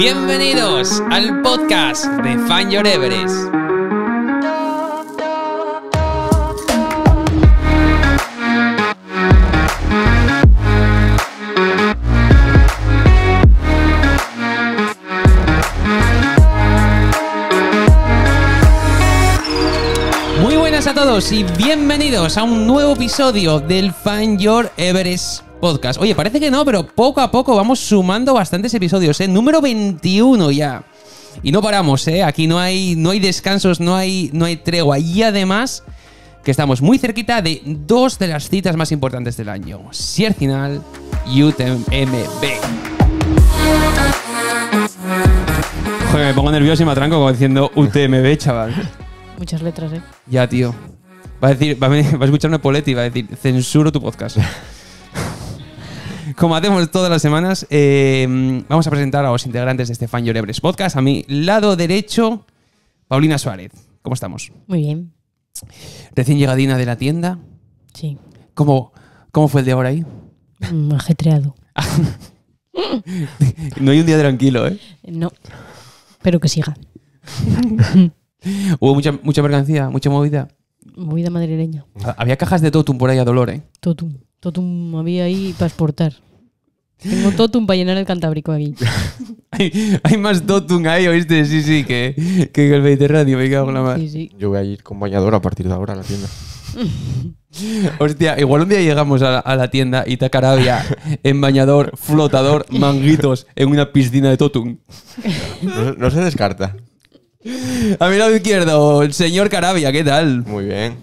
Bienvenidos al podcast de Fan Your Everest. y bienvenidos a un nuevo episodio del Fan Your Everest Podcast. Oye, parece que no, pero poco a poco vamos sumando bastantes episodios, ¿eh? Número 21 ya. Y no paramos, ¿eh? Aquí no hay, no hay descansos, no hay, no hay tregua. Y además que estamos muy cerquita de dos de las citas más importantes del año. Siercinal y UTMB. Joder, me pongo nervioso y me atranco como diciendo UTMB, chaval. Muchas letras, eh. Ya, tío. Va a decir, va a, va a escuchar una y va a decir, censuro tu podcast. Como hacemos todas las semanas, eh, vamos a presentar a los integrantes de este Fan Podcast. A mi lado derecho, Paulina Suárez. ¿Cómo estamos? Muy bien. Recién llegadina de la tienda. Sí. ¿Cómo, cómo fue el día ahora ahí? Mm, ajetreado. no hay un día tranquilo, ¿eh? No. Pero que siga. Hubo mucha, mucha mercancía, mucha movida movida madrileña. Había cajas de Totum por ahí a dolor, ¿eh? Totum. Totum había ahí para exportar. Tengo totum para llenar el Cantábrico aquí. hay, más totum ahí, ¿oíste? Sí, sí, que, que el Mediterráneo, me cago en la Yo voy a ir con bañador a partir de ahora a la tienda. Hostia, igual un día llegamos a la, tienda y Tacarabia en bañador, flotador, manguitos en una piscina de totum. no se descarta. A mi lado izquierdo, el señor Carabia, ¿qué tal? Muy bien.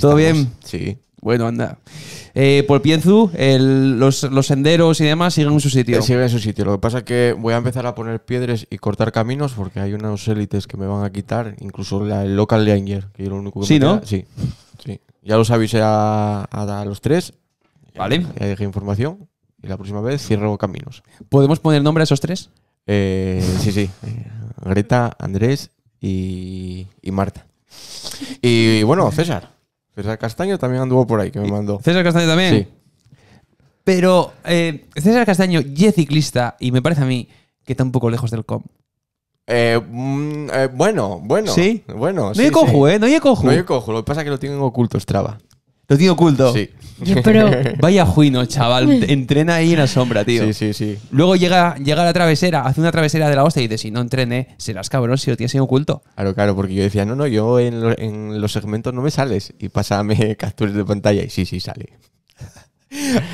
¿Todo bien? Sí. Bueno, anda. Eh, por Pienzu, los, senderos y demás siguen en su sitio. Eh, siguen en su sitio. Lo que pasa es que voy a empezar a poner piedras y cortar caminos porque hay unos élites que me van a quitar, incluso el local Langer, que es lo único que Sí, ¿no? Sí, sí. Ya los avisé a, los tres. Vale. Ya dejé información y la próxima vez cierro caminos. ¿Podemos poner nombre a esos tres? Eh, sí, sí. Greta, Andrés y, y Marta. Y bueno, César. César Castaño también anduvo por ahí, que me mandó. César Castaño también. Sí. Pero eh, César Castaño y es ciclista y me parece a mí que está un poco lejos del com. Eh, mm, eh, bueno, bueno. Sí. Bueno, no hay cojo, ¿eh? No hay cojo. No cojo Lo que pasa es que lo tienen oculto Strava. Lo tiene oculto. Sí. pero... Vaya juino, chaval. Entrena ahí en la sombra, tío. Sí, sí, sí. Luego llega, llega la travesera, hace una travesera de la hostia y dice, si no entrené, serás cabrón si lo tienes en oculto. Claro, claro, porque yo decía, no, no, yo en, los segmentos no me sales. Y pásame capturas de pantalla y sí, sí, sale.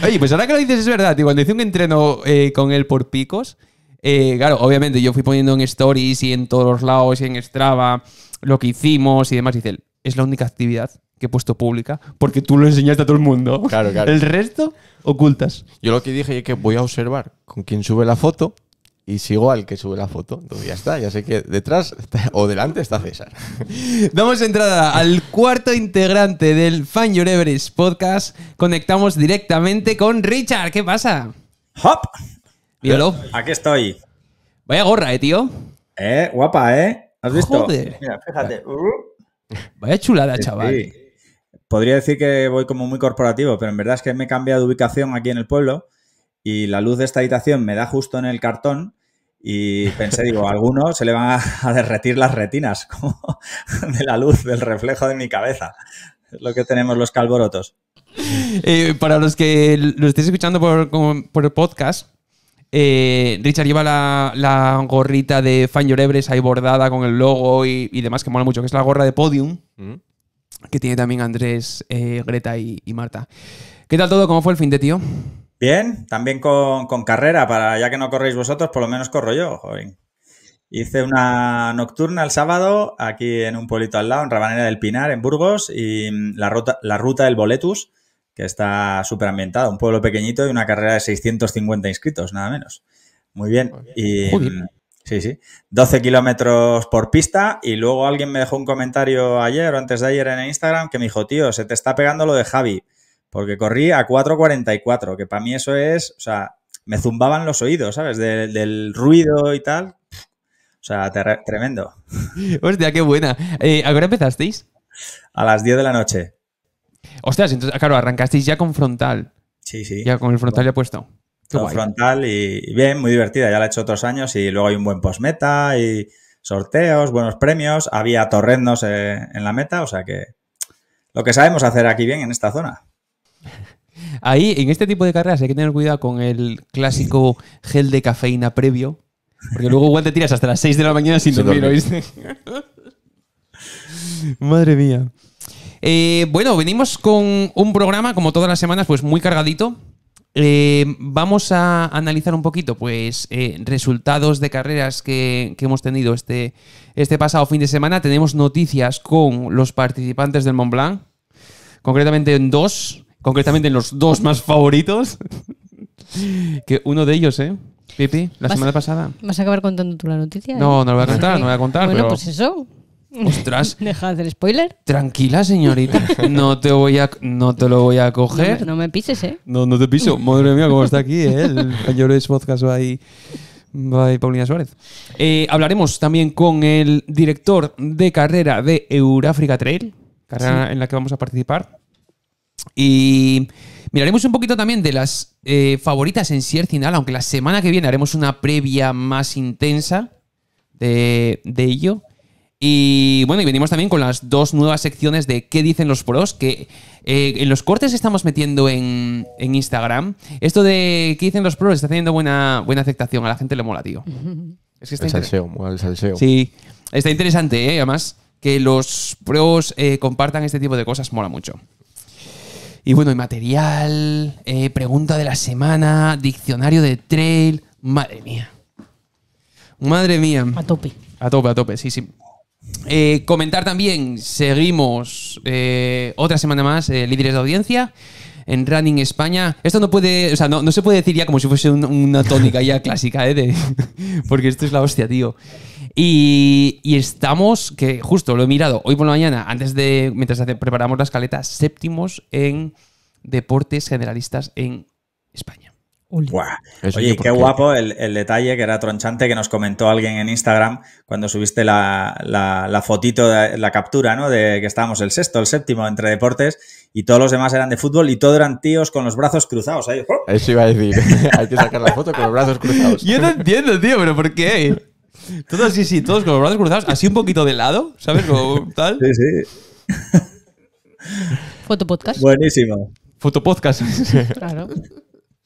Oye, pues ahora que lo dices es verdad, tío. Cuando hice un entreno eh, con él por picos, eh, claro, obviamente yo fui poniendo en stories y en todos los lados, y en Strava, lo que hicimos y demás. Y dice, es la única actividad que he puesto pública porque tú lo enseñaste a todo el mundo. Claro, claro. El resto ocultas. Yo lo que dije es que voy a observar con quién sube la foto y sigo al que sube la foto. Entonces ya está, ya sé que detrás o delante está César. Damos entrada al cuarto integrante del Fan Your Everest podcast. Conectamos directamente con Richard. ¿Qué pasa? ¡Hop! Aquí estoy. Vaya gorra, eh, tío. Eh, guapa, eh. ¿Has visto? fíjate. Vaya chulada, chaval podría decir que voy como muy corporativo, pero en verdad es que me he cambiado de ubicación aquí en el pueblo y la luz de esta habitación me da justo en el cartón y pensé, digo, a alguno se le van a, derretir las retinas como de la luz, del reflejo de mi cabeza. lo que tenemos los calborotos. Eh, para los que lo estéis escuchando por, el podcast, eh, Richard lleva la, gorrita de Fan Your ahí bordada con el logo y, demás, que mola mucho, que es la gorra de Podium. Mm que tiene también Andrés, eh, Greta y, Marta. ¿Qué tal todo? ¿Cómo fue el fin de tío? Bien, también con, carrera, para ya que no corréis vosotros, por lo menos corro yo, joven. Hice una nocturna el sábado aquí en un pueblito al lado, en Rabanera del Pinar, en Burgos, y mm, la ruta, la ruta del Boletus, que está súper ambientada, un pueblo pequeñito y una carrera de 650 inscritos, nada menos. Muy bien. Muy bien. Mm, Sí, sí. 12 kilómetros por pista y luego alguien me dejó un comentario ayer o antes de ayer en Instagram que me dijo, tío, se te está pegando lo de Javi, porque corrí a 4.44, que para mí eso es, o sea, me zumbaban los oídos, ¿sabes? del, ruido y tal. O sea, tremendo. Hostia, qué buena. Eh, ¿A empezasteis? A las 10 de la noche. Ostras, entonces, claro, arrancasteis ya con frontal. Sí, sí. Ya con el frontal ya puesto. Todo frontal y bien, muy divertida. Ya la he hecho otros años y luego hay un buen post-meta y sorteos, buenos premios. Había torrendos eh, en la meta, o sea que lo que sabemos hacer aquí bien en esta zona. Ahí, en este tipo de carreras hay que tener cuidado con el clásico gel de cafeína previo, porque luego igual te tiras hasta las 6 de la mañana sin dormir, ¿oíste? Madre mía. Eh, bueno, venimos con un programa, como todas las semanas, pues muy cargadito. Eh, vamos a analizar un poquito, pues, eh, resultados de carreras que, hemos tenido este, este pasado fin de semana. Tenemos noticias con los participantes del Mont Blanc, concretamente en dos, concretamente en los dos más favoritos. que uno de ellos, ¿eh? Pipi, la semana pasada. ¿Vas a acabar contando tú la noticia? No, ¿eh? no lo voy a contar, no lo voy a contar. Bueno, pues eso. Ostras. Deja de hacer spoiler. Tranquila, señorita. No te voy a, no te lo voy a coger. No, me pises, ¿eh? No, no te piso. Madre mía, cómo está aquí, ¿eh? El mayor es podcast ahí. Paulina Suárez. Eh, hablaremos también con el director de carrera de Euráfrica Trail, carrera en la que vamos a participar. Y miraremos un poquito también de las eh, favoritas en Sierra aunque la semana que viene haremos una previa más intensa de, de ello. Y bueno, y venimos también con las dos nuevas secciones de qué dicen los pros, que eh, en los cortes estamos metiendo en, Instagram, esto de qué dicen los pros está teniendo buena, buena aceptación, a la gente le mola, tío. Es que está el salseo, el salseo. Sí, está interesante, ¿eh? además que los pros eh, compartan este tipo de cosas mola mucho. Y bueno, y material, eh, pregunta de la semana, diccionario de trail, madre mía. Madre mía. A tope. A tope, a tope, sí, sí. Eh, comentar también, seguimos eh, otra semana más, eh, líderes de audiencia. En Running España, esto no puede, o sea, no, se puede decir ya como si fuese una tónica ya clásica, ¿eh? porque esto es la hostia, tío. Y, estamos, que justo lo he mirado hoy por la mañana, antes de, mientras preparamos las caletas, séptimos en deportes generalistas en España. Oye, qué guapo el, detalle que era tronchante que nos comentó alguien en Instagram cuando subiste la, fotito, la captura, ¿no? De que estábamos el sexto, el séptimo entre deportes y todos los demás eran de fútbol y todos eran tíos con los brazos cruzados. Ahí. ¡oh! Eso iba a decir. Hay que sacar la foto con los brazos cruzados. Yo no entiendo, tío, pero ¿por qué? Todos, sí, sí, todos con los brazos cruzados, así un poquito de lado, ¿sabes? Como tal. Sí, sí. Fotopodcast. Buenísimo. Fotopodcast. claro.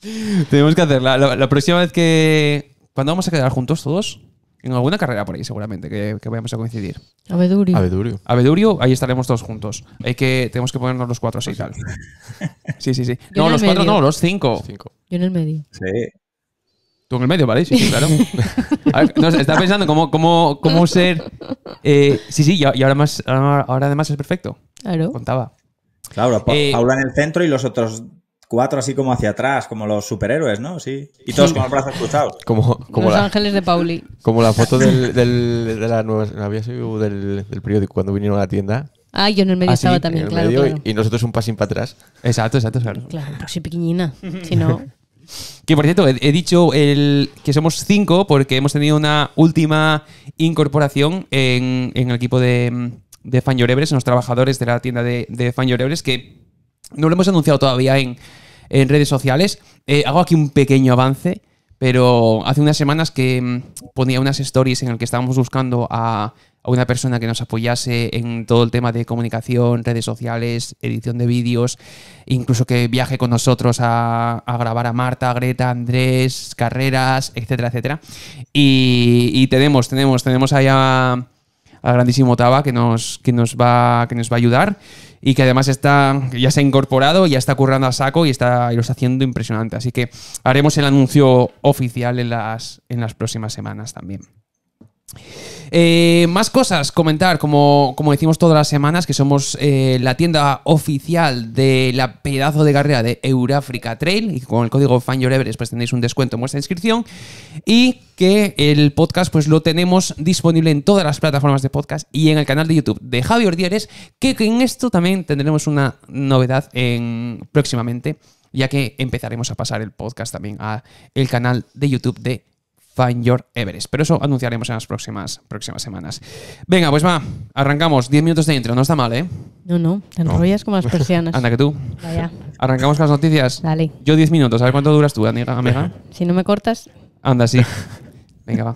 Tenemos que hacerla. La, próxima vez que. ¿Cuándo vamos a quedar juntos todos? En alguna carrera por ahí, seguramente, que, vayamos a coincidir. Avedurio. Avedurio. ahí estaremos todos juntos. Hay que, tenemos que ponernos los cuatro así y tal. Sí, sí, sí. no, los cuatro no, los cinco. Yo en el medio. Sí. Tú en el medio, ¿vale? Sí, sí claro. está pensando cómo, cómo, ser. Eh, sí, sí, y ahora, más, ahora además es perfecto. Claro. Contaba. Claro, eh, Paula en el centro y los otros cuatro así como hacia atrás, como los superhéroes, ¿no? Sí. Y todos con los brazos cruzados. Como, los ángeles de Pauli. Como la foto del, del de la había sido del, del periódico cuando vinieron a la tienda. Ah, yo en el medio ah, estaba también, claro, Y nosotros un pasín para atrás. Exacto, exacto, claro. Claro, pues soy pequeñina. si no. Que por cierto, he, dicho el, que somos cinco porque hemos tenido una última incorporación en, el equipo de, de Fan en los trabajadores de la tienda de, de Fan que no lo hemos anunciado todavía en, en redes sociales. Eh, hago aquí un pequeño avance, pero hace unas semanas que mm, ponía unas stories en las que estábamos buscando a, una persona que nos apoyase en todo el tema de comunicación, redes sociales, edición de vídeos, incluso que viaje con nosotros a, grabar a Marta, Greta, Andrés, carreras, etcétera, etcétera. Y, y tenemos, tenemos, tenemos allá al grandísimo Taba que nos, que nos, va, que nos va a ayudar y que además está, ya se ha incorporado, ya está currando a saco y, está, y lo está haciendo impresionante. Así que haremos el anuncio oficial en las, en las próximas semanas también. Eh, más cosas, comentar, como, decimos todas las semanas, que somos eh, la tienda oficial de la pedazo de carrera de Euráfrica Trail y con el código Your pues tenéis un descuento en vuestra inscripción y que el podcast pues lo tenemos disponible en todas las plataformas de podcast y en el canal de YouTube de Javier Ordieres. que, que en esto también tendremos una novedad en, próximamente ya que empezaremos a pasar el podcast también al canal de YouTube de Find Your Everest. Pero eso anunciaremos en las próximas, próximas semanas. Venga, pues va, arrancamos. 10 minutos de intro, no está mal, ¿eh? No, no, te enrollas como las persianas. Anda que tú. Vaya. Arrancamos con las noticias. Dale. Yo 10 minutos, a ver cuánto duras tú, amiga. Si no me cortas. Anda, sí. Venga, va.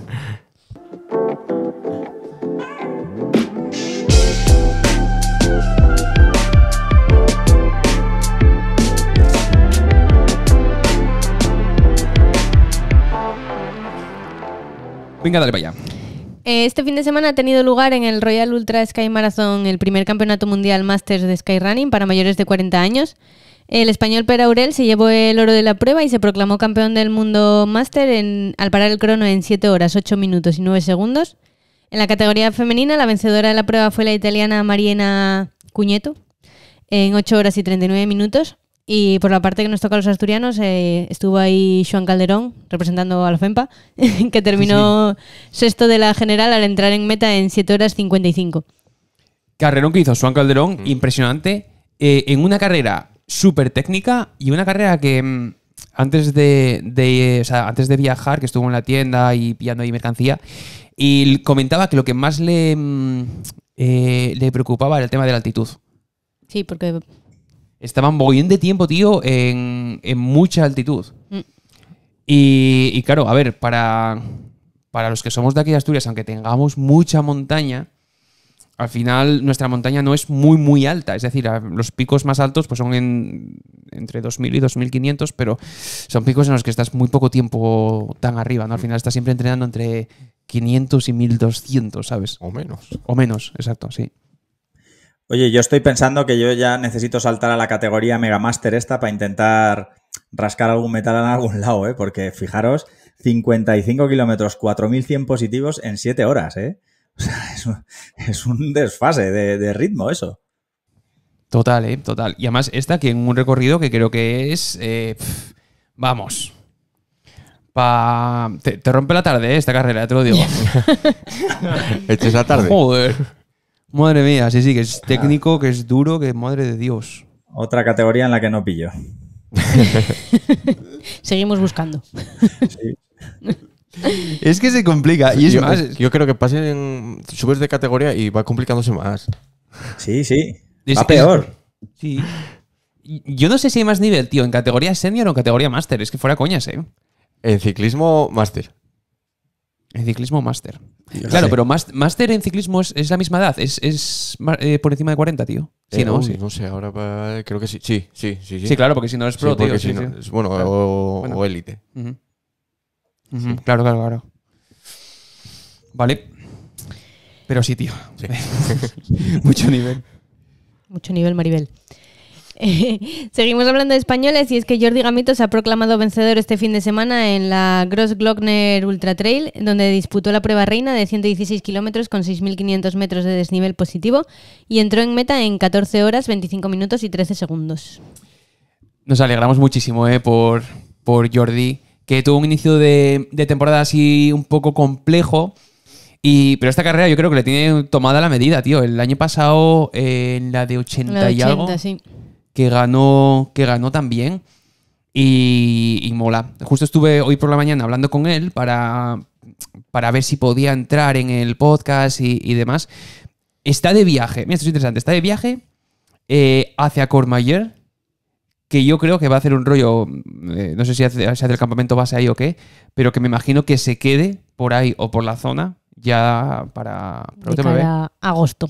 Venga, dale para allá. Este fin de semana ha tenido lugar en el Royal Ultra Sky Marathon el primer campeonato mundial Masters de Skyrunning para mayores de 40 años. El español Per Aurel se llevó el oro de la prueba y se proclamó campeón del mundo Master en, al parar el crono en 7 horas, 8 minutos y 9 segundos. En la categoría femenina, la vencedora de la prueba fue la italiana Mariana Cuñeto en 8 horas y 39 minutos. Y por la parte que nos toca a los asturianos, eh, estuvo ahí Joan Calderón representando a la FEMPA, que terminó sexto de la general al entrar en meta en 7 horas 55. Carrerón que hizo Joan Calderón, mm. impresionante, eh, en una carrera súper técnica y una carrera que mm, antes de, eh, antes de viajar, que estuvo en la tienda y pillando ahí mercancía, y comentaba que lo que más le, mm, le preocupaba era el tema de la altitud. Sí, porque estaban bien de tiempo, tío, en, en mucha altitud. Mm. Y, claro, a ver, para, para los que somos de aquí de Asturias, aunque tengamos mucha montaña, al final nuestra montaña no es muy, muy alta. Es decir, los picos más altos pues son en, entre 2.000 y 2.500, pero son picos en los que estás muy poco tiempo tan arriba, ¿no? Al mm. final estás siempre entrenando entre 500 y 1.200, ¿sabes? O menos. O menos, exacto, sí. Oye, yo estoy pensando que yo ya necesito saltar a la categoría Mega Master esta para intentar rascar algún metal en algún lado, ¿eh? Porque fijaros, 55 kilómetros, 4.100 positivos en 7 horas, ¿eh? O sea, es un, desfase de, ritmo eso. Total, ¿eh? Total. Y además esta aquí en un recorrido que creo que es... Eh, vamos, Te, rompe la tarde ¿eh? esta carrera, te lo digo. la tarde. Joder. Madre mía, sí, sí, que es técnico, que es duro, que madre de Dios. Otra categoría en la que no pillo. Seguimos buscando. Es que se complica. Y es yo, más. Yo creo que pasen. Subes de categoría y va complicándose más. Sí, sí. Es peor. Sí. Yo no sé si hay más nivel, tío, en categoría senior o en categoría máster. Es que fuera coñas, ¿eh? En ciclismo máster. En ciclismo máster. Claro, pero máster en ciclismo es, la misma edad, es, eh, por encima de 40, tío. Eh, sí, ¿no? sé, ahora creo que sí. Sí, sí, sí. Sí, claro, porque si no es pro, tío. bueno, o élite. Claro, claro, claro. Vale. Pero sí, tío. Mucho nivel. Mucho nivel, Maribel. Seguimos hablando de españoles y es que Jordi Gamito se ha proclamado vencedor este fin de semana en la Gross Glockner Ultra Trail, donde disputó la prueba reina de 116 kilómetros con 6.500 metros de desnivel positivo y entró en meta en 14 horas, 25 minutos y 13 segundos. Nos alegramos muchísimo eh, por, por Jordi, que tuvo un inicio de, temporada así un poco complejo. Y, pero esta carrera yo creo que le tiene tomada la medida, tío. El año pasado, eh, en la de 80, la 80 y algo, sí que ganó, que ganó también. Y, mola. Justo estuve hoy por la mañana hablando con él para, para ver si podía entrar en el podcast y, demás. Está de viaje, mira, esto es interesante, está de viaje eh, hacia Cormayer, que yo creo que va a hacer un rollo, eh, no sé si hace, hace, el campamento base ahí o qué, pero que me imagino que se quede por ahí o por la zona ya para... ¿eh? agosto.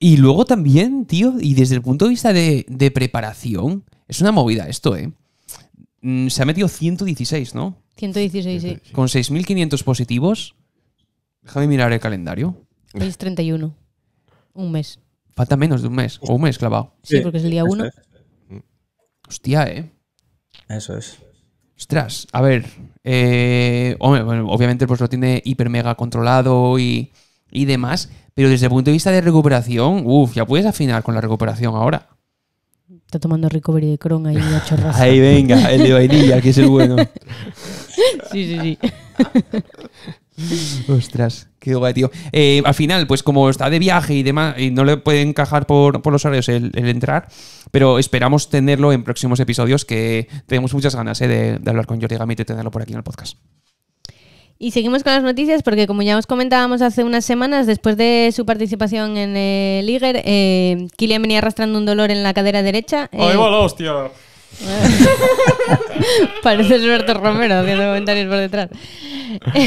Y luego también, tío, y desde el punto de vista de, preparación, es una movida esto, ¿eh? Mm, se ha metido 116, ¿no? 116, sí. Con 6.500 positivos. Déjame mirar el calendario. es 31. Un mes. Falta menos de un mes. O un mes clavado. Sí, porque es el día 1. Este, este. Hostia, ¿eh? Eso es. Ostras, a ver. Eh, hombre, obviamente pues lo tiene hiper mega controlado y y demás, pero desde el punto de vista de recuperación, uff, ya puedes afinar con la recuperación ahora. Está tomando recovery de Cron ahí a chorraza Ahí venga, el de vainilla, que es el bueno. Sí, sí, sí. Ostras, qué guay, tío. Eh, al final, pues como está de viaje y demás, y no le puede encajar por, los horarios el, entrar, pero esperamos tenerlo en próximos episodios que tenemos muchas ganas eh, de, hablar con Jordi Gamito y tenerlo por aquí en el podcast. Y seguimos con las noticias porque, como ya os comentábamos hace unas semanas, después de su participación en el Liger, eh, Kylian venía arrastrando un dolor en la cadera derecha. Eh, va la hostia! Parece Roberto Romero haciendo comentarios por detrás.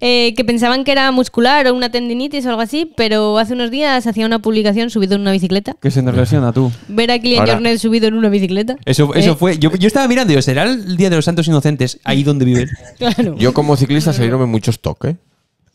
Eh, que pensaban que era muscular o una tendinitis o algo así, pero hace unos días hacía una publicación subido en una bicicleta. ¿Qué se nos a tú? Ver a Kylian Jornet subido en una bicicleta. Eso, eh. fue. Yo, estaba mirando, yo, ¿será el Día de los Santos Inocentes ahí donde viven Yo como ciclista se muchos toques.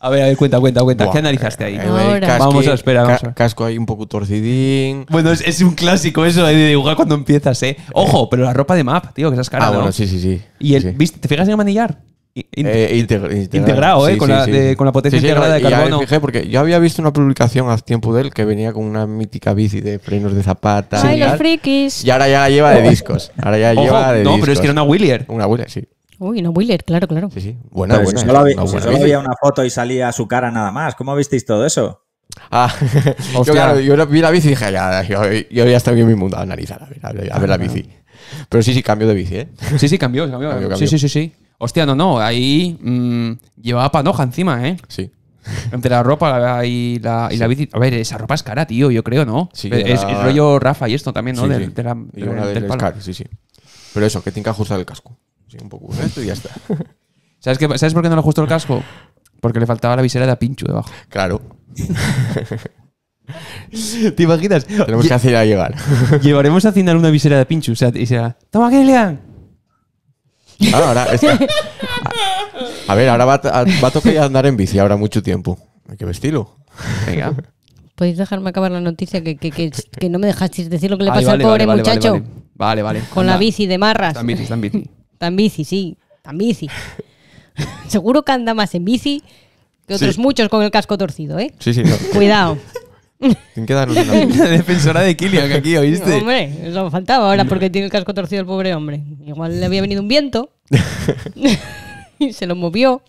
A ver, a ver, cuenta, cuenta, cuenta. ¿Qué analizaste ahí? Eh, vamos a esperar. Casco ahí un poco torcidín. Bueno, es, un clásico eso de dibujar cuando empiezas, ¿eh? Ojo, pero la ropa de map, tío, que esas caras. Ah, ¿no? bueno, sí, sí, sí. ¿Y el, ¿Te fijas en el manillar? Eh, integrado, ¿eh? con, la, de, potencia integrada de carbono. Fijé porque yo había visto una publicación hace tiempo de él que venía con una mítica bici de frenos de zapata. ¡Ay, los frikis! Y ahora ya la lleva de discos. Ahora ya lleva de no, discos. No, pero es que era una Willier. Una Willier, sí. Uy, no Wheeler, claro, claro. Sí, sí. Buena, si solo, vi, una había una foto y salía su cara nada más. ¿Cómo visteis todo eso? Ah, yo, claro, yo vi la bici y dije, ya, yo, yo ya estoy en mi mundo a analizar, a ver, la bici. Pero sí, sí, cambio de bici, ¿eh? Sí, sí, cambió, Sí, sí, sí, sí. Hostia, no, no, ahí mm, llevaba panoja encima, ¿eh? Sí. Entre la ropa y la, y la bici. A ver, esa ropa es cara, tío, yo creo, ¿no? Sí, es, el rollo Rafa y esto también, ¿no? Sí, del, sí. sí, sí. Pero eso, que te que ajustar el casco un poco esto y ya está. ¿Sabes, qué, ¿Sabes por qué no le ajustó el casco? Porque le faltaba la visera de a pincho debajo. Claro. ¿Te imaginas? Tenemos que hacer a llegar. Llevaremos a Cindal una visera de pincho. O sea, y será, ¡Toma, Gillian! Claro, ah, ahora está. A ver, ahora va a, va a tocar andar en bici, habrá mucho tiempo. Hay que vestirlo. Venga. ¿Podéis dejarme acabar la noticia? Que, que, que, que no me dejasteis decir lo que le pasa al pobre muchacho. Vale, vale. Con la bici de marras. Están bici, está bici en bici, sí. en bici. Seguro que anda más en bici que otros muchos con el casco torcido, ¿eh? Sí, sí, Cuidado. ¿Quién queda? La defensora de Kilian aquí, ¿oíste? Hombre, eso faltaba ahora mm. porque tiene el casco torcido el pobre hombre. Igual le había venido un viento y se lo movió.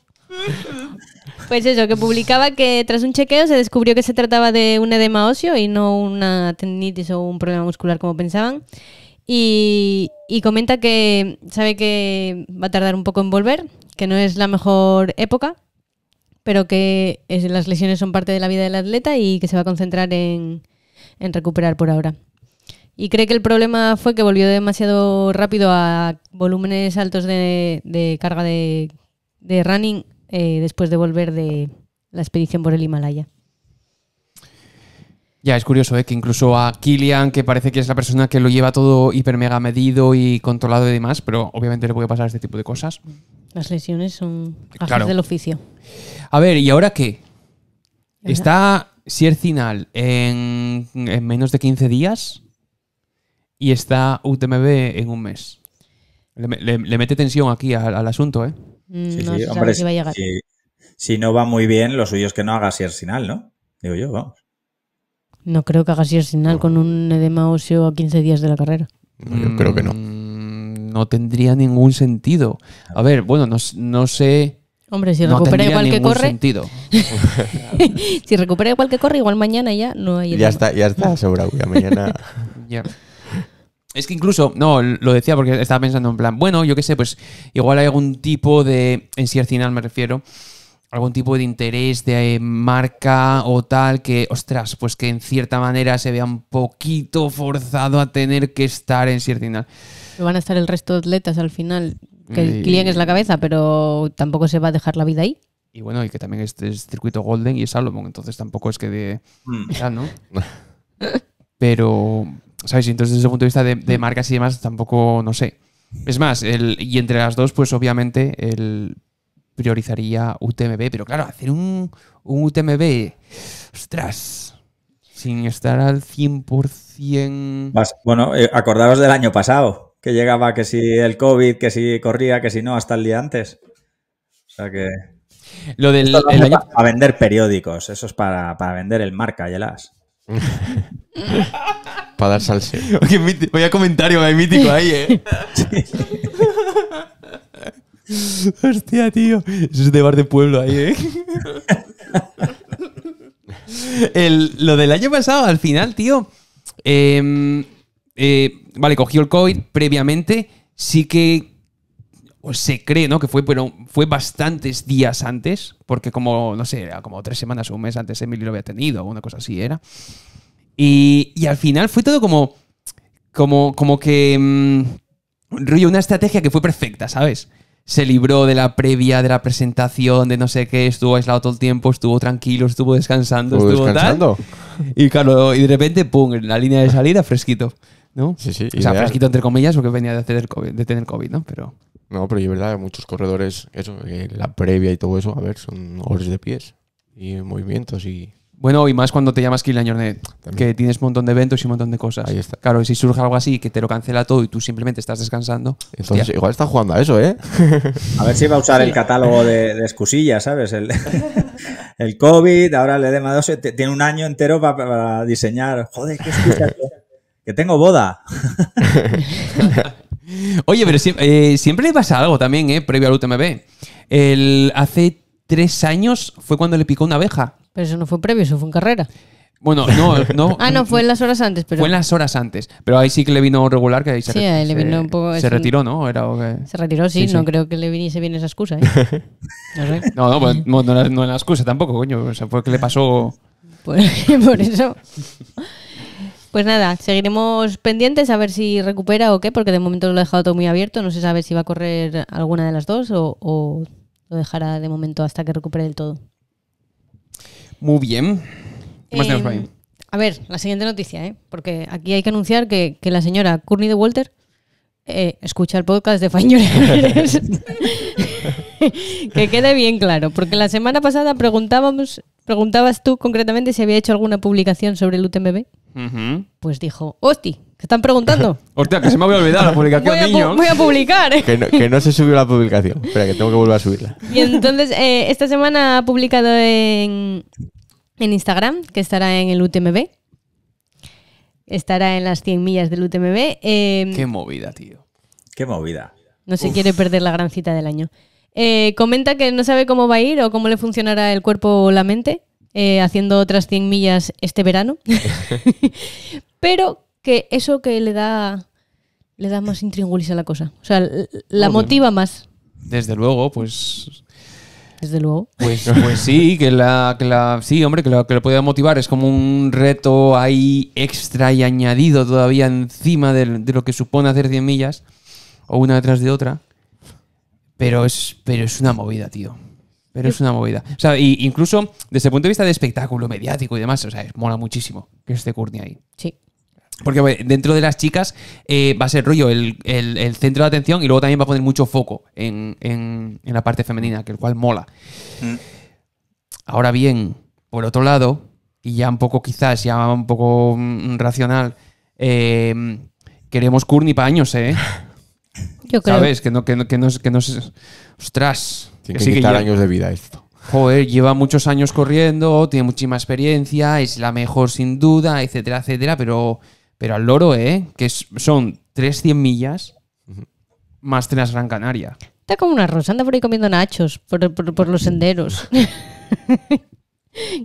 Pues eso, que publicaba que tras un chequeo se descubrió que se trataba de un edema óseo y no una tendinitis o un problema muscular como pensaban. Y, comenta que sabe que va a tardar un poco en volver, que no es la mejor época, pero que las lesiones son parte de la vida del atleta y que se va a concentrar en, recuperar por ahora. Y cree que el problema fue que volvió demasiado rápido a volúmenes altos de, carga de, running eh, después de volver de la expedición por el Himalaya. Ya, es curioso, ¿eh? que incluso a Killian, que parece que es la persona que lo lleva todo hiper mega medido y controlado y demás, pero obviamente le puede pasar este tipo de cosas. Las lesiones son parte del oficio. A ver, ¿y ahora qué? Está Siercinal en, en menos de 15 días y está UTMB en un mes. Le, mete tensión aquí al, asunto, ¿eh? si, no va muy bien, lo suyo es que no haga Siercinal, ¿no? Digo yo, vamos. No creo que haga Arsenal final con un edema óseo a 15 días de la carrera. No, yo creo que no. Mm, no tendría ningún sentido. A ver, bueno, no, sé. Hombre, si recupera igual que corre. Sentido. si recupera igual que corre, igual mañana ya no hay. Ya está, ya está asegurado mañana. Es que incluso, no, lo decía porque estaba pensando en plan, bueno, yo qué sé, pues igual hay algún tipo de, en si final me refiero, algún tipo de interés de eh, marca o tal que, ostras, pues que en cierta manera se vea un poquito forzado a tener que estar en cierta final. Van a estar el resto de atletas al final, que mm, el cliente es la cabeza, pero tampoco se va a dejar la vida ahí. Y bueno, y que también este es circuito Golden y es Salomon, entonces tampoco es que de... Mm. ¿no? pero, ¿sabes? Entonces desde el punto de vista de, mm. marcas y demás, tampoco, no sé. Es más, el, y entre las dos, pues obviamente el priorizaría UTMB, pero claro, hacer un, UTMB, ostras, sin estar al 100%... cien bueno, eh, acordaros del año pasado, que llegaba que si el COVID, que si corría, que si no, hasta el día antes. O sea que... Lo del a vender periódicos, eso es para, vender el marca y el as. para dar salsa Voy a comentario hay mítico ahí, ¿eh? Hostia, tío. Eso es de bar de pueblo ahí, ¿eh? lo del año pasado, al final, tío. Em, eh, vale, cogió el COVID previamente. Sí que se cree, ¿no? Que fue, pero fue bastantes días antes, porque como, no sé, era como tres semanas o un mes antes Emily lo había tenido, o una cosa así era. Y, al final fue todo como, como, como que, em, una estrategia que fue perfecta, ¿sabes? se libró de la previa, de la presentación, de no sé qué, estuvo aislado todo el tiempo, estuvo tranquilo, estuvo descansando, estuvo, estuvo descansando. y claro, y de repente, pum, en la línea de salida, fresquito. ¿no? Sí, sí. O sea, fresquito entre comillas, porque venía de, hacer de tener COVID, ¿no? Pero... No, pero es verdad, muchos corredores, eso, eh, la previa y todo eso, a ver, son horas de pies y movimientos y bueno, y más cuando te llamas Jornet, que tienes un montón de eventos y un montón de cosas. Claro, y si surge algo así que te lo cancela todo y tú simplemente estás descansando. Entonces, igual está jugando a eso, ¿eh? A ver si va a usar el catálogo de, excusillas, ¿sabes? El, COVID, ahora le EDMA... tiene un año entero para, diseñar. Joder, qué que tengo boda. Oye, pero eh, siempre, le pasa algo también, ¿eh? Previo al UTMB. El, aceite tres años fue cuando le picó una abeja. Pero eso no fue previo, eso fue en carrera. Bueno, no, no. ah, no, fue en las horas antes, pero. Fue en las horas antes. Pero ahí sí que le vino regular, que ahí se, sí, le vino un poco, se retiró, ¿no? Se retiró, sí, no creo que le viniese bien esa excusa, ¿eh? No no, no, pues, no, excusa tampoco, coño. O sea, fue que le pasó. por, eso. Pues nada, seguiremos pendientes a ver si recupera o qué, porque de momento lo he dejado todo muy abierto. No se sabe si va a correr alguna de las dos o lo dejará de momento hasta que recupere del todo. Muy bien. más em, A ver, la siguiente noticia, ¿eh? porque aquí hay que anunciar que, la señora Courtney de Walter eh, escucha el podcast de Fañor. que quede bien claro, porque la semana pasada preguntábamos, preguntabas tú concretamente si había hecho alguna publicación sobre el UTMB. Pues dijo, hosti, se están preguntando? Hostia, que se me había olvidado la publicación, voy Voy a publicar. Que, no, se subió la publicación. Espera, que tengo que volver a subirla. Y entonces, eh, esta semana ha publicado en, en Instagram, que estará en el UTMB. Estará en las 100 millas del UTMB. Em, Qué movida, tío. Qué movida. No se quiere perder la gran cita del año. Eh, comenta que no sabe cómo va a ir o cómo le funcionará el cuerpo o la mente eh, haciendo otras 100 millas este verano. Pero que eso que le da le da más intríngulis a la cosa. O sea, la motiva más. Desde luego, pues. Desde luego. Pues, pues sí, que la, la. Sí, hombre, que lo que pueda motivar es como un reto ahí extra y añadido todavía encima de, lo que supone hacer 100 millas, o una detrás de otra. Pero es, pero es una movida, tío. Pero es una movida. O sea, y incluso desde el punto de vista de espectáculo mediático y demás, o sea, es, mola muchísimo que esté Courtney ahí. Sí. Porque pues, dentro de las chicas eh, va a ser rollo el, centro de atención y luego también va a poner mucho foco en, la parte femenina, que el cual mola. Mm. Ahora bien, por otro lado, y ya un poco quizás, ya un poco mm, mm, racional, eh, queremos Courtney para años, ¿eh? Yo creo. ¿Sabes? Que no, que es... Ostras. Tiene que quitar años de vida esto. Joder, lleva muchos años corriendo, tiene muchísima experiencia, es la mejor sin duda, etcétera, etcétera, pero... Pero al loro, ¿eh? Que son 300 millas más tres Gran Canaria. Está como una rosa, anda por ahí comiendo nachos por, los senderos.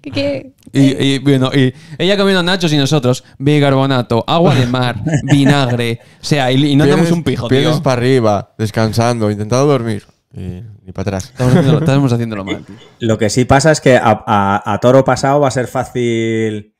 ¿Qué, Y, bueno, y ella comiendo nachos y nosotros bicarbonato, agua de mar, vinagre. O sea, y, no tenemos un pijo, tío. para arriba, descansando, intentando dormir. Y, para atrás. Estamos, haciéndolo, mal. Lo que sí pasa es que a toro pasado va a ser fácil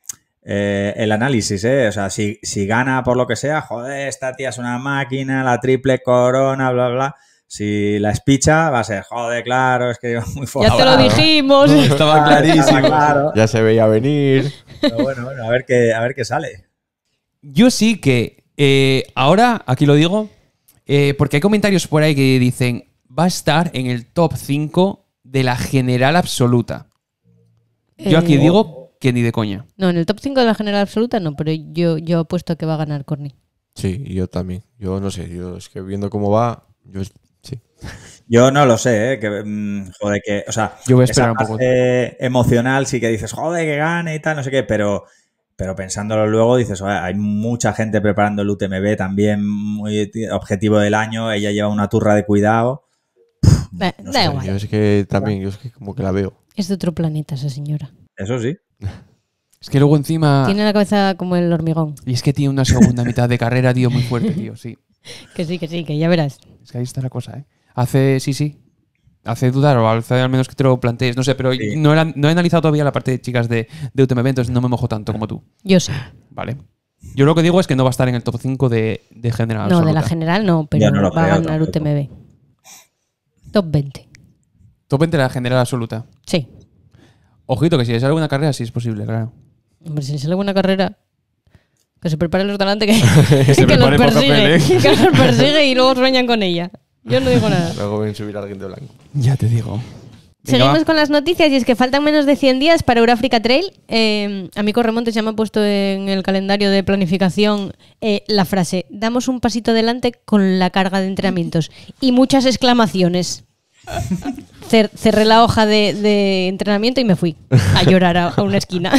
eh, el análisis, ¿eh? O sea, si, gana por lo que sea, joder, esta tía es una máquina, la triple corona, bla, bla. Si la espicha, va a ser, joder, claro, es que muy Ya te lo dijimos. Ah, estaba clarísimo. claro. Ya se veía venir. bueno, a ver qué, a ver qué sale. Yo sí que eh, ahora, aquí lo digo, eh, porque hay comentarios por ahí que dicen, va a estar en el top 5 de la general absoluta. Yo aquí digo que ni de coña. No, en el top 5 de la general absoluta no, pero yo, yo apuesto a que va a ganar Corny. Sí, yo también. Yo no sé, yo es que viendo cómo va, yo sí. Yo no lo sé, ¿eh? que, mm, joder, que, o sea, yo voy emocional sí que dices, joder, que gane y tal, no sé qué, pero, pero pensándolo luego dices, hay mucha gente preparando el UTMB también, muy objetivo del año, ella lleva una turra de cuidado. da, igual. Yo es que también, yo es que como que la veo. Es de otro planeta esa señora. Eso sí. Es que luego encima. Tiene la cabeza como el hormigón. Y es que tiene una segunda mitad de carrera, tío, muy fuerte, tío, sí. Que sí, que sí, que ya verás. Es que ahí está la cosa, ¿eh? Hace, sí, sí. Hace dudar, o al menos que te lo plantees, no sé, pero no, he, analizado todavía la parte de chicas de, de UTMB, entonces no me mojo tanto como tú. Yo sé. Vale. Yo lo que digo es que no va a estar en el top 5 de, de general. No, de la general no, pero no va a ganar UTMB. Top 20. Top 20 de la general absoluta. Sí. Ojito, que si sale alguna carrera, sí es posible, claro. Hombre, si sale alguna carrera, que se prepare los delante que, los persigue. Que persigue y luego sueñan con ella. Yo no digo nada. Luego ven subir a alguien de blanco. Ya te digo. Seguimos con las noticias y es que faltan menos de 100 días para Euráfrica Trail. Eh, a mí Corremonte ya me ha puesto en el calendario de planificación eh, la frase, damos un pasito adelante con la carga de entrenamientos y muchas exclamaciones cerré la hoja de, entrenamiento y me fui a llorar a, una esquina.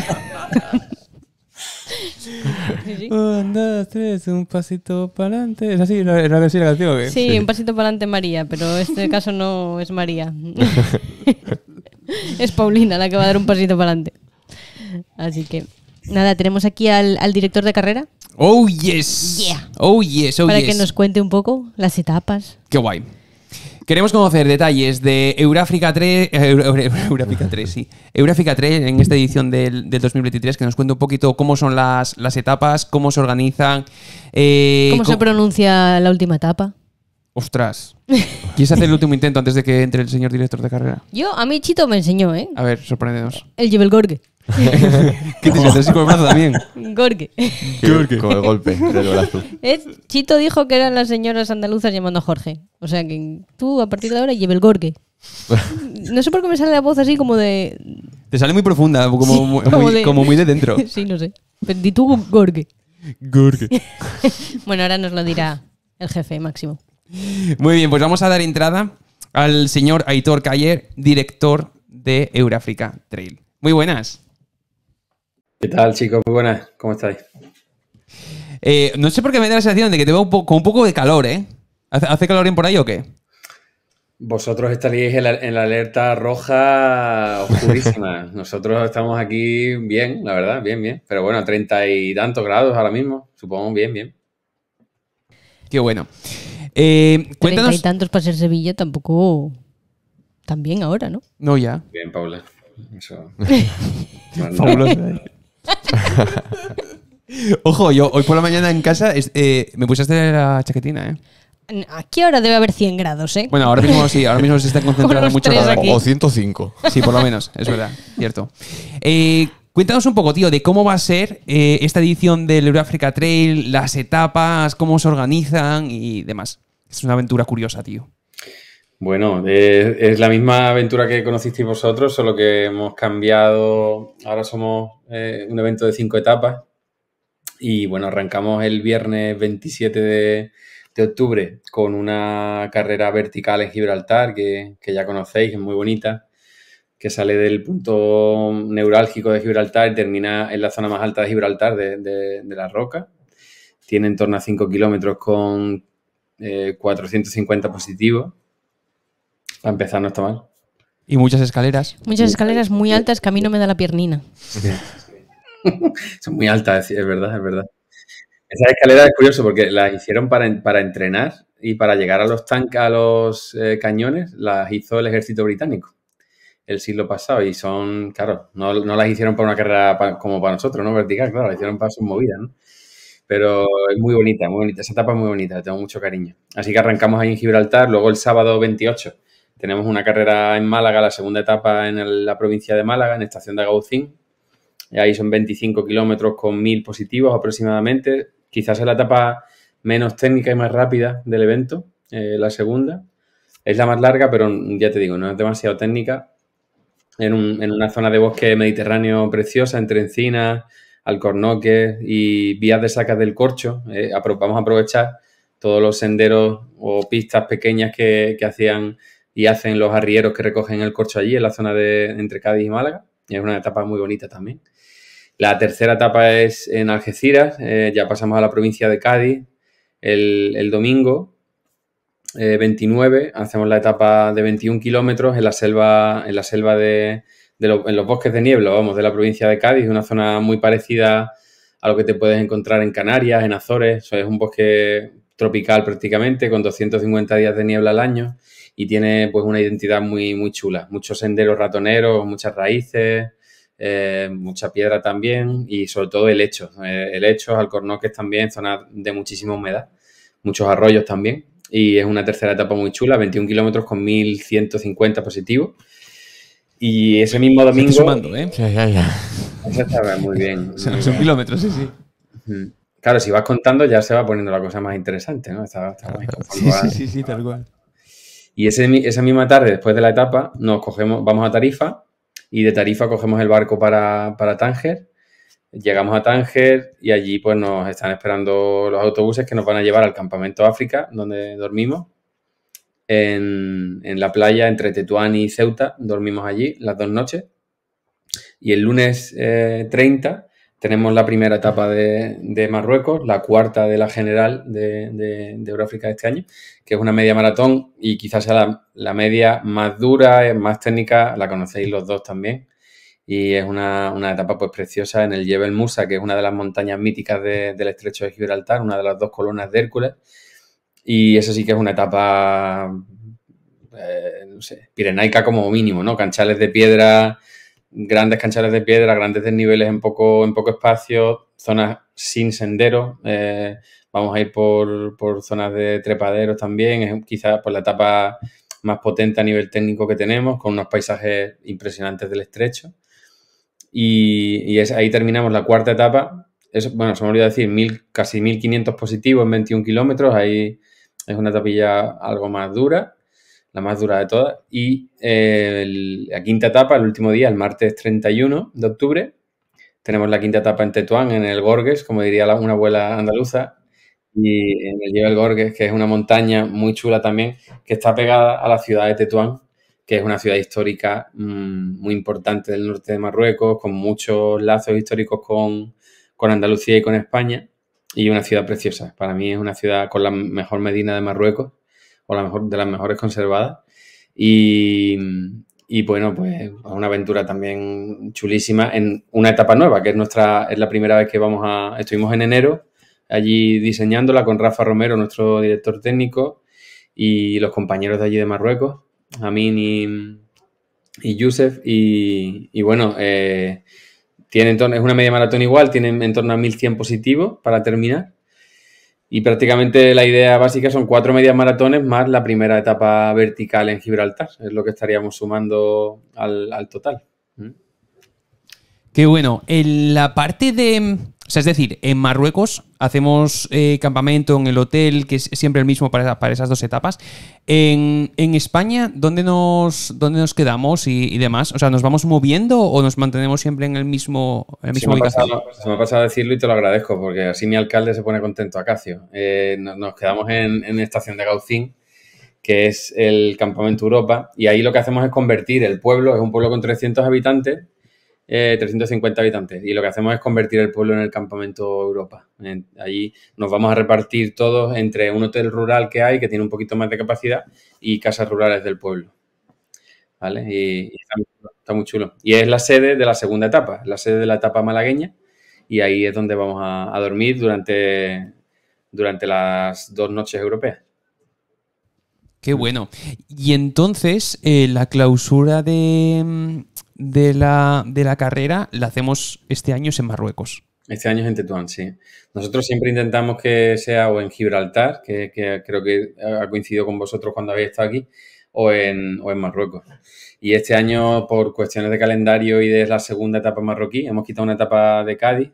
un, tres, un pasito para adelante. ¿Es así Sí, un pasito para adelante María, pero este caso no es María. es Paulina la que va a dar un pasito para adelante. Así que, nada, tenemos aquí al, director de carrera. Oh, yes. Yeah. Oh, yes, oh, Para que nos cuente un poco las etapas. Qué guay. Queremos conocer detalles de Euráfrica 3, eh, Euráfrica 3, sí. Euráfrica 3 en esta edición del, 2023, que nos cuente un poquito cómo son las, las etapas, cómo se organizan. Eh, ¿Cómo, se pronuncia la última etapa? Ostras. ¿Quieres hacer el último intento antes de que entre el señor director de carrera? Yo, a mí Chito me enseñó, ¿eh? A ver, sorpréndenos. El Jebel Gorgue. ¿Qué te así con el brazo también? Gorge. Con el golpe del brazo. Chito dijo que eran las señoras andaluzas llamando a Jorge. O sea que tú a partir de ahora lleve el Gorge. No sé por qué me sale la voz así como de. Te sale muy profunda, como, muy, de... dentro. sí, no sé. ¿Y tú Gorque. bueno, ahora nos lo dirá el jefe máximo. Muy bien, pues vamos a dar entrada al señor Aitor Cayer, director de Euráfrica Trail. Muy buenas. ¿Qué tal, chicos? Muy buenas, ¿cómo estáis? Eh, no sé por qué me da la sensación de que te veo un con un poco de calor, ¿eh? ¿Hace calor bien por ahí o qué? Vosotros estaríais en la, alerta roja oscurísima. Nosotros estamos aquí bien, la verdad, bien, bien. Pero bueno, a treinta y tantos grados ahora mismo, supongo, bien, bien. Qué bueno. Eh, y tantos para ser Sevilla tampoco tan bien ahora, ¿no? No, ya. Bien, Paula. Eso. Fabuloso. Ojo, yo hoy por la mañana en casa eh, me pusiste la chaquetina, ¿eh? qué hora debe haber 100 grados, eh? Bueno, ahora mismo sí, ahora mismo se está concentrando mucho O 105. Sí, por lo menos, es verdad, cierto. Eh, cuéntanos un poco, tío, de cómo va a ser esta edición del Euroafrica Trail, las etapas, cómo se organizan y demás. Es una aventura curiosa, tío. Bueno, es la misma aventura que conocisteis vosotros, solo que hemos cambiado. Ahora somos eh, un evento de cinco etapas. Y bueno, arrancamos el viernes 27 de, octubre con una carrera vertical en Gibraltar que, ya conocéis, es muy bonita, que sale del punto neurálgico de Gibraltar y termina en la zona más alta de Gibraltar, de, la roca. Tiene en torno a 5 kilómetros con 450 eh, positivos para empezar, no está mal. Y muchas escaleras. Muchas escaleras muy altas que a mí no me da la piernina. Son muy altas, es verdad, es verdad. Esas escaleras es curioso porque las hicieron para, entrenar y para llegar a los tanques, a los eh, cañones, las hizo el ejército británico el siglo pasado y son, claro, no, las hicieron para una carrera como para nosotros, ¿no? Vertical, claro, las hicieron para sus movidas, ¿no? Pero es muy bonita, muy bonita, esa etapa es muy bonita, le tengo mucho cariño. Así que arrancamos ahí en Gibraltar, luego el sábado 28 tenemos una carrera en Málaga, la segunda etapa en la provincia de Málaga, en estación de Agaucín. Ahí son 25 kilómetros con 1000 positivos aproximadamente. Quizás es la etapa menos técnica y más rápida del evento, eh, la segunda. Es la más larga, pero ya te digo, no es demasiado técnica. En, una zona de bosque mediterráneo preciosa, entre encinas, alcornoques y vías de sacas del corcho. Eh, vamos a aprovechar todos los senderos o pistas pequeñas que hacían y hacen los arrieros que recogen el corcho allí, en la zona de entre Cádiz y Málaga. Y es una etapa muy bonita también. La tercera etapa es en Algeciras, eh, ya pasamos a la provincia de Cádiz el, domingo, 29, eh, hacemos la etapa de 21 kilómetros en la selva, en la selva de, en los bosques de niebla, vamos, de la provincia de Cádiz, una zona muy parecida a lo que te puedes encontrar en Canarias, en Azores, es un bosque tropical prácticamente, con 250 días de niebla al año y tiene pues una identidad muy, muy chula. Muchos senderos ratoneros, muchas raíces, eh, mucha piedra también y sobre todo helechos. Eh, helechos, alcornoques también, zona de muchísima humedad, muchos arroyos también. Y es una tercera etapa muy chula, 21 kilómetros con 1150 positivos. Y ese mismo domingo. Se sumando, ¿eh? Ya, ya, ya. Eso está muy bien. Son un kilómetro, sí, sí. Claro, si vas contando ya se va poniendo la cosa más interesante, ¿no? Está, sí, sí, sí, tal cual. Y esa misma tarde, después de la etapa, nos cogemos, vamos a Tarifa y de Tarifa cogemos el barco para, para Tánger. Llegamos a Tánger y allí pues nos están esperando los autobuses que nos van a llevar al campamento África, donde dormimos. En, la playa entre Tetuán y Ceuta, dormimos allí las dos noches. Y el lunes 30 eh, tenemos la primera etapa de, Marruecos, la cuarta de la general de, de, de, este año, que es una media maratón y quizás sea la, media más dura, más técnica, la conocéis los dos también y es una, etapa pues preciosa en el Yebel Musa, que es una de las montañas míticas del estrecho de Gibraltar, una de las dos columnas de Hércules. Y eso sí que es una etapa, eh, no sé, pirenaica como mínimo, ¿no? Canchales de piedra grandes canchales de piedra, grandes desniveles en poco, en poco espacio, zonas sin sendero. Eh, vamos a ir por, zonas de trepaderos también. Es quizás por la etapa más potente a nivel técnico que tenemos, con unos paisajes impresionantes del estrecho. Y, ahí terminamos la cuarta etapa. bueno, se me olvidó decir, casi 1.500 positivos en 21 kilómetros. Ahí es una tapilla algo más dura la más dura de todas. Y eh, la quinta etapa, el último día, el martes 31 de octubre, tenemos la quinta etapa en Tetuán, en el Gorges, como diría una abuela andaluza, y en el Lleva Gorges, que es una montaña muy chula también, que está pegada a la ciudad de Tetuán, que es una ciudad histórica mm, muy importante del norte de Marruecos, con muchos lazos históricos con, con Andalucía y con España, y una ciudad preciosa. Para mí es una ciudad con la mejor medina de Marruecos o la mejor, de las mejores conservadas. Y, bueno, pues una aventura también chulísima en una etapa nueva, que es nuestra, es la primera vez que vamos a, estuvimos en enero allí diseñándola con Rafa Romero, nuestro director técnico, y los compañeros de allí de Marruecos, Amin y, Yusef, y, bueno, eh, tiene es una media maratón igual, tienen en torno a 1100 positivos para terminar, y prácticamente la idea básica son cuatro medias maratones más la primera etapa vertical en Gibraltar. Es lo que estaríamos sumando al, al total. Qué bueno. En la parte de o sea, es decir, en Marruecos hacemos eh, campamento en el hotel, que es siempre el mismo para, para esas dos etapas. En, España, ¿dónde nos, nos quedamos y, demás? O sea, ¿nos vamos moviendo o nos mantenemos siempre en el mismo el se me ha pasado a decirlo y te lo agradezco, porque así mi alcalde se pone contento, Acacio. Eh, nos, quedamos en, en estación de Gaucín, que es el campamento Europa, y ahí lo que hacemos es convertir el pueblo, es un pueblo con 300 habitantes, 350 eh, habitantes y lo que hacemos es convertir el pueblo en el campamento Europa. allí nos vamos a repartir todos entre un hotel rural que hay, que tiene un poquito más de capacidad, y casas rurales del pueblo. ¿Vale? Y, está, muy chulo, Y es la sede de la segunda etapa, la sede de la etapa malagueña, y ahí es donde vamos a, dormir durante, durante las dos noches europeas. Qué bueno. Y entonces, eh, la clausura de, de la, carrera la hacemos este año en Marruecos. Este año es en Tetuán, sí. Nosotros siempre intentamos que sea o en Gibraltar, que, creo que ha coincidido con vosotros cuando habéis estado aquí, o en, en Marruecos. Y este año, por cuestiones de calendario y de la segunda etapa marroquí, hemos quitado una etapa de Cádiz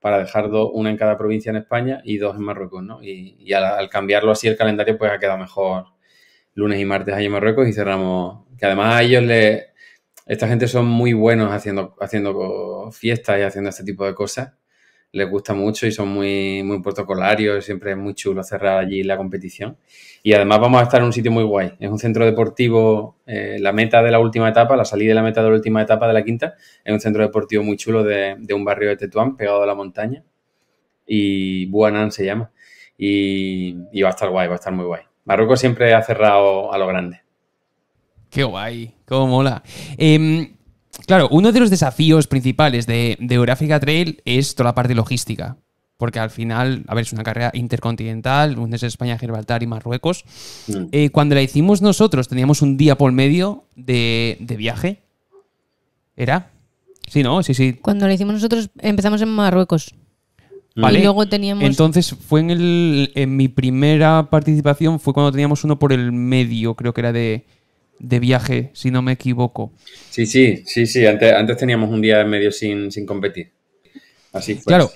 para dejar una en cada provincia en España y dos en Marruecos, ¿no? Y, al, cambiarlo así el calendario, pues ha quedado mejor lunes y martes ahí en Marruecos y cerramos. Que además a ellos les, esta gente son muy buenos haciendo, haciendo fiestas y haciendo este tipo de cosas. Les gusta mucho y son muy, muy protocolarios. Siempre es muy chulo cerrar allí la competición. Y además vamos a estar en un sitio muy guay. Es un centro deportivo, eh, la meta de la última etapa, la salida de la meta de la última etapa de la quinta, es un centro deportivo muy chulo de, un barrio de Tetuán, pegado a la montaña. Y Buanan se llama. Y, y va a estar guay, va a estar muy guay. Marruecos siempre ha cerrado a lo grande. Qué guay, cómo mola. Em, claro, uno de los desafíos principales de, de Trail es toda la parte logística. Porque al final, a ver, es una carrera intercontinental, desde España, Gibraltar y Marruecos. Mm. Eh, cuando la hicimos nosotros, teníamos un día por medio de, de viaje. ¿Era? Sí, ¿no? Sí, sí. Cuando la hicimos nosotros, empezamos en Marruecos. Mm. Vale. Y luego teníamos. Entonces fue en, el, en mi primera participación, fue cuando teníamos uno por el medio, creo que era de, de viaje, si no me equivoco. Sí, sí, sí, sí. Antes, antes teníamos un día de medio sin, sin competir. Así fue. Claro,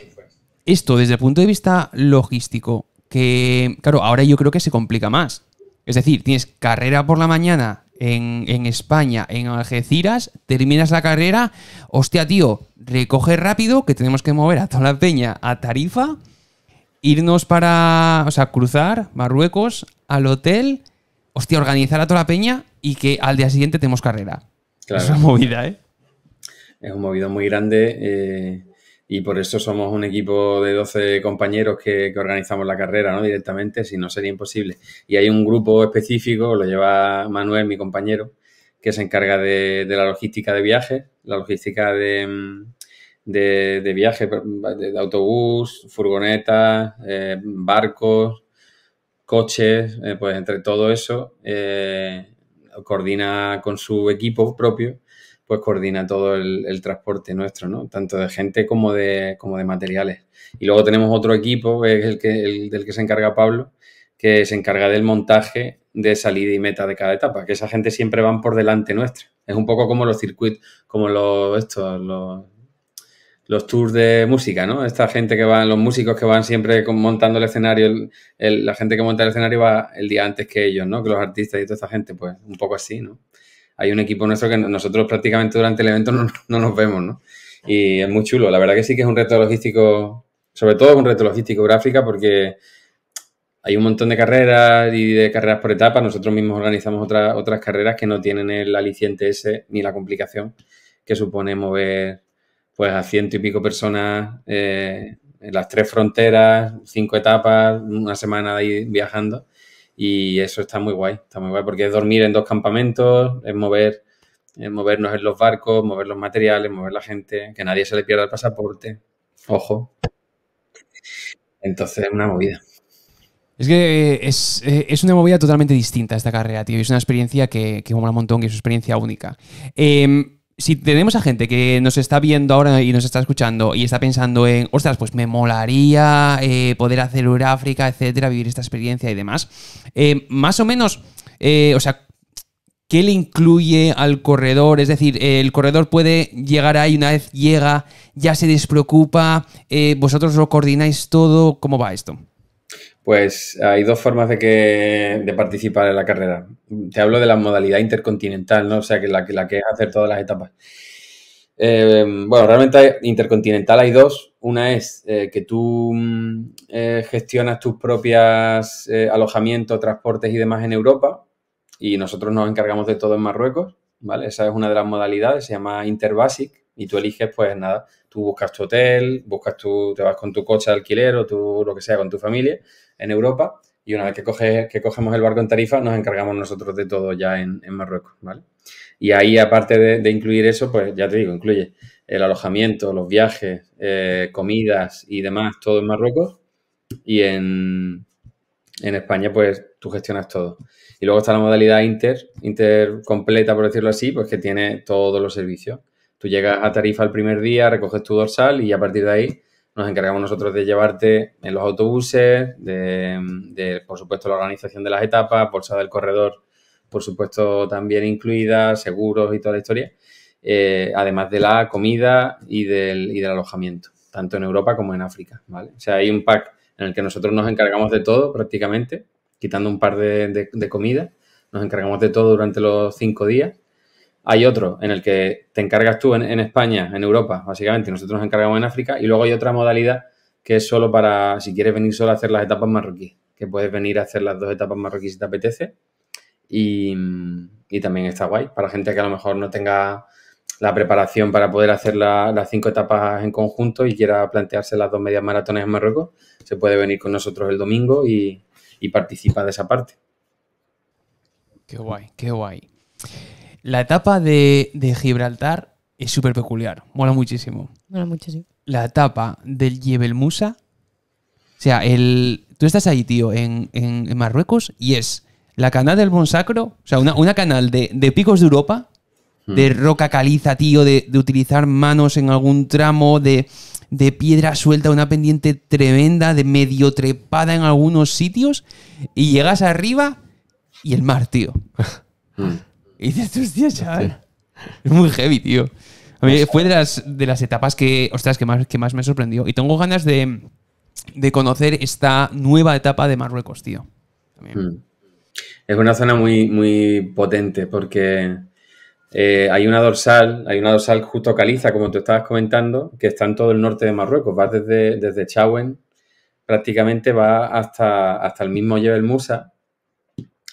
esto desde el punto de vista logístico, que claro, ahora yo creo que se complica más. Es decir, tienes carrera por la mañana en, en España, en Algeciras, terminas la carrera, hostia tío, recoge rápido que tenemos que mover a toda la peña a Tarifa, irnos para, o sea, cruzar Marruecos al hotel hostia, organizar a toda la peña y que al día siguiente tenemos carrera. Claro. Es una movida, ¿eh? Es un movido muy grande eh, y por eso somos un equipo de 12 compañeros que, organizamos la carrera, ¿no? Directamente, si no sería imposible. Y hay un grupo específico, lo lleva Manuel, mi compañero, que se encarga de, la logística de viaje, la logística de, viaje, de, autobús, furgonetas, eh, barcos, coches, eh, pues entre todo eso, eh, coordina con su equipo propio, pues coordina todo el, transporte nuestro, ¿no? Tanto de gente como de, como de materiales. Y luego tenemos otro equipo, es el, que, el del que se encarga Pablo, que se encarga del montaje de salida y meta de cada etapa, que esa gente siempre van por delante nuestra. Es un poco como los circuitos, como los, estos, los los tours de música, ¿no? Esta gente que van, los músicos que van siempre montando el escenario, la gente que monta el escenario va el día antes que ellos, ¿no? Que los artistas y toda esta gente, pues un poco así, ¿no? Hay un equipo nuestro que nosotros prácticamente durante el evento no, nos vemos, ¿no? Y es muy chulo, la verdad que sí que es un reto logístico, sobre todo un reto logístico gráfica porque hay un montón de carreras y de carreras por etapa. nosotros mismos organizamos otras otras carreras que no tienen el aliciente ese ni la complicación que supone mover pues a ciento y pico personas eh, en las tres fronteras, cinco etapas, una semana ahí viajando. Y eso está muy guay, está muy guay, porque es dormir en dos campamentos, es mover, movernos en los barcos, mover los materiales, mover la gente, que nadie se le pierda el pasaporte. Ojo. Entonces es una movida. Es que eh, eh, es, una movida totalmente distinta esta carrera, tío. Es una experiencia que, que un montón, que es una experiencia única. Eh, si tenemos a gente que nos está viendo ahora y nos está escuchando y está pensando en, ostras, pues me molaría eh, poder hacer África, etcétera, vivir esta experiencia y demás, eh, más o menos, eh, o sea, ¿qué le incluye al corredor? Es decir, el corredor puede llegar ahí una vez llega, ya se despreocupa, vosotros lo coordináis todo, ¿cómo va esto? Pues hay dos formas de, participar en la carrera. Te hablo de la modalidad intercontinental, ¿no? O sea, que la, la que es hacer todas las etapas. Eh, bueno, realmente intercontinental hay dos. Una es eh, que tú mm, eh, gestionas tus propias alojamientos, transportes y demás en Europa y nosotros nos encargamos de todo en Marruecos, ¿vale? Esa es una de las modalidades, se llama Interbasic y tú eliges, pues nada, tú buscas tu hotel, buscas tu, te vas con tu coche de alquiler o tú, lo que sea, con tu familia en Europa. Y una vez que, coge, que cogemos el barco en Tarifa, nos encargamos nosotros de todo ya en, Marruecos, ¿vale? Y ahí, aparte de, incluir eso, pues ya te digo, incluye el alojamiento, los viajes, eh, comidas y demás, todo en Marruecos. Y en, en España, pues tú gestionas todo. Y luego está la modalidad inter, inter completa, por decirlo así, pues que tiene todos los servicios. Tú llegas a Tarifa el primer día, recoges tu dorsal y a partir de ahí nos encargamos nosotros de llevarte en los autobuses, de, por supuesto, la organización de las etapas, bolsa del corredor, por supuesto, también incluida, seguros y toda la historia, eh, además de la comida y del, alojamiento, tanto en Europa como en África, ¿vale? O sea, hay un pack en el que nosotros nos encargamos de todo prácticamente, quitando un par de, de, de comida, nos encargamos de todo durante los cinco días hay otro en el que te encargas tú en, España, en Europa, básicamente, nosotros nos encargamos en África. Y luego hay otra modalidad que es solo para, si quieres venir solo a hacer las etapas marroquíes, que puedes venir a hacer las dos etapas marroquíes si te apetece. Y, también está guay para gente que a lo mejor no tenga la preparación para poder hacer las cinco etapas en conjunto y quiera plantearse las dos medias maratones en Marruecos, se puede venir con nosotros el domingo y, y participa de esa parte. Qué guay, qué guay. La etapa de, Gibraltar es súper peculiar. Mola muchísimo. Mola muchísimo. La etapa del Yebel Musa. O sea, el, tú estás ahí, tío, en, Marruecos y es la canal del Monsacro, o sea, una, canal de, picos de Europa, hmm. de roca caliza, tío, de, utilizar manos en algún tramo, de, piedra suelta, una pendiente tremenda, de medio trepada en algunos sitios, y llegas arriba y el mar, tío. Hmm. Y dices, Es muy heavy, tío. fue de las, de las etapas que, ostras, que más, que más me sorprendió. Y tengo ganas de, conocer esta nueva etapa de Marruecos, tío. Hmm. Es una zona muy, muy potente porque eh, hay una dorsal, hay una dorsal justo caliza, como tú estabas comentando, que está en todo el norte de Marruecos. Va desde, desde Chauen, prácticamente va hasta, hasta el mismo Yebel Musa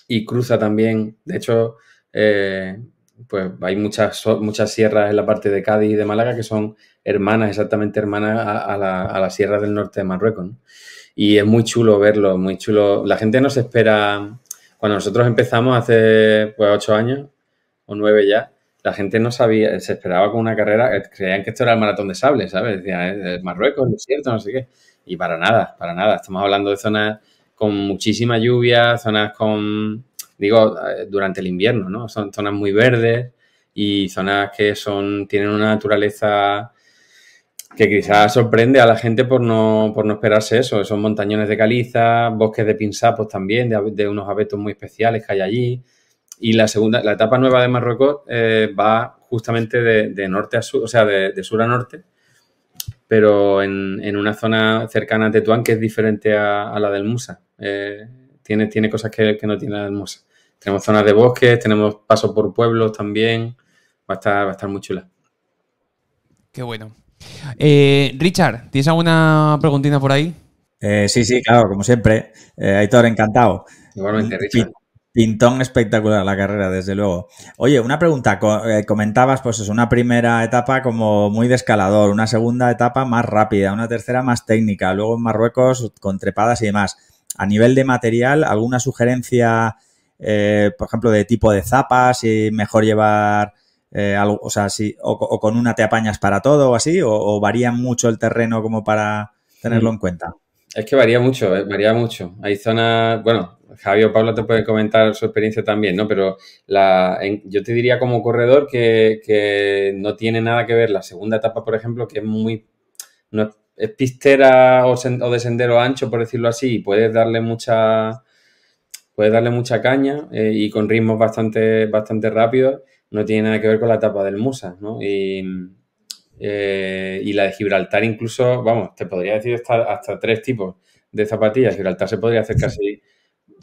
y cruza también, de hecho eh, pues hay muchas, muchas sierras en la parte de Cádiz y de Málaga que son hermanas, exactamente hermanas a, la, a las sierras del norte de Marruecos. Y es muy chulo verlo, muy chulo. La gente no se espera, cuando nosotros empezamos hace pues ocho años o nueve ya, la gente no sabía, se esperaba con una carrera, eh, creían que esto era el maratón de sables ¿sabes? Decían, eh, Marruecos, el desierto, no sé qué. Y para nada, para nada. Estamos hablando de zonas con muchísima lluvia, zonas con digo, eh, durante el invierno, ¿no? Son zonas muy verdes y zonas que son, tienen una naturaleza que quizás sorprende a la gente por no, por no esperarse eso. Son montañones de caliza, bosques de pinzapos pues, también, de, unos abetos muy especiales que hay allí. Y la segunda, la etapa nueva de Marruecos eh, va justamente de, norte a sur, o sea, de, sur a norte, pero en, una zona cercana a Tetuán que es diferente a, la del Musa. Eh, tiene, tiene cosas que, que no tiene la del Musa. Tenemos zonas de bosques, tenemos pasos por pueblos también. Va a estar, va a estar muy chula. Qué bueno. Eh, Richard, ¿tienes alguna preguntita por ahí? Eh, sí, sí, claro, como siempre. Eh, Aitor, encantado. Igualmente, Richard. Pintón espectacular la carrera, desde luego. Oye, una pregunta. Comentabas, pues es una primera etapa como muy de escalador, una segunda etapa más rápida, una tercera más técnica, luego en Marruecos con trepadas y demás. A nivel de material, ¿alguna sugerencia eh, por ejemplo, de tipo de zapas, y mejor llevar eh, algo, o sea, si, o, con una te apañas para todo o así, o, varía mucho el terreno como para tenerlo mm. en cuenta. Es que varía mucho, eh, varía mucho. Hay zonas, bueno, Javier o Pablo te pueden comentar su experiencia también, ¿no? Pero la, yo te diría como corredor que, no tiene nada que ver la segunda etapa, por ejemplo, que es muy... es, pistera o, o, de sendero ancho, por decirlo así, y puedes darle mucha puedes darle mucha caña eh, y con ritmos bastante, bastante rápidos, no tiene nada que ver con la etapa del Musa, ¿no? Eh, y, la de Gibraltar incluso, vamos, te podría decir hasta, hasta tres tipos de zapatillas. Gibraltar se podría hacer casi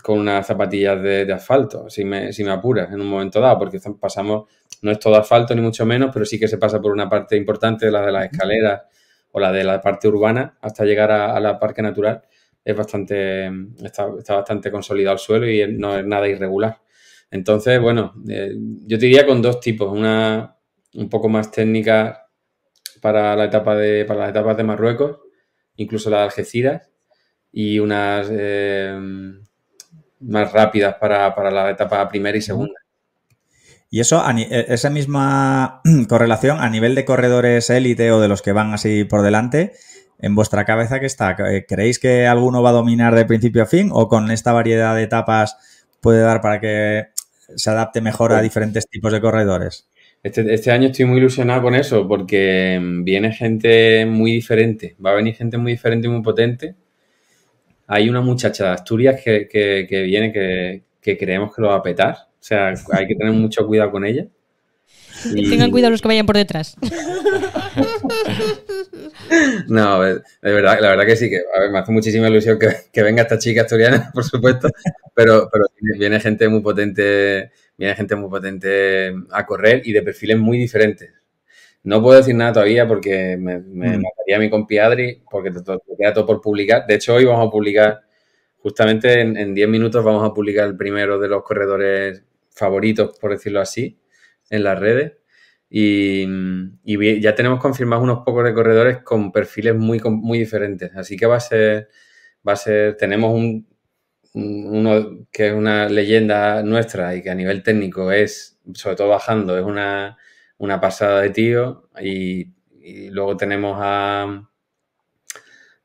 con unas zapatillas de, asfalto, si me, si apuras, en un momento dado, porque pasamos, no es todo asfalto ni mucho menos, pero sí que se pasa por una parte importante la de las escaleras o la de la parte urbana hasta llegar a, a la parque natural es bastante, está, bastante consolidado el suelo y no es nada irregular. Entonces, bueno, eh, yo te diría con dos tipos, una un poco más técnica para, la etapa de, para las etapas de Marruecos, incluso las de Algeciras, y unas eh, más rápidas para, para la etapa primera y segunda. Y eso, e, esa misma correlación a nivel de corredores élite o de los que van así por delante, en vuestra cabeza que está. ¿Creéis que alguno va a dominar de principio a fin o con esta variedad de etapas puede dar para que se adapte mejor a pues- diferentes tipos de corredores? Este, este, año estoy muy ilusionado con eso porque viene gente muy diferente, va a venir gente muy diferente y muy potente. Hay una muchacha de Asturias que, viene que, creemos que lo va a petar, o sea, hay que tener mucho cuidado con ella. Y... Tengan cuidado los que vayan por detrás. No, de verdad, la verdad que sí, que me hace muchísima ilusión que, venga esta chica asturiana, por supuesto, pero, pero viene gente muy potente, viene gente muy potente a correr y de perfiles muy diferentes. No puedo decir nada todavía porque me, mm. mataría a mi compi porque te, queda todo por publicar. De hecho, hoy vamos a publicar, justamente en 10 minutos vamos a publicar el primero de los corredores favoritos, por decirlo así, en las redes. Y, mm, ya tenemos confirmados unos pocos de corredores con perfiles muy, muy diferentes. Así que va a ser, va a ser, tenemos uno que es una leyenda nuestra y que a nivel técnico es, sobre todo bajando, es una, pasada de tío. Y, luego tenemos a,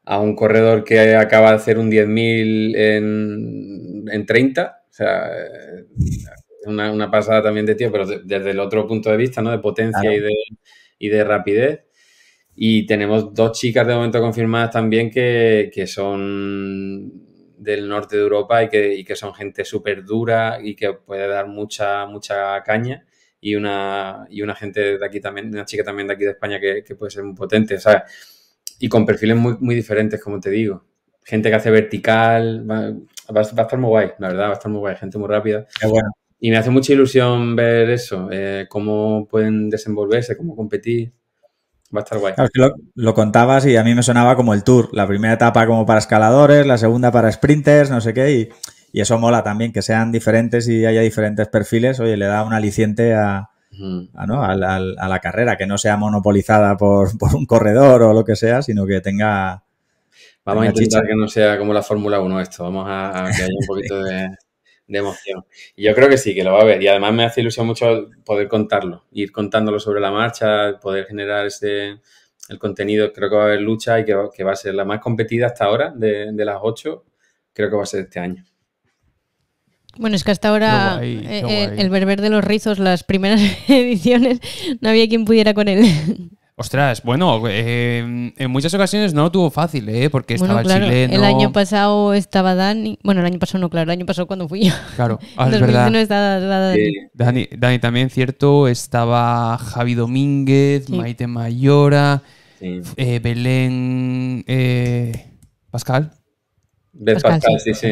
a un corredor que acaba de hacer un 10.000 en, en 30. O sea, una, una, pasada también de tío, pero desde el otro punto de vista, ¿no? De potencia y, de, y de rapidez. Y tenemos dos chicas de momento confirmadas también que, que son del norte de Europa y que, y que son gente súper dura y que puede dar mucha, mucha caña. Y una, y una gente de aquí también, una chica también de aquí de España que, que puede ser muy potente, ¿sabes? Y con perfiles muy, muy diferentes, como te digo. Gente que hace vertical, va, va, a estar muy guay, la verdad, va a estar muy guay, gente muy rápida. Qué bueno. Y me hace mucha ilusión ver eso, eh, cómo pueden desenvolverse, cómo competir. Va a estar guay. lo, contabas y a mí me sonaba como el tour. La primera etapa como para escaladores, la segunda para sprinters, no sé qué. Y, eso mola también, que sean diferentes y haya diferentes perfiles. Oye, le da un aliciente a, la, carrera, que no sea monopolizada por, un corredor o lo que sea, sino que tenga. Vamos a intentar que no sea como la Fórmula 1 esto, vamos a que haya un poquito de, de emoción. Y yo creo que sí, que lo va a ver. Y además me hace ilusión mucho poder contarlo, ir contándolo sobre la marcha, poder generar ese, el contenido. Creo que va a haber lucha y que, que va a ser la más competida hasta ahora, de, de, las ocho, creo que va a ser este año. Bueno, es que hasta ahora eh, eh, el berber de los rizos, las primeras ediciones, no había quien pudiera con él. Ostras, bueno, em, en muchas ocasiones no lo tuvo fácil, ¿eh? Porque estaba el chileno. El año pasado estaba Dani. Bueno, el año pasado no, claro, el año pasado cuando fui yo. Claro, ah, es verdad. Dani. Dani. también, cierto, estaba Javi Domínguez, Maite Mayora, eh, Belén eh, Pascal. Pascal, sí, sí.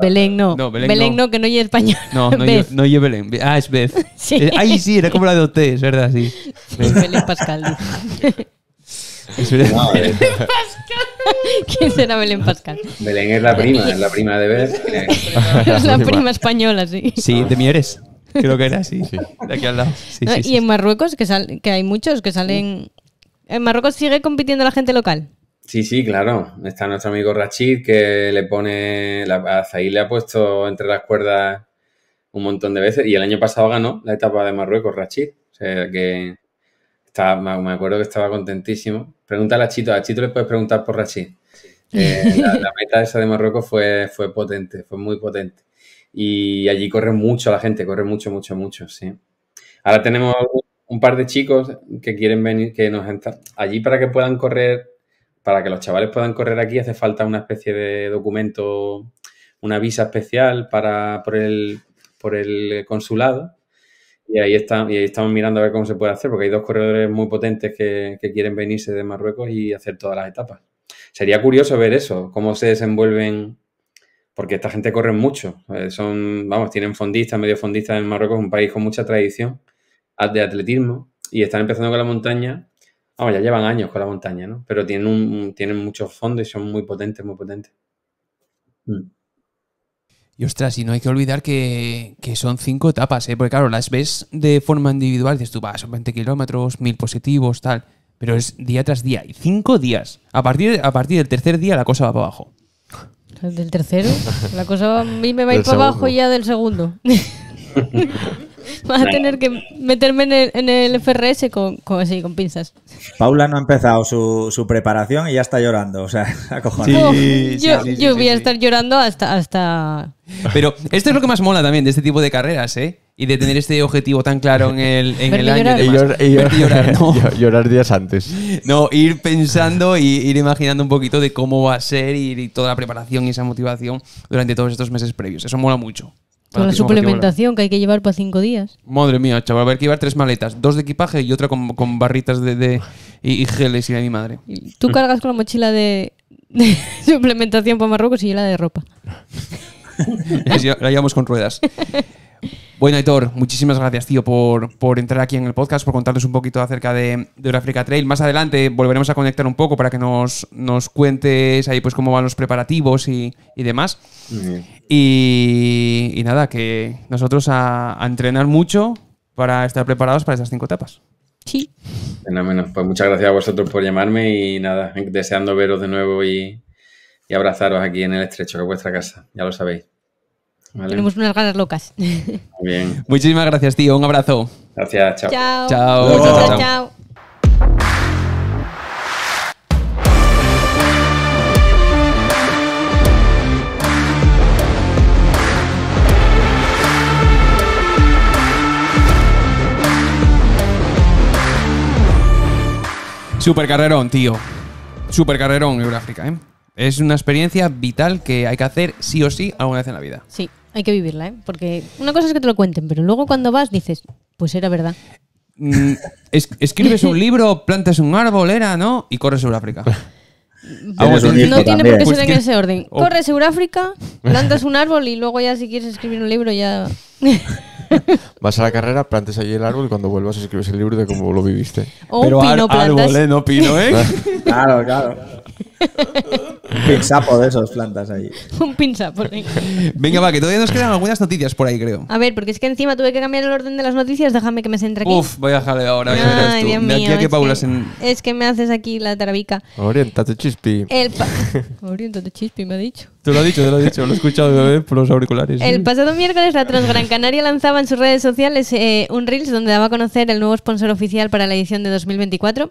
Belén no. Belén, no. que no oye español. No, no, Belén. Ah, es Beth. Sí. Eh, sí, era como la de OT, es verdad, sí. Belén Pascal. ¿Quién será Belén Pascal? Belén es la prima, es la prima de Beth. es la prima española, sí. Sí, de Mieres. Creo que era, así sí. De aquí al lado. Sí, sí, y en Marruecos, que, que hay muchos que salen... ¿En Marruecos sigue compitiendo la gente local? Sí, sí, claro. Está nuestro amigo Rachid que le pone, la, a Zahir le ha puesto entre las cuerdas un montón de veces y el año pasado ganó la etapa de Marruecos Rachid. O sea que me acuerdo que estaba contentísimo. Pregúntale a Chito, a Chito le puedes preguntar por Rachid. Eh, la, meta esa de Marruecos fue, fue potente, fue muy potente. Y allí corre mucho la gente, corre mucho, mucho, mucho, sí. Ahora tenemos un par de chicos que quieren venir, que nos entran allí para que puedan correr para que los chavales puedan correr aquí hace falta una especie de documento, una visa especial para, por, el, por el consulado. Y ahí, está, y estamos mirando a ver cómo se puede hacer, porque hay dos corredores muy potentes que, quieren venirse de Marruecos y hacer todas las etapas. Sería curioso ver eso, cómo se desenvuelven, porque esta gente corre mucho. Eh, son, vamos, tienen fondistas, medio fondistas en Marruecos, un país con mucha tradición de atletismo, y están empezando con la montaña ya llevan años con la montaña, ¿no? Pero tienen, un, tienen muchos fondos y son muy potentes, muy potentes. Mm. Y ostras, y no hay que olvidar que, son cinco etapas, ¿eh? Porque claro, las ves de forma individual, dices tú, son 20 kilómetros, mil positivos, tal. Pero es día tras día. Y cinco días. A partir, a partir del tercer día la cosa va para abajo. ¿Del tercero? La cosa a mí me va a ir para abajo ya del segundo. Vas a tener que meterme en el, FRS con, pinzas. Paula no ha empezado su, preparación y ya está llorando. yo, voy a estar llorando hasta, hasta. Pero esto es lo que más mola también de este tipo de carreras, ¿eh? y de tener este objetivo tan claro en el, en año. Y llorar, días antes. No, ir pensando y ir imaginando un poquito de cómo va a ser y toda la preparación y esa motivación durante todos estos meses previos. Eso mola mucho. Con la suplementación que hay que llevar para cinco días. Madre mía, chaval, hay que llevar tres maletas, dos de equipaje y otra con, con barritas de, de y, geles y de mi madre. Tú cargas con la mochila de, suplementación para Marruecos y la de ropa. la llevamos con ruedas. Bueno, Aitor, muchísimas gracias, tío, por, por, entrar aquí en el podcast, por contarnos un poquito acerca de, de Trail. Más adelante volveremos a conectar un poco para que nos, cuentes ahí pues cómo van los preparativos y, demás. y, nada, que nosotros a, entrenar mucho para estar preparados para esas cinco etapas. Sí. Fenómeno. Pues muchas gracias a vosotros por llamarme y nada, deseando veros de nuevo y, y abrazaros aquí en el estrecho, que es vuestra casa, ya lo sabéis. Tenemos unas ganas locas. bien. Muchísimas gracias, tío. Un abrazo. Gracias, chao. Chao. Chao, chao. chao. tío. Supercarrerón, en Euráfrica, ¿eh? Es una experiencia vital que hay que hacer sí o sí alguna vez en la vida. Sí. Hay que vivirla, ¿eh? Porque una cosa es que te lo cuenten, pero luego cuando vas dices, pues era verdad. Mm, escribes un libro, plantas un árbol, era, ¿no? Y corres sobre África. No tiene por qué pues ser en ese orden. Corres sobre África, plantas un árbol y luego ya si quieres escribir un libro ya... Vas a la carrera, plantes allí el árbol y cuando vuelvas escribes el libro de cómo lo viviste. Pero árbol, ¿eh? No pino, ¿eh? Claro, claro. Un pinzapo de esas plantas ahí. Un pinzapo. Venga, va, que todavía nos quedan algunas noticias por ahí, creo. A ver, porque es que encima tuve que cambiar el orden de las noticias. Déjame que me centre aquí. Uf, voy a dejarle ahora. Ay, mío, Es que me haces aquí la tarabica. Orientate chispi. El chispi, me ha dicho. Te lo ha dicho, te lo ha dicho. Lo he escuchado por los auriculares. El ¿eh? pasado miércoles, la Transgran Canaria lanzaba en sus redes sociales eh, un Reels donde daba a conocer el nuevo sponsor oficial para la edición de 2024.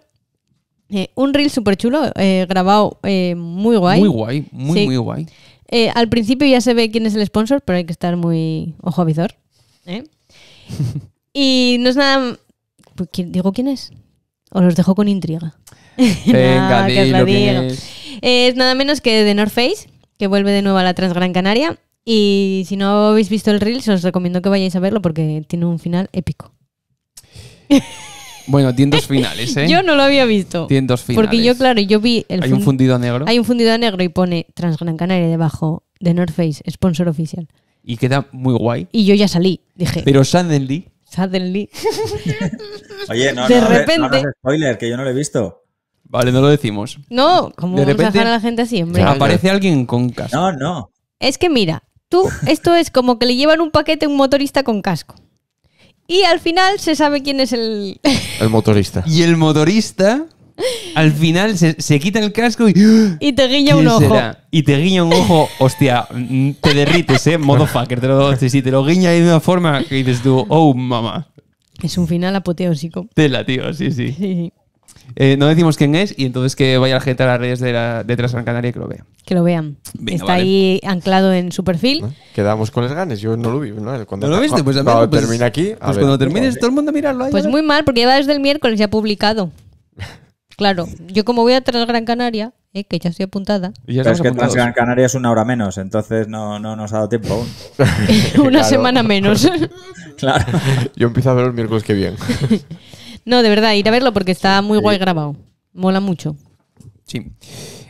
Eh, un reel súper chulo, eh, grabado eh, muy guay. Muy guay, muy, muy guay. al principio ya se ve quién es el sponsor, pero hay que estar muy ojo a y no es nada. Pues, ¿Digo quién es? ¿O los dejo con intriga? Venga, es. nada menos que The North Face, que vuelve de nuevo a la Transgran Canaria. Y si no habéis visto el reel, os recomiendo que vayáis a verlo porque tiene un final épico. Bueno, tientos finales, ¿eh? Yo no lo había visto. Tientos finales. Porque yo, claro, yo vi el. Hay un fundido negro. Hay un fundido negro y pone Transgran Canaria debajo de North Face, sponsor oficial. Y queda muy guay. Y yo ya salí, dije. Pero suddenly. Suddenly. Oye, no, de repente. spoiler, que yo no lo he visto. Vale, no lo decimos. No, como a la gente así, hombre? Aparece alguien con casco. No, no. Es que mira, tú, esto es como que le llevan un paquete a un motorista con casco. Y al final se sabe quién es el. El motorista. y el motorista. Al final se, quita el casco y. Y te guiña un ojo. Y te guiña un ojo, hostia, te derrites, ¿eh? Modo fucker, te lo doy. te lo guiña de una forma que dices tú, oh mamá. Es un final apoteósico. Tela, tío, sí, sí. Eh, no decimos quién es y entonces que vaya la gente a las redes de, la, de Canaria y que lo vea. Que lo vean. Está ahí anclado en su perfil. Quedamos con las ganas. Yo no lo vi. ¿no? Cuando, lo viste? Pues, cuando pues, termina aquí. pues cuando termines, todo el mundo mirarlo. Ahí, pues muy mal, porque lleva desde el miércoles ya publicado. Claro, yo como voy a Transgran Canaria, eh, que ya estoy apuntada. es que Gran Canaria es una hora menos, entonces no, no nos ha dado tiempo aún. una semana menos. claro. Yo empiezo a ver el miércoles que bien. no, de verdad, ir a verlo porque está muy guay grabado. Mola mucho. Sí.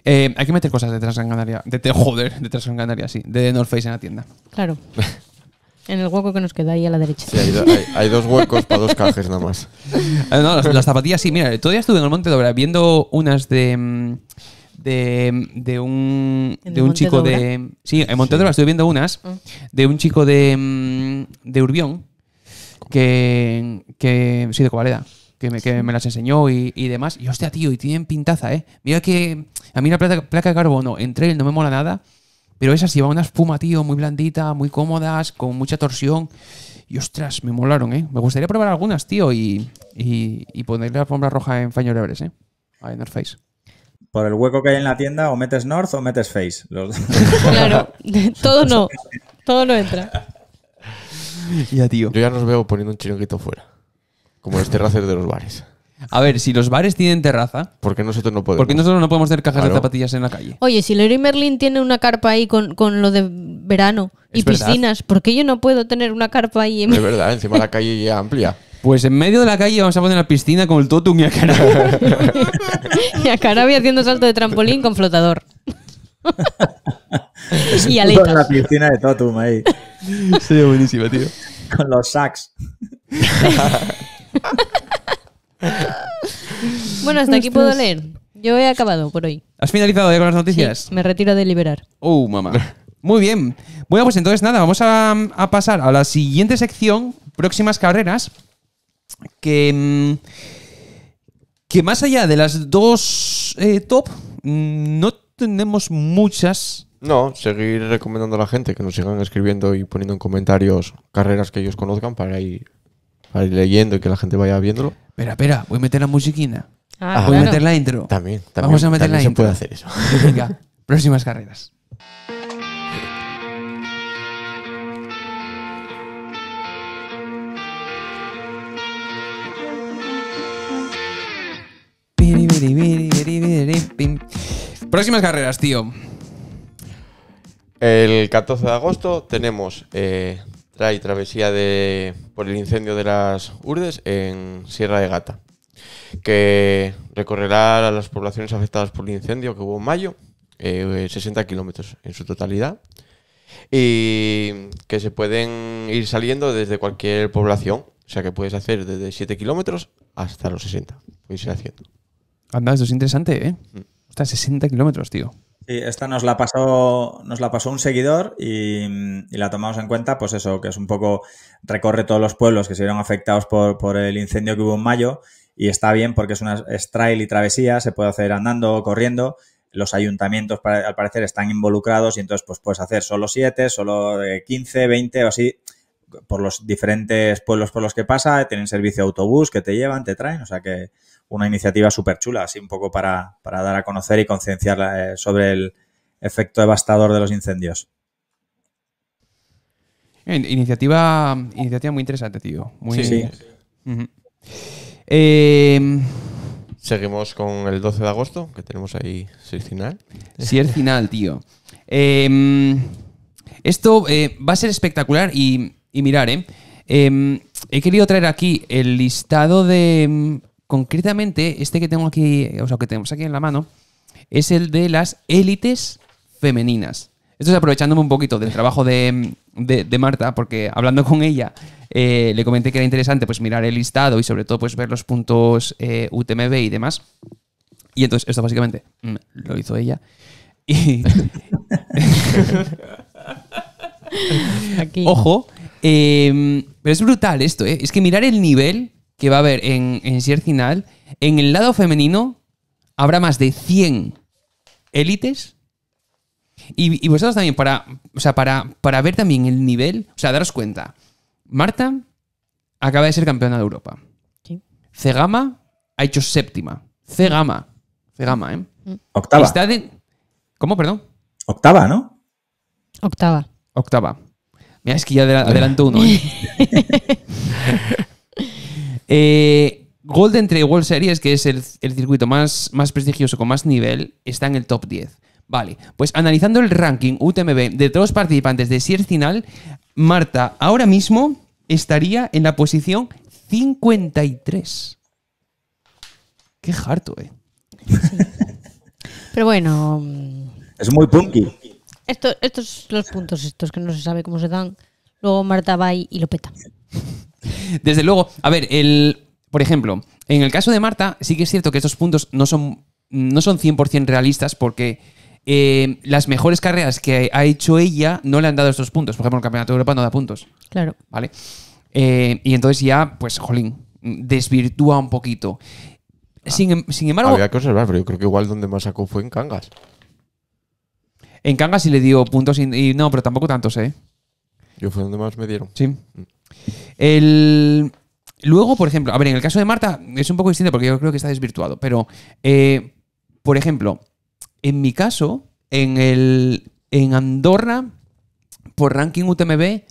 Eh, hay que meter cosas de Transcanaria. De, de, joder, de sí. De North Face en la tienda. Claro. En el hueco que nos queda ahí a la derecha. Sí, hay, dos huecos para dos cajes nada más. Ah, no, las, zapatillas sí. Mira, todavía estuve en el Monte Dobra viendo unas de... Mm, mm, de, un, ah. de un chico de... Sí, en Monte Dobra estuve viendo unas de un chico de, de Urbión que, que... Sí, de Cobaleda que me, las enseñó y, demás. Y hostia, tío, y tienen pintaza, ¿eh? Mira que a mí la placa, placa de carbono en trail no me mola nada, pero esas llevan una espuma, tío, muy blandita, muy cómodas, con mucha torsión. Y ostras, me molaron, ¿eh? Me gustaría probar algunas, tío, y, y, ponerle la alfombra roja en Fañor ¿eh? A North Face. Por el hueco que hay en la tienda, o metes North o metes Face. claro, todo no. Todo no entra. Ya, tío. Yo ya nos veo poniendo un chiringuito fuera. Como los terrazas de los bares. A ver, si los bares tienen terraza, Porque nosotros no podemos. porque nosotros no podemos tener cajas de zapatillas en la calle. Oye, si Leroy Merlin tiene una carpa ahí con, lo de verano y piscinas, ¿por qué yo no puedo tener una carpa ahí? en- verdad, encima la calle ya amplia. Pues en medio de la calle vamos a poner la piscina con el totum y a cara. y a haciendo salto de trampolín con flotador. y Con la piscina de Totum ahí, Sería buenísima, tío. con los sacks. bueno, hasta aquí puedo leer. Yo he acabado por hoy. ¿Has finalizado ya con las noticias? me retiro de liberar. ¡Oh, mamá. Muy bien. Bueno, pues entonces nada, vamos a, pasar a la siguiente sección, próximas carreras, que, mm, que más allá de las dos eh, top, mm, no tenemos muchas no, seguir recomendando a la gente que nos sigan escribiendo y poniendo en comentarios carreras que ellos conozcan para ir para ir leyendo y que la gente vaya viéndolo. Espera, espera, voy a meter la musiquina. Ah, voy a meter la intro. También, también Vamos a meter la se puede hacer eso. Venga, próximas carreras. Próximas carreras, tío. El 14 de agosto tenemos eh, trae travesía de, por el incendio de las Urdes en Sierra de Gata, que recorrerá a las poblaciones afectadas por el incendio que hubo en mayo, 60 eh, kilómetros en su totalidad, y que se pueden ir saliendo desde cualquier población, o sea que puedes hacer desde 7 kilómetros hasta los 60, puedes ir haciendo. Anda, esto es interesante, ¿eh? Mm. Hasta 60 kilómetros, tío. Sí, esta nos la pasó, nos la pasó un seguidor y, la tomamos en cuenta, pues eso, que es un poco, recorre todos los pueblos que se vieron afectados por, el incendio que hubo en mayo y está bien porque es una trail y travesía, se puede hacer andando o corriendo. Los ayuntamientos, al parecer, están involucrados y entonces pues puedes hacer solo siete, solo 15, eh, 20 o así por los diferentes pueblos por los que pasa. Tienen servicio de autobús que te llevan, te traen, o sea que una iniciativa súper chula, así un poco para, dar a conocer y concienciar eh, sobre el efecto devastador de los incendios. Eh, iniciativa, iniciativa muy interesante, tío. Muy sí, em, Seguimos con el 12 de agosto, que tenemos ahí si final. Sí, el final, tío. Em, esto eh, va a ser espectacular y, y mirar, ¿eh? Em, he querido traer aquí el listado de Concretamente, este que tengo aquí, o sea, que tenemos aquí en la mano, es el de las élites femeninas. Esto es aprovechándome un poquito del trabajo de, Marta, porque hablando con ella eh, le comenté que era interesante pues mirar el listado y sobre todo pues ver los puntos eh, UTMB y demás. Y entonces esto básicamente mm, lo hizo ella. Ojo, eh, pero es brutal esto, Es que mirar el nivel que va a haber en, en final en el lado femenino habrá más de 100 élites. Y, vosotros también, para, para, para ver también el nivel, o sea, daros cuenta. Marta acaba de ser campeona de Europa. Sí. Cegama ha hecho séptima. Cegama. Cegama, ¿eh? Mm. Octava. ¿Cómo, perdón? Octava, ¿no? Octava. Octava. Mira, es que ya adelanto uno. ¿eh? Eh, Golden Trail World Series, que es el, circuito más, más prestigioso con más nivel, está en el top 10. Vale, pues analizando el ranking UTMB de todos los participantes de Sierra Final, Marta ahora mismo estaría en la posición 53. Qué harto, eh. Pero bueno. Es muy punky. Estos estos los puntos estos que no se sabe cómo se dan. Luego Marta va y lo peta. Desde luego, a ver, el, por ejemplo, en el caso de Marta, sí que es cierto que estos puntos no son, no son 100% realistas porque eh, las mejores carreras que ha hecho ella no le han dado estos puntos. Por ejemplo, el Campeonato de Europa no da puntos. Claro. ¿Vale? Eh, y entonces ya, pues, jolín, desvirtúa un poquito. Ah, em, sin, embargo. Había que observar, pero yo creo que igual donde más sacó fue en Cangas. En Cangas sí le dio puntos y, y no, pero tampoco tantos, ¿eh? Yo fue donde más me dieron. Sí. Mm. El, luego, por ejemplo, a ver, en el caso de Marta es un poco distinto porque yo creo que está desvirtuado, pero, eh, por ejemplo, en mi caso, en, el, en Andorra, por ranking UTMB,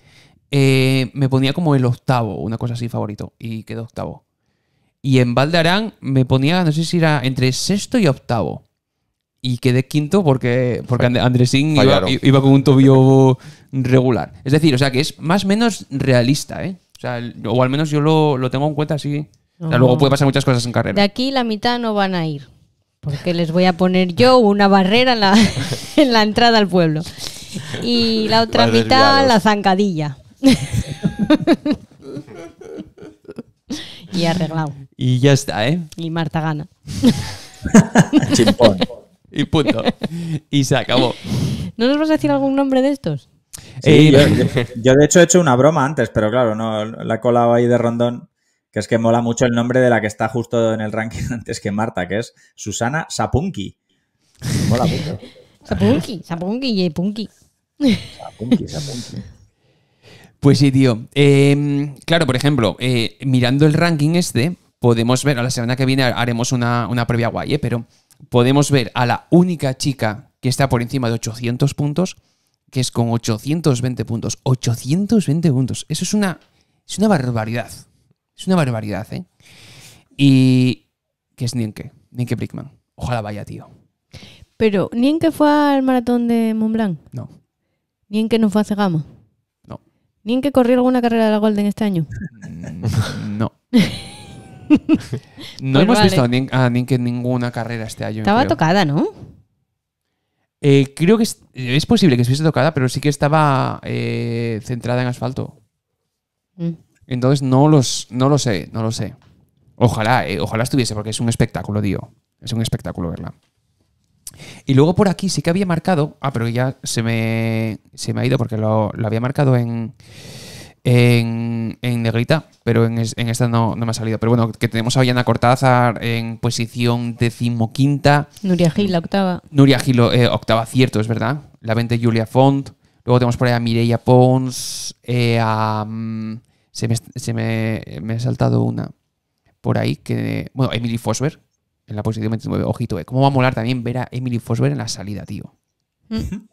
eh, me ponía como el octavo, una cosa así favorito, y quedó octavo. Y en Valdearán me ponía, no sé si era entre sexto y octavo y quedé quinto porque, porque Andresín iba, con un tobillo regular. Es decir, o sea que es más o menos realista, ¿eh? O, al menos yo lo, tengo en cuenta así. luego puede pasar muchas cosas en carrera. De aquí la mitad no van a ir. Porque les voy a poner yo una barrera en la, entrada al pueblo. Y la otra mitad la zancadilla. y arreglado. Y ya está, ¿eh? Y Marta gana. Chimpón. Y punto. Y se acabó. ¿No nos vas a decir algún nombre de estos? Sí, yo, de hecho he hecho una broma antes, pero claro, no la he colado ahí de rondón, que es que mola mucho el nombre de la que está justo en el ranking antes que Marta, que es Susana Sapunki. Mola mucho. Sapunki, Sapunki y Punki. Sapunki, Sapunki. Pues sí, tío. Em, claro, por ejemplo, eh, mirando el ranking este, podemos ver, a la semana que viene haremos una, una previa guay, eh, pero podemos ver a la única chica que está por encima de 800 puntos, que es con 820 puntos. 820 puntos. Eso es una, es una barbaridad. Es una barbaridad, ¿eh? Y que es Nienke, Nienke Brickman. Ojalá vaya, tío. Pero, ¿Nienke fue al maratón de Montblanc? No. ¿Nienke no fue a Cegama? No. ¿Nienke corrió alguna carrera de la Golden este año? no. no pues hemos visto a Nink, en ninguna carrera este año. Estaba tocada, ¿no? Eh, creo que eh, es, posible que estuviese tocada, pero sí que estaba eh, centrada en asfalto. Mm. Entonces no los, no lo sé, no lo sé. Ojalá, ojalá estuviese, porque es un espectáculo, tío. Es un espectáculo verla. Y luego por aquí sí que había marcado. Ah, pero ya se me, ha ido porque lo había marcado en en, negrita, pero en, esta no, me ha salido. Pero bueno, que tenemos a Ollana Cortázar en posición decimoquinta. Nuria Gil, la octava. Nuria Gil, eh, octava, cierto, es verdad. La vente Julia Font. Luego tenemos por ahí a Mireia Pons. Eh, mm, se, me, ha saltado una por ahí. que Bueno, Emily Fosber en la posición 29. Ojito, eh. ¿Cómo va a molar también ver a Emily Fosber en la salida, tío? Mm.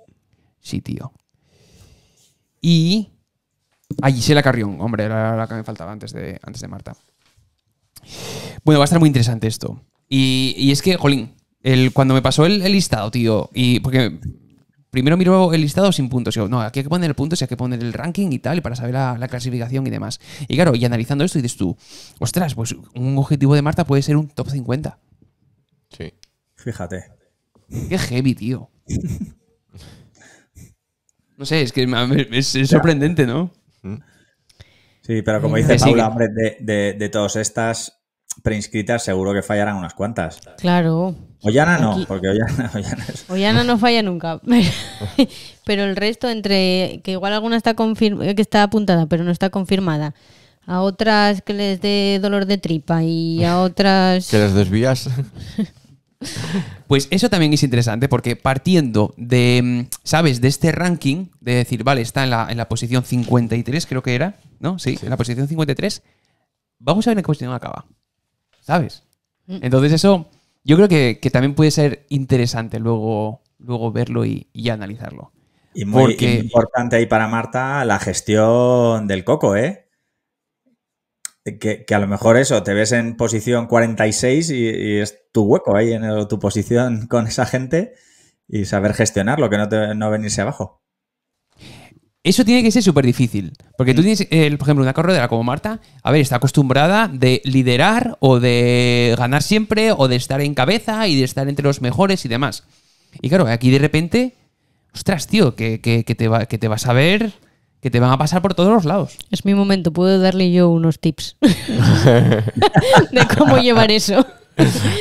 Sí, tío. Y a ah, Gisela Carrión, hombre, era la que me faltaba antes de, antes de Marta. Bueno, va a estar muy interesante esto. Y, es que, jolín, el, cuando me pasó el, listado, tío, y porque primero miro el listado sin puntos. Yo, no, aquí hay que poner el punto, y hay que poner el ranking y tal, y para saber la, clasificación y demás. Y claro, y analizando esto, dices tú, ostras, pues un objetivo de Marta puede ser un top 50. Sí. Fíjate. Qué heavy, tío. no sé, es que es sorprendente, ¿no? Sí, pero como dice Paula, hombre, de, todas estas preinscritas seguro que fallarán unas cuantas. Claro. Ollana no, porque Ollana, Ollana, no falla nunca. pero el resto, entre que igual alguna está que está apuntada, pero no está confirmada, a otras que les dé dolor de tripa y a otras... que les desvías. Pues eso también es interesante porque partiendo de, mm, ¿sabes? De este ranking, de decir, vale, está en la, posición 53, creo que era, ¿no? Sí, en la posición 53. Vamos a ver en qué posición acaba, ¿sabes? Mm. Entonces eso yo creo que, también puede ser interesante luego, luego verlo y, analizarlo. y muy importante ahí para Marta la gestión del coco, ¿eh? que, a lo mejor eso, te ves en posición 46 y, es tu hueco ahí en tu posición con esa gente y saber gestionarlo, que no, no venirse abajo. Eso tiene que ser súper difícil. Porque tú mm. tienes, eh, por ejemplo, una corredora como Marta, a ver, está acostumbrada de liderar o de ganar siempre o de estar en cabeza y de estar entre los mejores y demás. Y claro, aquí de repente, ostras, tío, te, que te vas a ver que te van a pasar por todos los lados. Es mi momento, puedo darle yo unos tips de cómo llevar eso.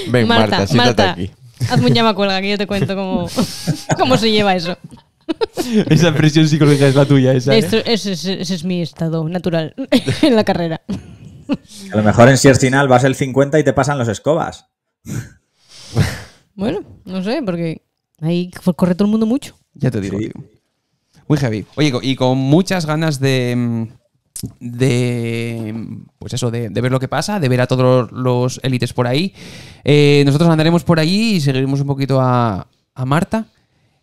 Ven, Marta, Marta, siéntate aquí. Hazme un llamacuelga que yo te cuento cómo, se lleva eso. Esa presión psicológica es la tuya, esa. ¿eh? ese, es mi estado natural en la carrera. A lo mejor en Final vas el 50 y te pasan los escobas. Bueno, no sé, porque ahí corre todo el mundo mucho. Ya te digo. Muy heavy. Oye, y con muchas ganas de de pues eso, de, ver lo que pasa, de ver a todos los élites por ahí. Eh, nosotros andaremos por ahí y seguiremos un poquito a, Marta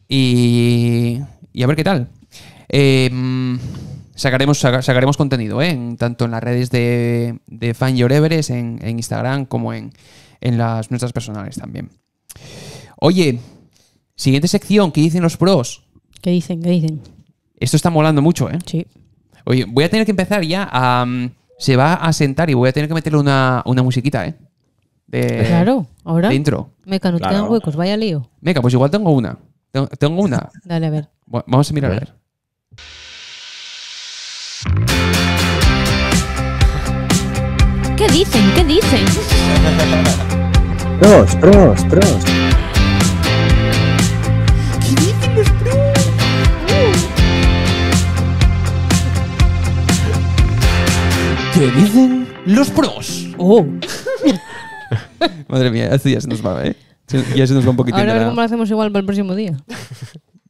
y, a ver qué tal. Eh, sacaremos, sacaremos contenido, ¿eh? tanto en las redes de, de Fan Your Everest, en, Instagram, como en, en las nuestras personales también. Oye, siguiente sección, ¿qué dicen los pros? ¿Qué dicen? ¿Qué dicen? Esto está molando mucho, ¿eh? Sí. Oye, voy a tener que empezar ya a... Mm, se va a sentar y voy a tener que meterle una, musiquita, ¿eh? De, claro, ahora. De intro. Meca, no claro. huecos, vaya lío. Meca, pues igual tengo una. Tengo, una. Dale, a ver. vamos a mirar a ver. ¿Qué dicen? ¿Qué dicen? Pros, pros, pros. Que dicen los pros? Oh. Madre mía, esto ya se nos va, ¿eh? Ya se nos va un poquitín. Ahora a ver cómo lo hacemos igual para el próximo día.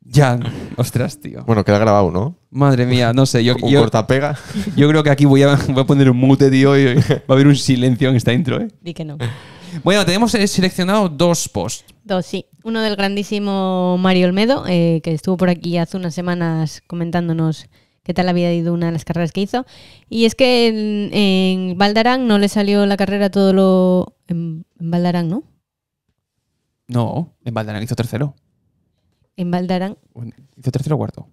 Ya, ostras, tío. Bueno, queda grabado, ¿no? Madre mía, no sé. Yo, un yo, cortapega. Yo creo que aquí voy a, poner un mute, tío, y va a haber un silencio en esta intro, ¿eh? Di que no. Bueno, tenemos eh, seleccionado dos posts. Dos, sí. Uno del grandísimo Mario Olmedo, eh, que estuvo por aquí hace unas semanas comentándonos qué tal había ido una de las carreras que hizo. Y es que en, en Valdarán no le salió la carrera todo lo... En, Valdarán, ¿no? No, en Valdarán hizo tercero. ¿En Valdarán? Hizo tercero o cuarto.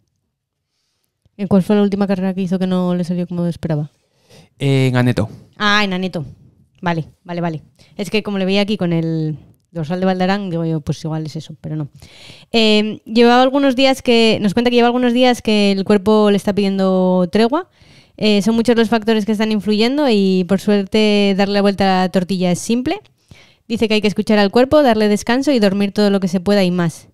¿En cuál fue la última carrera que hizo que no le salió como esperaba? En Aneto. Ah, en Aneto. Vale, vale, vale. Es que como le veía aquí con el dorsal de digo yo, pues igual es eso, pero no. Em, llevaba algunos días que, nos cuenta que lleva algunos días que el cuerpo le está pidiendo tregua. Eh, son muchos los factores que están influyendo y por suerte darle la vuelta a la tortilla es simple. Dice que hay que escuchar al cuerpo, darle descanso y dormir todo lo que se pueda y más.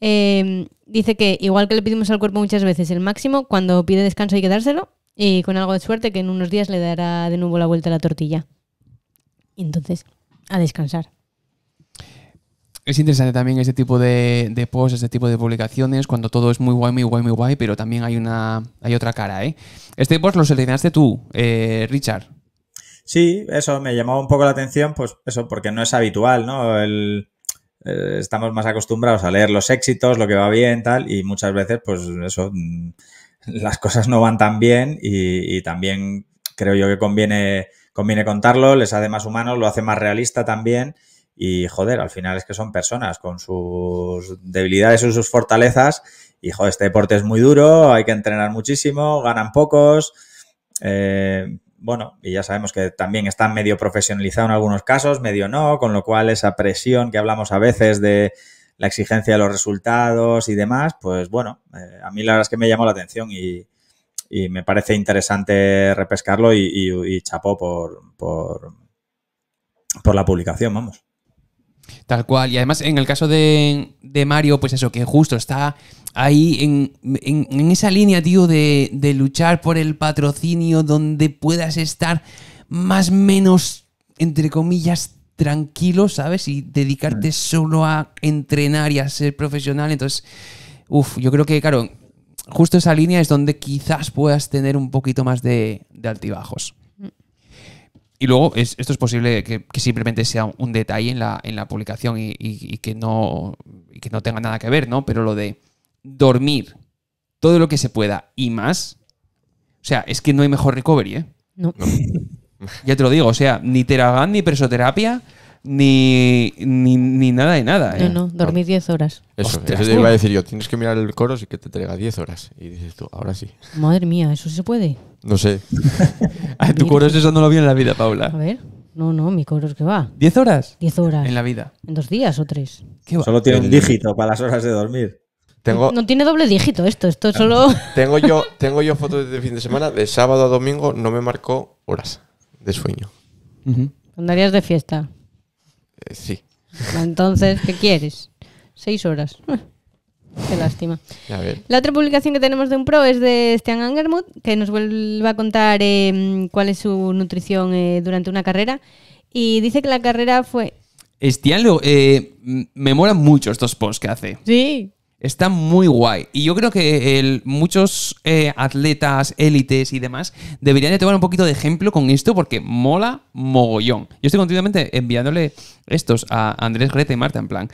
Em, dice que igual que le pedimos al cuerpo muchas veces el máximo, cuando pide descanso hay que dárselo y con algo de suerte que en unos días le dará de nuevo la vuelta a la tortilla. Y entonces, a descansar. Es interesante también este tipo de, posts, este tipo de publicaciones, cuando todo es muy guay, muy guay, muy guay, pero también hay una hay otra cara, ¿eh? Este post lo seleccionaste tú, eh, Richard. Sí, eso me llamó un poco la atención, pues eso, porque no es habitual, ¿no? Eh, estamos más acostumbrados a leer los éxitos, lo que va bien, tal, y muchas veces, pues eso, mm, las cosas no van tan bien y, también creo yo que conviene, conviene contarlo, les hace más humanos, lo hace más realista también y joder, al final es que son personas con sus debilidades y sus fortalezas. Y joder, este deporte es muy duro, hay que entrenar muchísimo, ganan pocos. Eh, bueno, y ya sabemos que también está medio profesionalizado en algunos casos, medio no, con lo cual esa presión que hablamos a veces de la exigencia de los resultados y demás, pues bueno, eh, a mí la verdad es que me llamó la atención y, me parece interesante repescarlo y, y chapó por, por la publicación, vamos. Tal cual. Y además, en el caso de, Mario, pues eso, que justo está ahí en, esa línea, tío, de, luchar por el patrocinio donde puedas estar más menos, entre comillas, tranquilo, ¿sabes? Y dedicarte mm. solo a entrenar y a ser profesional. Entonces, uff, yo creo que, claro, justo esa línea es donde quizás puedas tener un poquito más de altibajos. Y luego esto es posible que, simplemente sea un detalle en la, publicación y, que no, que no tenga nada que ver, ¿no? Pero lo de dormir todo lo que se pueda y más, o sea, es que no hay mejor recovery, ¿eh? No. ya te lo digo, o sea, ni Teragán ni presoterapia ni, ni, nada de nada. No, ¿eh? no, dormí 10 horas. Eso, eso te iba a decir yo, tienes que mirar el coro y que te traiga 10 horas. Y dices tú, ahora sí. Madre mía, ¿eso se puede? No sé. tu coro es eso no lo vi en la vida, Paula. A ver. No, no, mi coro es que va. ¿10 horas? 10 horas. En la vida. ¿En dos días o tres? ¿Qué Solo tiene un dígito para las horas de dormir. Tengo, no tiene doble dígito esto, esto ah. solo. Tengo yo, tengo yo fotos de fin de semana, de sábado a domingo no me marcó horas de sueño. Uh de fiesta. Eh, sí. Entonces, ¿qué quieres? Seis horas. Qué lástima. La otra publicación que tenemos de un pro es de Stian Angermuth, que nos vuelve a contar em, cuál es su nutrición eh, durante una carrera. Y dice que la carrera fue. Stian, eh, me molan mucho estos posts que hace. Sí. Está muy guay. Y yo creo que muchos eh, atletas, élites y demás deberían de tomar un poquito de ejemplo con esto porque mola mogollón. Yo estoy continuamente enviándole estos a Andrés, Greta y Marta en plan.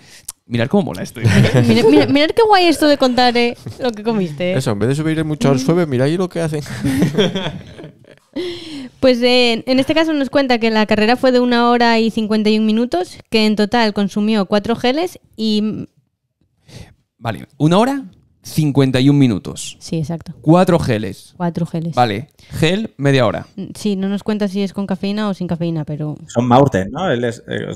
Mirad cómo mola esto. mirad, qué guay esto de contar eh, lo que comiste. Eh. Eso, en vez de subir mucho al suave, mirad lo que hacen. Pues en este caso nos cuenta que la carrera fue de una hora y 51 minutos, que en total consumió cuatro geles y Vale, una hora, 51 minutos. Sí, exacto. Cuatro geles. Cuatro geles. Vale, gel, media hora. Mm, sí, no nos cuenta si es con cafeína o sin cafeína, pero... Son Maurten, ¿no? Eh,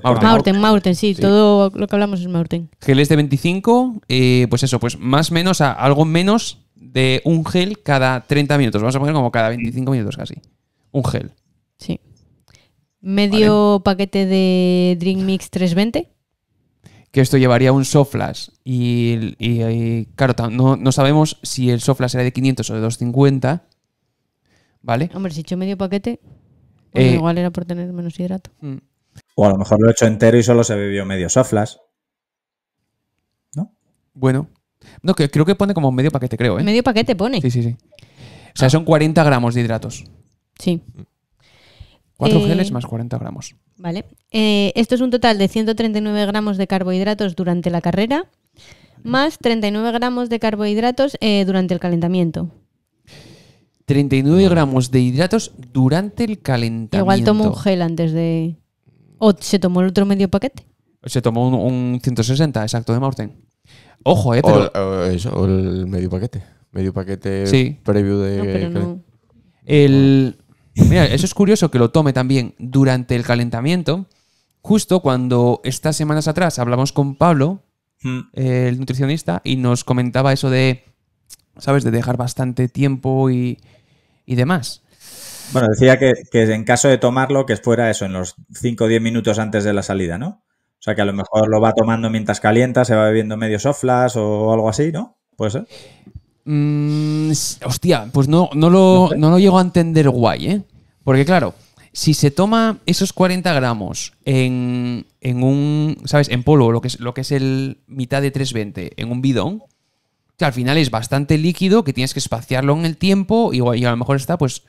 Maurten. Maurten, sí, todo lo que hablamos es Maurten. Geles de 25, eh, pues eso, pues más o menos, a algo menos de un gel cada 30 minutos. Vamos a poner como cada 25 minutos casi. Un gel. Sí. Medio paquete de Drink Mix 320 que esto llevaría un soflas y, y, claro, no, sabemos si el soflas era de 500 o de 250, ¿vale? Hombre, si he hecho medio paquete, pues eh, igual era por tener menos hidrato. Mm. O a lo mejor lo he hecho entero y solo se bebió medio soflas. ¿No? Bueno. No, que creo que pone como medio paquete, creo, ¿eh? Medio paquete pone. Sí, sí, sí. O sea, son 40 gramos de hidratos. Sí. 4 eh, geles más 40 gramos. Vale. Eh, esto es un total de 139 gramos de carbohidratos durante la carrera, más 39 gramos de carbohidratos eh, durante el calentamiento. 39 gramos de hidratos durante el calentamiento. Igual tomó un gel antes de... ¿O se tomó el otro medio paquete? Se tomó un, 160, exacto, de Morten. Ojo, eh, pero... O, eso, el medio paquete. Medio paquete previo de... El... Mira, eso es curioso que lo tome también durante el calentamiento. Justo cuando estas semanas atrás hablamos con Pablo, hmm. el nutricionista, y nos comentaba eso de, ¿sabes?, de dejar bastante tiempo y, demás. Bueno, decía que, que, en caso de tomarlo, que fuera eso, en los 5 o 10 minutos antes de la salida, ¿no? O sea, que a lo mejor lo va tomando mientras calienta, se va bebiendo medio soflas o algo así, ¿no? ¿Puede ser? Mm, hostia, pues no, no, lo, no, llego a entender guay, ¿eh? Porque claro, si se toma esos 40 gramos en, en un, ¿sabes? En polvo, lo que es, lo que es el mitad de 320, en un bidón, que al final es bastante líquido, que tienes que espaciarlo en el tiempo y, a lo mejor está pues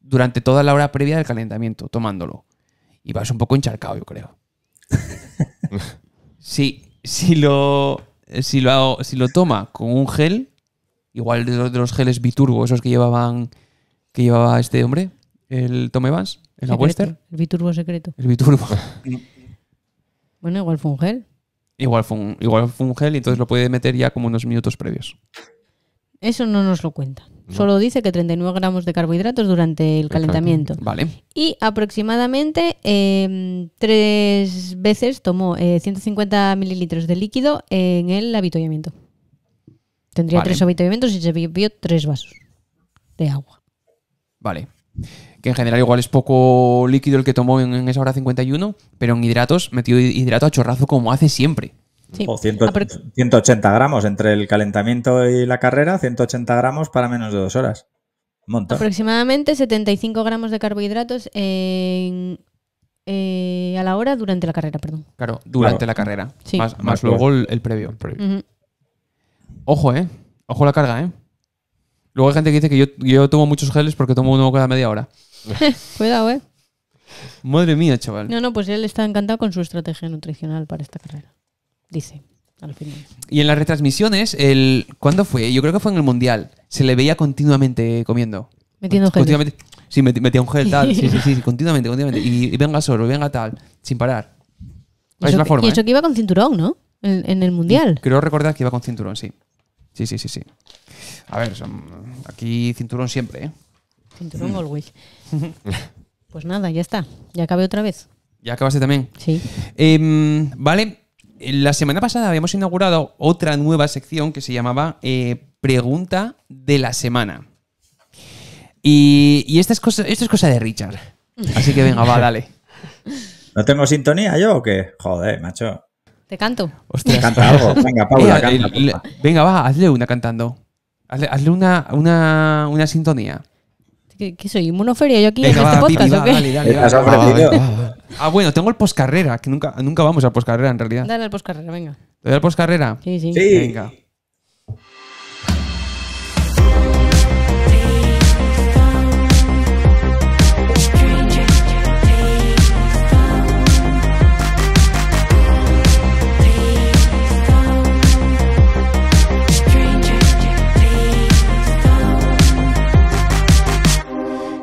durante toda la hora previa del calentamiento tomándolo. Y vas un poco encharcado, yo creo. sí, si lo, si lo, hago, si lo toma con un gel, igual de los, geles biturbo, esos que llevaban que llevaba este hombre, el Tom Evans, el la El biturbo secreto. El biturbo. bueno, igual fue un gel. Igual fue un, igual fue un gel y entonces lo puede meter ya como unos minutos previos. Eso no nos lo cuenta. Solo dice que 39 gramos de carbohidratos durante el calentamiento. Vale. Y aproximadamente em, tres veces tomó 150 eh, mililitros de líquido en el avituallamiento. Tendría tres sobrevivimientos y se bebió tres vasos de agua. Vale. Que en general igual es poco líquido el que tomó en, esa hora 51, pero en hidratos metió hidrato a chorrazo como hace siempre. O 180 ah, gramos entre el calentamiento y la carrera, 180 gramos para menos de dos horas. Montón. Aproximadamente 75 gramos de carbohidratos eh, a la hora durante la carrera, perdón. Claro, durante la carrera. Más, luego el, previo. Ojo, ¿eh? Ojo la carga, ¿eh? Luego hay gente que dice que yo, tomo muchos geles porque tomo uno cada media hora. Cuidado, ¿eh? Madre mía, chaval. No, no, pues él está encantado con su estrategia nutricional para esta carrera. Dice, al final. Y en las retransmisiones, el ¿cuándo fue? Yo creo que fue en el Mundial. Se le veía continuamente comiendo. Metiendo gel. Sí, metía un gel tal. sí, sí, sí, continuamente, continuamente. Y, venga solo, venga tal, sin parar. Es la forma. Y eso eh. que iba con cinturón, ¿no? En, el Mundial. creo recordar que iba con cinturón, sí. Sí, sí, sí, sí. A ver, aquí cinturón siempre, ¿eh? Cinturón mm. always. Pues nada, ya está. Ya acabé otra vez. Ya acabaste también. Sí. Em, vale, eh, la semana pasada habíamos inaugurado otra nueva sección que se llamaba eh, Pregunta de la Semana. Y, esta es cosa, esto es cosa de Richard. Así que venga, va, dale. ¿No tengo sintonía yo o qué? Joder, macho. Te canto. Ostras. Canta algo. Venga, Paula, canta, venga, va, hazle una cantando. Hazle, hazle una, una, una sintonía. ¿Qué, soy? Monoferia yo aquí en este podcast? ¿o qué? Dale, dale, ah, bueno, tengo el poscarrera, que nunca, nunca vamos a poscarrera en realidad. Dale al poscarrera, venga. ¿Te doy al poscarrera? Sí, sí. sí. Venga.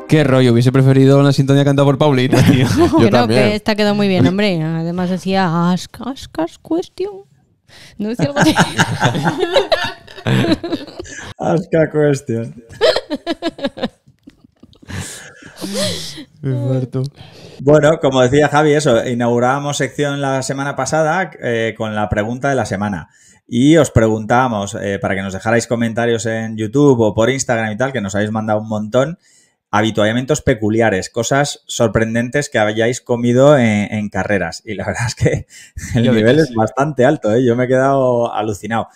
Qué rollo, hubiese preferido una sintonía cantada por Paulina, tío. Yo Creo que esta quedó muy bien, hombre. Además decía, ask, ask, ask question. No decía algo así. ask a question. Bueno, como decía Javi, eso, inaugurábamos sección la semana pasada eh, con la pregunta de la semana. Y os preguntábamos, eh, para que nos dejarais comentarios en YouTube o por Instagram y tal, que nos habéis mandado un montón, habituamientos peculiares, cosas sorprendentes que hayáis comido en, carreras. Y la verdad es que el nivel es bastante alto, ¿eh? Yo me he quedado alucinado.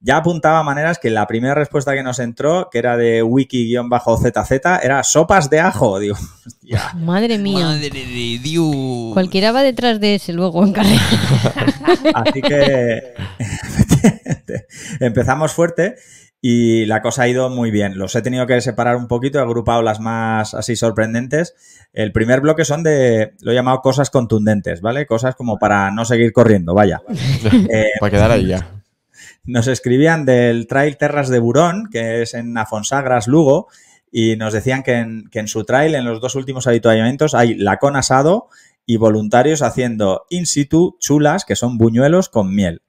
Ya apuntaba maneras que la primera respuesta que nos entró, que era de wiki-zz, era sopas de ajo. Madre mía. de Cualquiera va detrás de ese luego en carrera. Así que empezamos fuerte y la cosa ha ido muy bien. Los he tenido que separar un poquito, he agrupado las más así sorprendentes. El primer bloque son de, lo he llamado cosas contundentes, ¿vale? Cosas como para no seguir corriendo, vaya. Eh, para quedar ahí ya. Nos escribían del Trail Terras de Burón, que es en Afonsagras, Lugo, y nos decían que en, que en su trail, en los dos últimos habituallamientos, hay lacón asado y voluntarios haciendo in situ chulas, que son buñuelos con miel.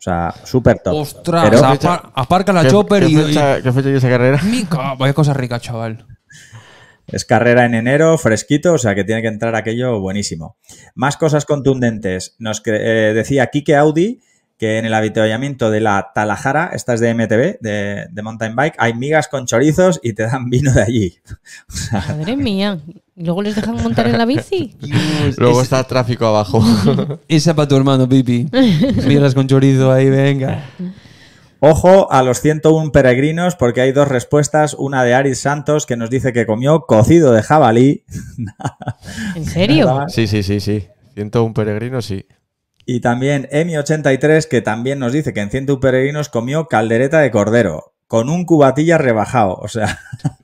O sea, súper top. Ostras, aparca la chopper y, ¿Qué fecha esa carrera? vaya cosa rica, chaval. Es carrera en enero, fresquito, o sea que tiene que entrar aquello buenísimo. Más cosas contundentes. Nos eh, decía Kike Audi que en el avituallamiento de la Talajara, esta es de MTB, de, mountain bike, hay migas con chorizos y te dan vino de allí. Madre mía, luego les dejan montar en la bici? Luego está tráfico abajo. Esa para tu hermano, Pipi. Miras con chorizo ahí, venga. Ojo a los 101 peregrinos porque hay dos respuestas. Una de Aris Santos que nos dice que comió cocido de jabalí. ¿En serio? Sí, sí, sí, sí. 101 peregrinos, sí. Y también Emi83 que también nos dice que en 101 peregrinos comió caldereta de cordero con un cubatilla rebajado. O sea,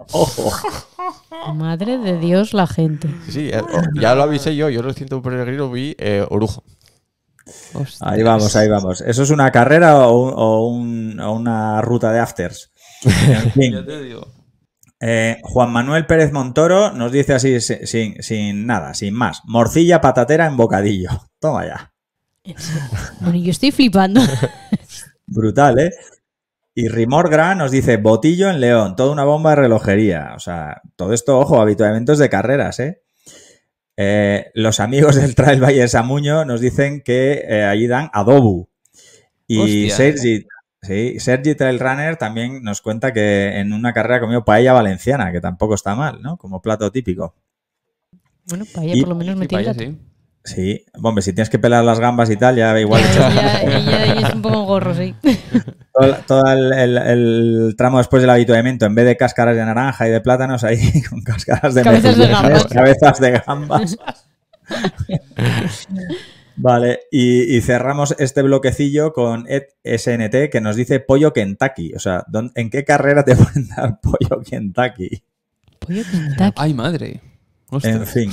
Madre de Dios, la gente. Sí, eh, oh, ya lo avisé yo. Yo por el río, vi eh, orujo. Ahí vamos, ahí vamos. ¿Eso es una carrera o, una ruta de afters? Eh, Juan Manuel Pérez Montoro nos dice así, sin, nada, sin más. Morcilla patatera en bocadillo. Toma ya. Bueno, yo estoy flipando. Brutal, ¿eh? Y Rimor Gran nos dice, botillo en León, toda una bomba de relojería. O sea, todo esto, ojo, habituamientos de carreras, ¿eh? ¿eh? los amigos del Trail Valle Samuño nos dicen que eh, allí dan adobu. Y Sergi, sí, Sergi Trail Runner también nos cuenta que en una carrera comió paella valenciana, que tampoco está mal, ¿no? Como plato típico. Bueno, paella por lo menos me sí. sí, hombre, si tienes que pelar las gambas y tal, ya igual... Ya, ya, es un poco gorro, sí. todo, el, tramo después del habituamiento en vez de cáscaras de naranja y de plátanos, ahí con cáscaras de cabezas de gambas. Cabezas de gambas. Vale, y, cerramos este bloquecillo con SNT que nos dice Pollo Kentucky. O sea, ¿en qué carrera te pueden dar Pollo Kentucky? Pollo Kentucky. Ay, madre. en fin.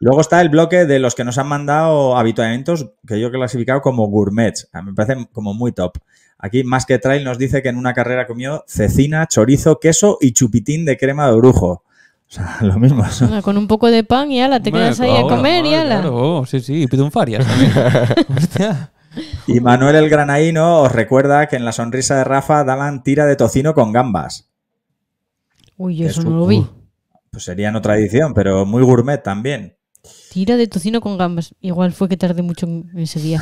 Luego está el bloque de los que nos han mandado habituamientos que yo he clasificado como gourmets. me parecen como muy top. Aquí, más que trail, nos dice que en una carrera comió cecina, chorizo, queso y chupitín de crema de brujo. O sea, lo mismo. con un poco de pan y ala, te quedas ahí a comer y ala. Claro, oh, sí, sí, y pido un farias también. Y Manuel el Granaíno os recuerda que en la sonrisa de Rafa daban tira de tocino con gambas. Uy, yo eso no lo vi. pues sería no tradición, pero muy gourmet también. Tira de tocino con gambas. Igual fue que tardé mucho en ese día.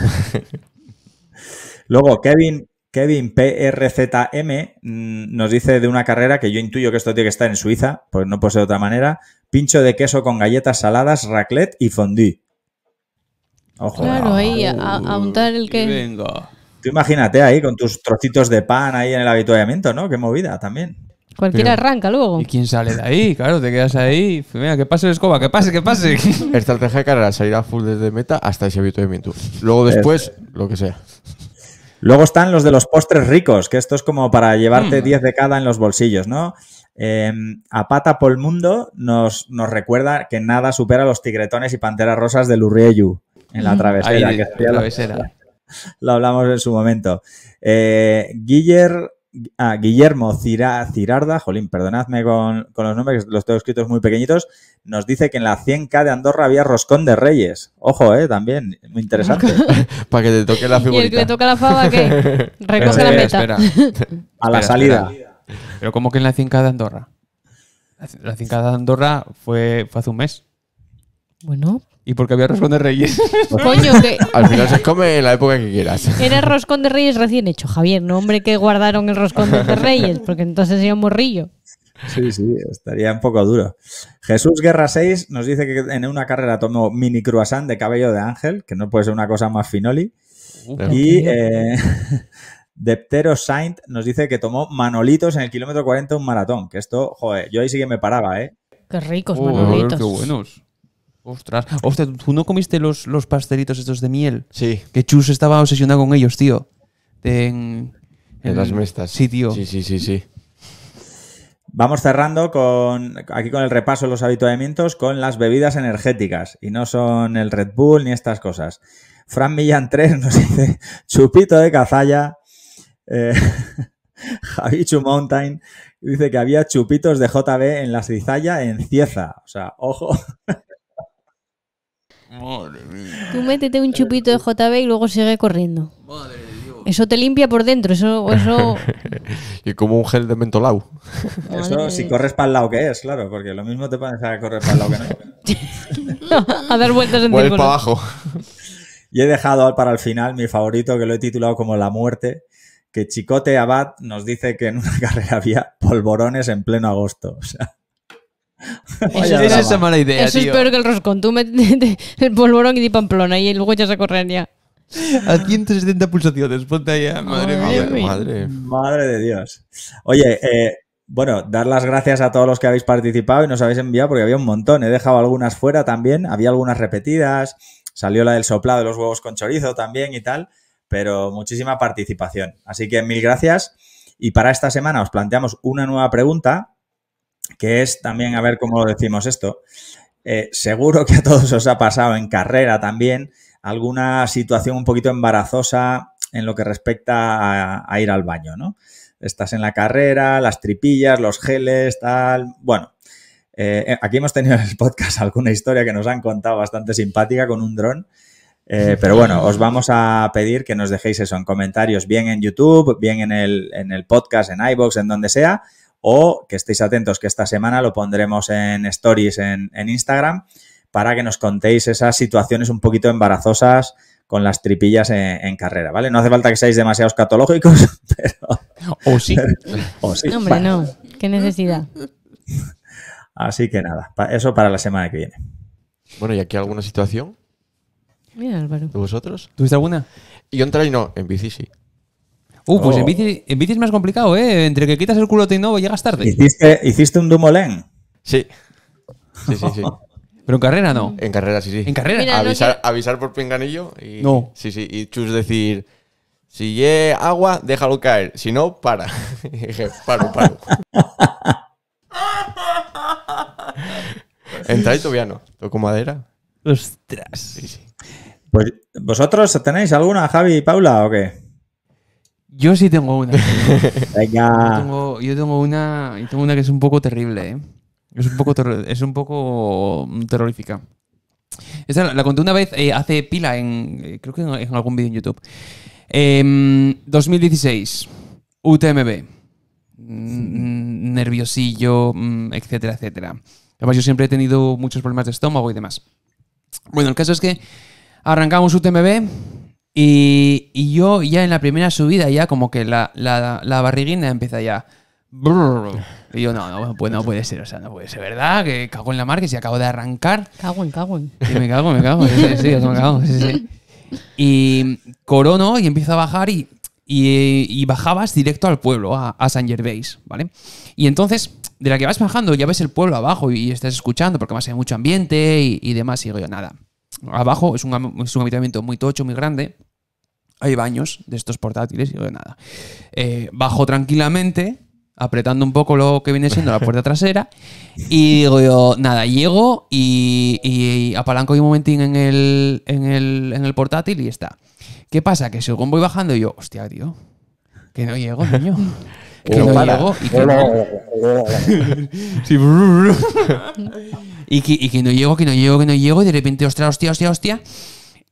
Luego, Kevin, Kevin PRZM mm, nos dice de una carrera que yo intuyo que esto tiene que estar en Suiza, pues no puede ser de otra manera. Pincho de queso con galletas saladas, raclette y fondue. Ojo. Claro, ahí, a, untar el que. Venga. Tú imagínate ahí con tus trocitos de pan ahí en el habituallamiento, ¿no? Qué movida también. Cualquiera arranca luego. ¿Y quién sale de ahí? Claro, te quedas ahí. Mira, que pase el escoba, que pase, que pase. Estrategia de carrera, salir a full desde meta hasta ese habituamiento. Luego después, lo que sea. Luego están los de los postres ricos, que esto es como para llevarte 10 hmm. de cada en los bolsillos, ¿no? Em, a pata por el mundo nos, nos, recuerda que nada supera los tigretones y panteras rosas de Lurrieyu en la hmm. travesera. Lo la, hablamos en su momento. Eh, Guiller a ah, Guillermo Cirarda, jolín, perdonadme con, los nombres, los tengo escritos muy pequeñitos, nos dice que en la 100K de Andorra había roscón de reyes. Ojo, eh, también, muy interesante. Para que te toque la figurita. Y el que le toca la fava, que recoge la eh, meta. A la salida. Pero ¿cómo que en la 100K de Andorra? La 100K de Andorra fue hace un mes. Bueno, y porque había roscón de reyes. Coño, que... Al final se come en la época que quieras. Era roscón de reyes recién hecho, Javier, no hombre que guardaron el roscón de reyes, porque entonces sería un morrillo. Sí, sí, estaría un poco duro. Jesús Guerra 6 nos dice que en una carrera tomó mini croissant de cabello de ángel, que no puede ser una cosa más finoli. y eh, Deptero Saint nos dice que tomó manolitos en el kilómetro 40 un maratón, que esto, joder, yo ahí sí que me paraba, ¿eh? Qué ricos manolitos. Qué buenos. Ostras, ostras, ¿tú no comiste los, los pastelitos estos de miel? Sí. Que Chus estaba obsesionado con ellos, tío. En, las mestas. Sí, tío. Sí, sí, sí, sí. Vamos cerrando con aquí con el repaso de los habituamientos con las bebidas energéticas y no son el Red Bull ni estas cosas. Fran Millán 3 nos dice chupito de cazalla. Eh, Javichu Mountain dice que había chupitos de JB en la Cizalla en Cieza. O sea, ojo. Madre Tú métete un chupito de JB y luego sigue corriendo. Madre Eso te limpia por dentro, eso... y como un gel de mentolado. Eso si corres para el lado que es, claro, porque lo mismo te pones a correr para el lado que no. a dar vueltas en Vuelve para abajo. Y he dejado para el final mi favorito, que lo he titulado como La Muerte, que Chicote Abad nos dice que en una carrera había polvorones en pleno agosto. O sea, eso es esa mala idea, Eso peor que el roscón. Tú metes el polvorón y di Pamplona y luego echas a correr ya. A 170 pulsaciones, ponte allá, ah, madre, mía. Madre. de Dios. Oye, eh, bueno, dar las gracias a todos los que habéis participado y nos habéis enviado porque había un montón. He dejado algunas fuera también, había algunas repetidas, salió la del soplado de los huevos con chorizo también y tal, pero muchísima participación. Así que mil gracias. Y para esta semana os planteamos una nueva pregunta que es también, a ver cómo lo decimos esto, eh, seguro que a todos os ha pasado en carrera también alguna situación un poquito embarazosa en lo que respecta a, ir al baño, ¿no? Estás en la carrera, las tripillas, los geles, tal. Bueno, eh, aquí hemos tenido en el podcast alguna historia que nos han contado bastante simpática con un dron. Eh, pero bueno, os vamos a pedir que nos dejéis eso en comentarios, bien en YouTube, bien en el, en el podcast, en iBox, en donde sea, o que estéis atentos que esta semana lo pondremos en stories en, Instagram para que nos contéis esas situaciones un poquito embarazosas con las tripillas en, carrera, ¿vale? No hace falta que seáis demasiado catológicos, pero... O sí. No, hombre, no. Qué necesidad. Así que nada, eso para la semana que viene. Bueno, ¿y aquí alguna situación? Mira, Álvaro. vosotros? ¿Tuviste alguna? Yo en y no, en bici sí. Uh, pues oh. en, bici, es más complicado, ¿eh? Entre que quitas el culote y no, llegas tarde. ¿Hiciste, un Dumoulin? Sí. Sí, sí, sí. Pero en carrera no. En carrera, sí, sí. En carrera. avisar, por pinganillo y. No. Sí, sí. Y Chus decir: si llega agua, déjalo caer. Si no, para. dije: paro, paro. Entra y todavía no. Toco madera. Ostras. Sí, sí. Pues, ¿Vosotros tenéis alguna, Javi y Paula, o qué? Yo sí tengo una. Yo tengo, una. tengo una que es un poco terrible, ¿eh? Es un poco, es un poco mm, terrorífica. Esta la, conté una vez eh, hace pila, en, eh, creo que en, algún vídeo en YouTube. 2016, em, UTMB. Mm, nerviosillo, mm, etcétera, etcétera. Además, yo siempre he tenido muchos problemas de estómago y demás. Bueno, el caso es que arrancamos UTMB y, yo ya en la primera subida, ya como que la, barriguina empieza ya. Y yo, no, no, no puede ser, o sea, no puede ser, ¿verdad? Que cago en la mar, y si acabo de arrancar. Cago en, cago en. Y me cago, me cago, sí, sí, cago, sí, Y corono y empiezo a bajar y, y, bajabas directo al pueblo, a, a San Gervais, ¿vale? Y entonces, de la que vas bajando, ya ves el pueblo abajo y, estás escuchando porque más hay mucho ambiente y, y demás. Y digo yo, nada, abajo, es un, es habitamiento muy tocho, muy grande. Hay baños de estos portátiles y nada. Eh, bajo tranquilamente, apretando un poco lo que viene siendo la puerta trasera. Y digo yo, nada, llego y, apalanco un momentín en el, en, el, portátil y está. ¿Qué pasa? Que según voy bajando, yo, hostia, tío, que no llego, niño. Que no, llego. Y que, y que no llego, que no llego, que no llego, y de repente, hostia, hostia, hostia,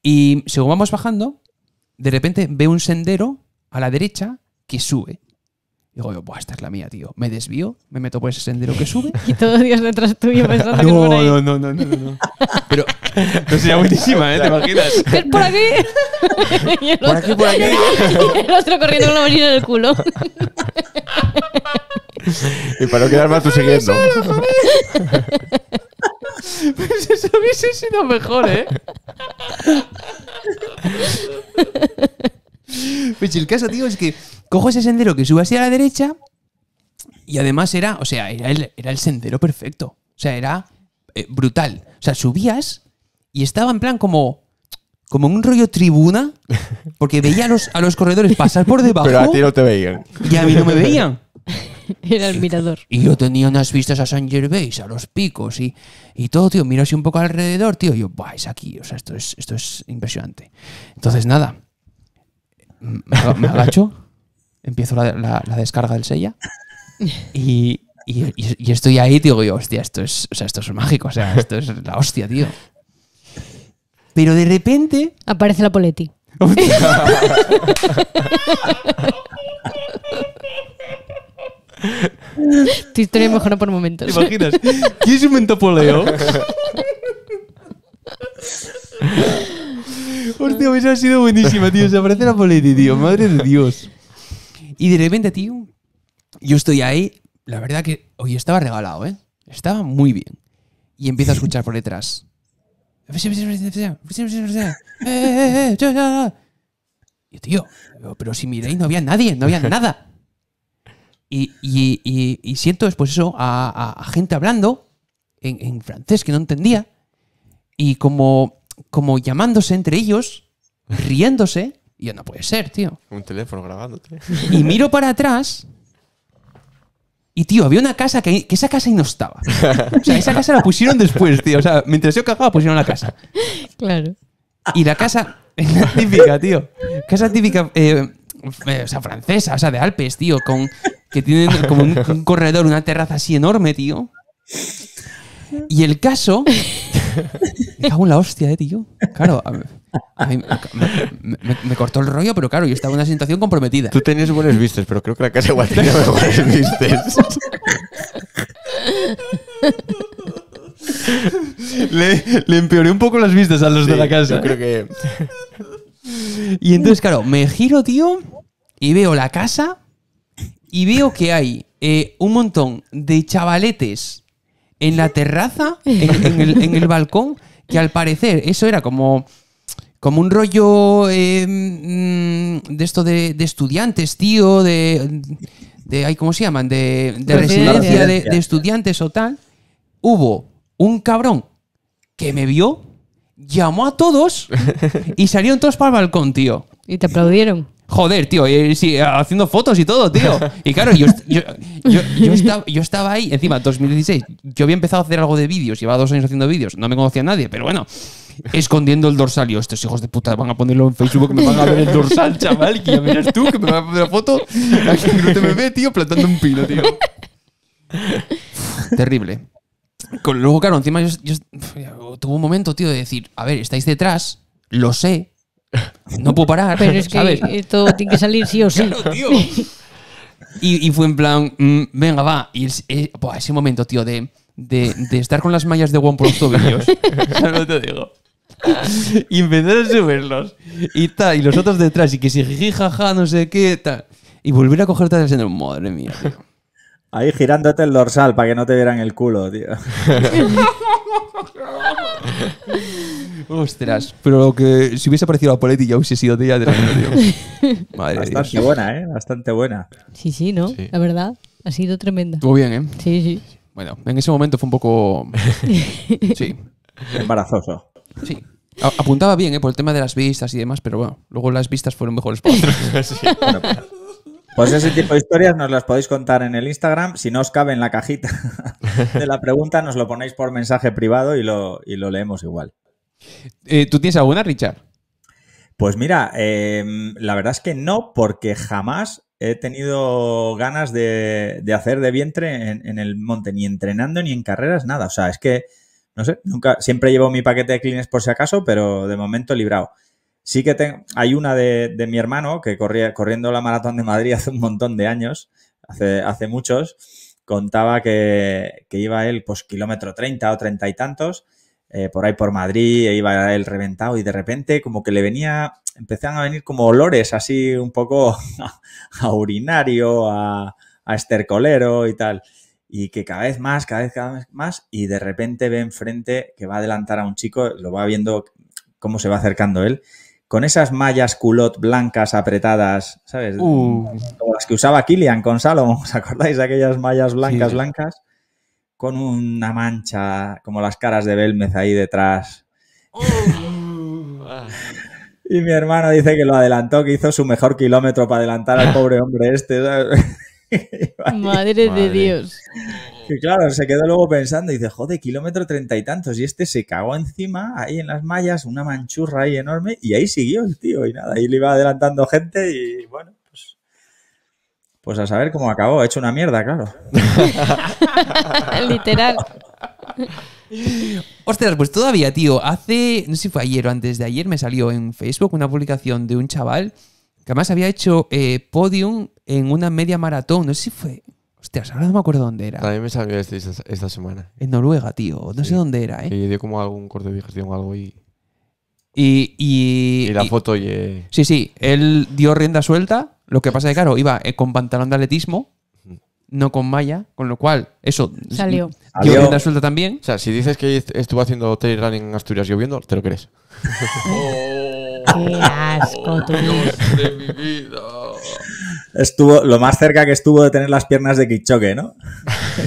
Y según vamos bajando, de repente veo un sendero a la derecha que sube. Y digo, Buah, esta es la mía, tío. Me desvío, me meto por ese sendero que sube. y todo Dios detrás tuyo pensando no, que por ahí. No, no, no, no, no. Pero, sería buenísima, ¿eh? ¿Te imaginas? Por aquí. por aquí, por aquí. el otro corriendo con la bolina en el culo y para no quedar más tú siguiendo. Pues eso hubiese sido mejor, ¿eh? Pues el caso, tío, es que cojo ese sendero que sube así a la derecha y además era, o sea, era el, era el sendero perfecto. O sea, era eh, brutal. O sea, subías y estaba en plan como como un rollo tribuna, porque veía a los, a los corredores pasar por debajo. Pero a ti no te veían. Y a mí no me veían. Era el mirador. Y yo tenía unas vistas a San Gervais, a los picos y, todo, tío. Miro así un poco alrededor, tío. Y yo, Buah, es aquí, o sea, esto es, esto es impresionante. Entonces, nada, me agacho, empiezo la, descarga del Sella y, estoy ahí, tío. yo, hostia, esto es, o sea, esto es mágico, o sea, esto es la hostia, tío. Pero de repente. Aparece la Poletti. Tu historia mejora por momentos. ¿Te imaginas? ¿Quién es un mentopoleo? Hostia, esa pues ha sido buenísima, tío. Se aparece la poleti, tío. Madre de Dios. Y de repente, tío, yo estoy ahí. La verdad que hoy estaba regalado, ¿eh? Estaba muy bien. Y empiezo a escuchar por detrás. Yo, tío, pero si miréis no había nadie, no había nada. Y, siento después eso a, gente hablando en, francés que no entendía y como, como llamándose entre ellos, riéndose. Y yo, no puede ser, tío. Un teléfono grabándote. Y miro para atrás y, tío, había una casa que, esa casa ahí no estaba. O sea, esa casa la pusieron después, tío. O sea, mientras yo cagaba, pusieron la casa. Claro. Y la casa, típica, tío. Casa típica, eh, eh, o sea, francesa, o sea, de Alpes, tío, con que tienen como un, corredor, una terraza así enorme, tío. Y el caso. Me cago en la hostia, eh, tío. Claro. A, mí, me, cortó el rollo, pero claro, yo estaba en una situación comprometida. Tú tenías buenos vistas, pero creo que la casa igual tenía mejores vistas. le, le, empeoré un poco las vistas a los de la casa. creo que. Y entonces, claro, me giro, tío, y veo la casa y veo que hay eh, un montón de chavaletes en la terraza, en, el, balcón, que al parecer eso era como, como un rollo em, mm, de esto de, estudiantes, tío, de, de ¿cómo se llaman? De, residencia de, de estudiantes o tal. Hubo un cabrón que me vio, llamó a todos y salieron todos para el balcón, tío. ¿Y te aplaudieron? Joder, tío, eh, sí, eh, haciendo fotos y todo, tío. Y claro, yo, estaba, yo estaba ahí, encima, 2016. Yo había empezado a hacer algo de vídeos, llevaba dos años haciendo vídeos, no me conocía nadie, pero bueno escondiendo el dorsal. Y yo, estos hijos de puta van a ponerlo en Facebook, me van a ver el dorsal, chaval. Que ya miras tú, que me van a poner la foto. Aquí en te me ve, tío, plantando un pino, tío. Terrible. luego, claro, encima yo, yo, un momento, tío, de decir, a ver, estáis detrás, lo sé, no puedo parar. Pero es que esto tiene que salir sí o sí. Y, fue en plan, mm, venga, va. Y ese momento, tío, de, estar con las mallas de One por los tobillos. no te digo. Y empezar a subirlos. Y y los otros detrás. Y que si jiji, jaja, no sé qué, tal. Y volver a cogerte el Madre mía, Ahí girándote el dorsal para que no te vieran el culo, tío. Ostras, pero lo que si hubiese aparecido a Poletti ya hubiese sido de ella de Bastante buena, ¿eh? Bastante buena. Sí, sí, ¿no? La verdad, ha sido tremenda. Estuvo bien, ¿eh? Sí, sí. Bueno, en ese momento fue un poco... sí. Embarazoso. Sí. apuntaba bien, ¿eh? Por el tema de las vistas y demás, pero bueno, luego las vistas fueron mejores para pues, pues, ese tipo de historias nos las podéis contar en el Instagram. Si no os cabe en la cajita de la pregunta, nos lo ponéis por mensaje privado y lo, y lo leemos igual. Eh, ¿Tú tienes alguna, Richard? Pues mira, em, la verdad es que no, porque jamás he tenido ganas de, hacer de vientre en, el monte, ni entrenando, ni en carreras, nada. O sea, es que, no sé, nunca, siempre llevo mi paquete de clines por si acaso, pero de momento librado. Sí que hay una de, mi hermano que corría, corriendo la maratón de Madrid hace un montón de años, hace, muchos, contaba que, iba él, pues kilómetro 30 o treinta y tantos, eh, por ahí por Madrid, e iba el reventado y de repente como que le venía, empezaban a venir como olores así un poco a urinario, a, a estercolero y tal. Y que cada vez más, cada vez, más, y de repente ve enfrente que va a adelantar a un chico, lo va viendo cómo se va acercando él, con esas mallas culot blancas apretadas, ¿sabes? Uh. Como las que usaba Kilian con Salomón, ¿os acordáis de aquellas mallas blancas, blancas? con una mancha, como las caras de Belmez ahí detrás. Oh. y mi hermano dice que lo adelantó, que hizo su mejor kilómetro para adelantar al pobre hombre este. Madre de Dios. Y claro, se quedó luego pensando y dice, joder, kilómetro treinta y tantos. Y este se cagó encima, ahí en las mallas, una manchurra ahí enorme, y ahí siguió el tío, y nada, ahí le iba adelantando gente y bueno. Pues a saber cómo acabó. Ha hecho una mierda, claro. Literal. Ostras, pues todavía, tío. Hace, no sé si fue ayer o antes de ayer, me salió en Facebook una publicación de un chaval que además había hecho eh, podium en una media maratón. No sé si fue. Ostras, ahora no me acuerdo dónde era. También me salió este, esta, semana. En Noruega, tío. No sé dónde era, ¿eh? Y dio como algún corte de digestión o algo y. Y, y, la foto, y. Eh, sí, sí. Él dio rienda suelta lo que pasa es que, claro, iba eh, con pantalón de atletismo, no con malla, con lo cual eso salió. a suelta también. O sea, si dices que estuvo haciendo trail running en Asturias lloviendo, te lo crees. ¡Qué asco, tú! Oh, estuvo lo más cerca que estuvo de tener las piernas de Kichoque, ¿no?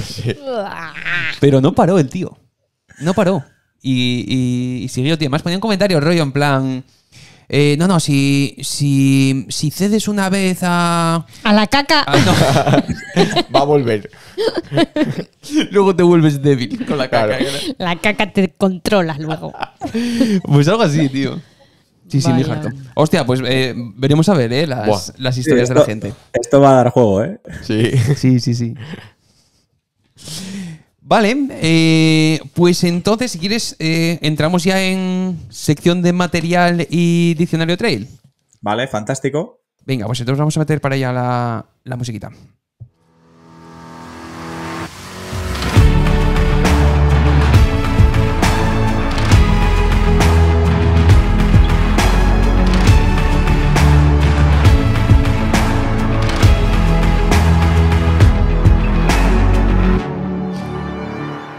Pero no paró el tío. No paró. Y, siguió, tío. Más ponía un comentario rollo en plan. Eh, no, no, si, cedes una vez a. A la caca. Ah, va a volver. luego te vuelves débil con la caca. ¿eh? La caca te controla luego. pues algo así, tío. Sí, sí, mi Hostia, pues eh, veremos a ver ¿eh? las, historias de la gente. Esto va a dar juego, ¿eh? Sí. Sí, sí, sí. Vale, eh, pues entonces, si quieres, eh, entramos ya en sección de material y diccionario trail. Vale, fantástico. Venga, pues entonces vamos a meter para allá la musiquita.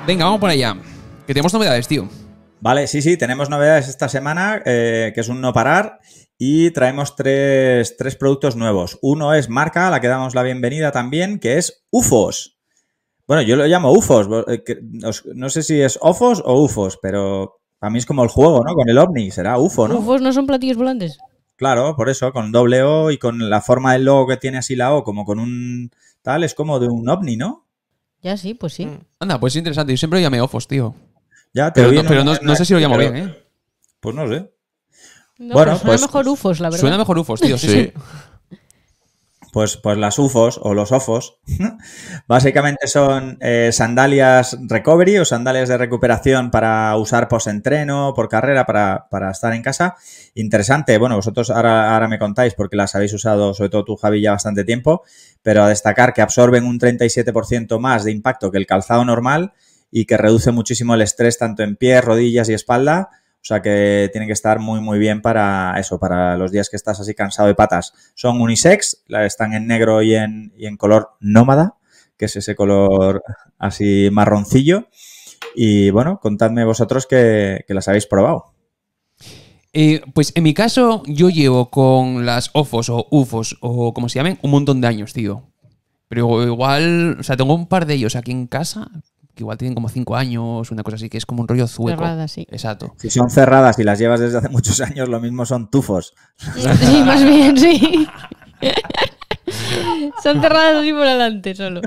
Venga, vamos por allá. Que tenemos novedades, tío. Vale, sí, sí, tenemos novedades esta semana, eh, que es un no parar, y traemos tres, productos nuevos. Uno es marca, a la que damos la bienvenida también, que es UFOS. Bueno, yo lo llamo UFOS, eh, no sé si es OFOS o UFOS, pero a mí es como el juego, ¿no? Con el ovni, será UFO, ¿no? UFOs no son platillos volantes. Claro, por eso, con doble O y con la forma del logo que tiene así la O, como con un tal, es como de un ovni, ¿no? Ya sí, pues sí. Mm. Anda, pues es interesante. Yo siempre lo llamé Ofos, tío. Ya, pero, no, pero no, sé si lo llamo bien, ¿eh? Pues no sé. bueno, suena pues, mejor pues UFOs, la verdad. Suena mejor UFOs, tío, sí. sí. Pues, pues, las UFOs o los OFOs, básicamente son eh, sandalias recovery o sandalias de recuperación para usar post-entreno, por carrera, para, estar en casa. Interesante, bueno, vosotros ahora, ahora me contáis porque las habéis usado, sobre todo tú, Javi, ya bastante tiempo, pero a destacar que absorben un 37% más de impacto que el calzado normal y que reduce muchísimo el estrés tanto en pies, rodillas y espalda o sea que tienen que estar muy, muy bien para eso, para los días que estás así cansado de patas. Son unisex, están en negro y en, color nómada, que es ese color así marroncillo. Y bueno, contadme vosotros que, las habéis probado. Eh, pues en mi caso, yo llevo con las OFOS o UFOS o como se llamen, un montón de años, tío. Pero igual, o sea, tengo un par de ellos aquí en casa, que igual tienen como cinco años, una cosa así, que es como un rollo zueco. Cerradas, sí. Exacto. Si son cerradas y las llevas desde hace muchos años, lo mismo son tufos. Sí, más bien, sí. Son cerradas así por adelante solo.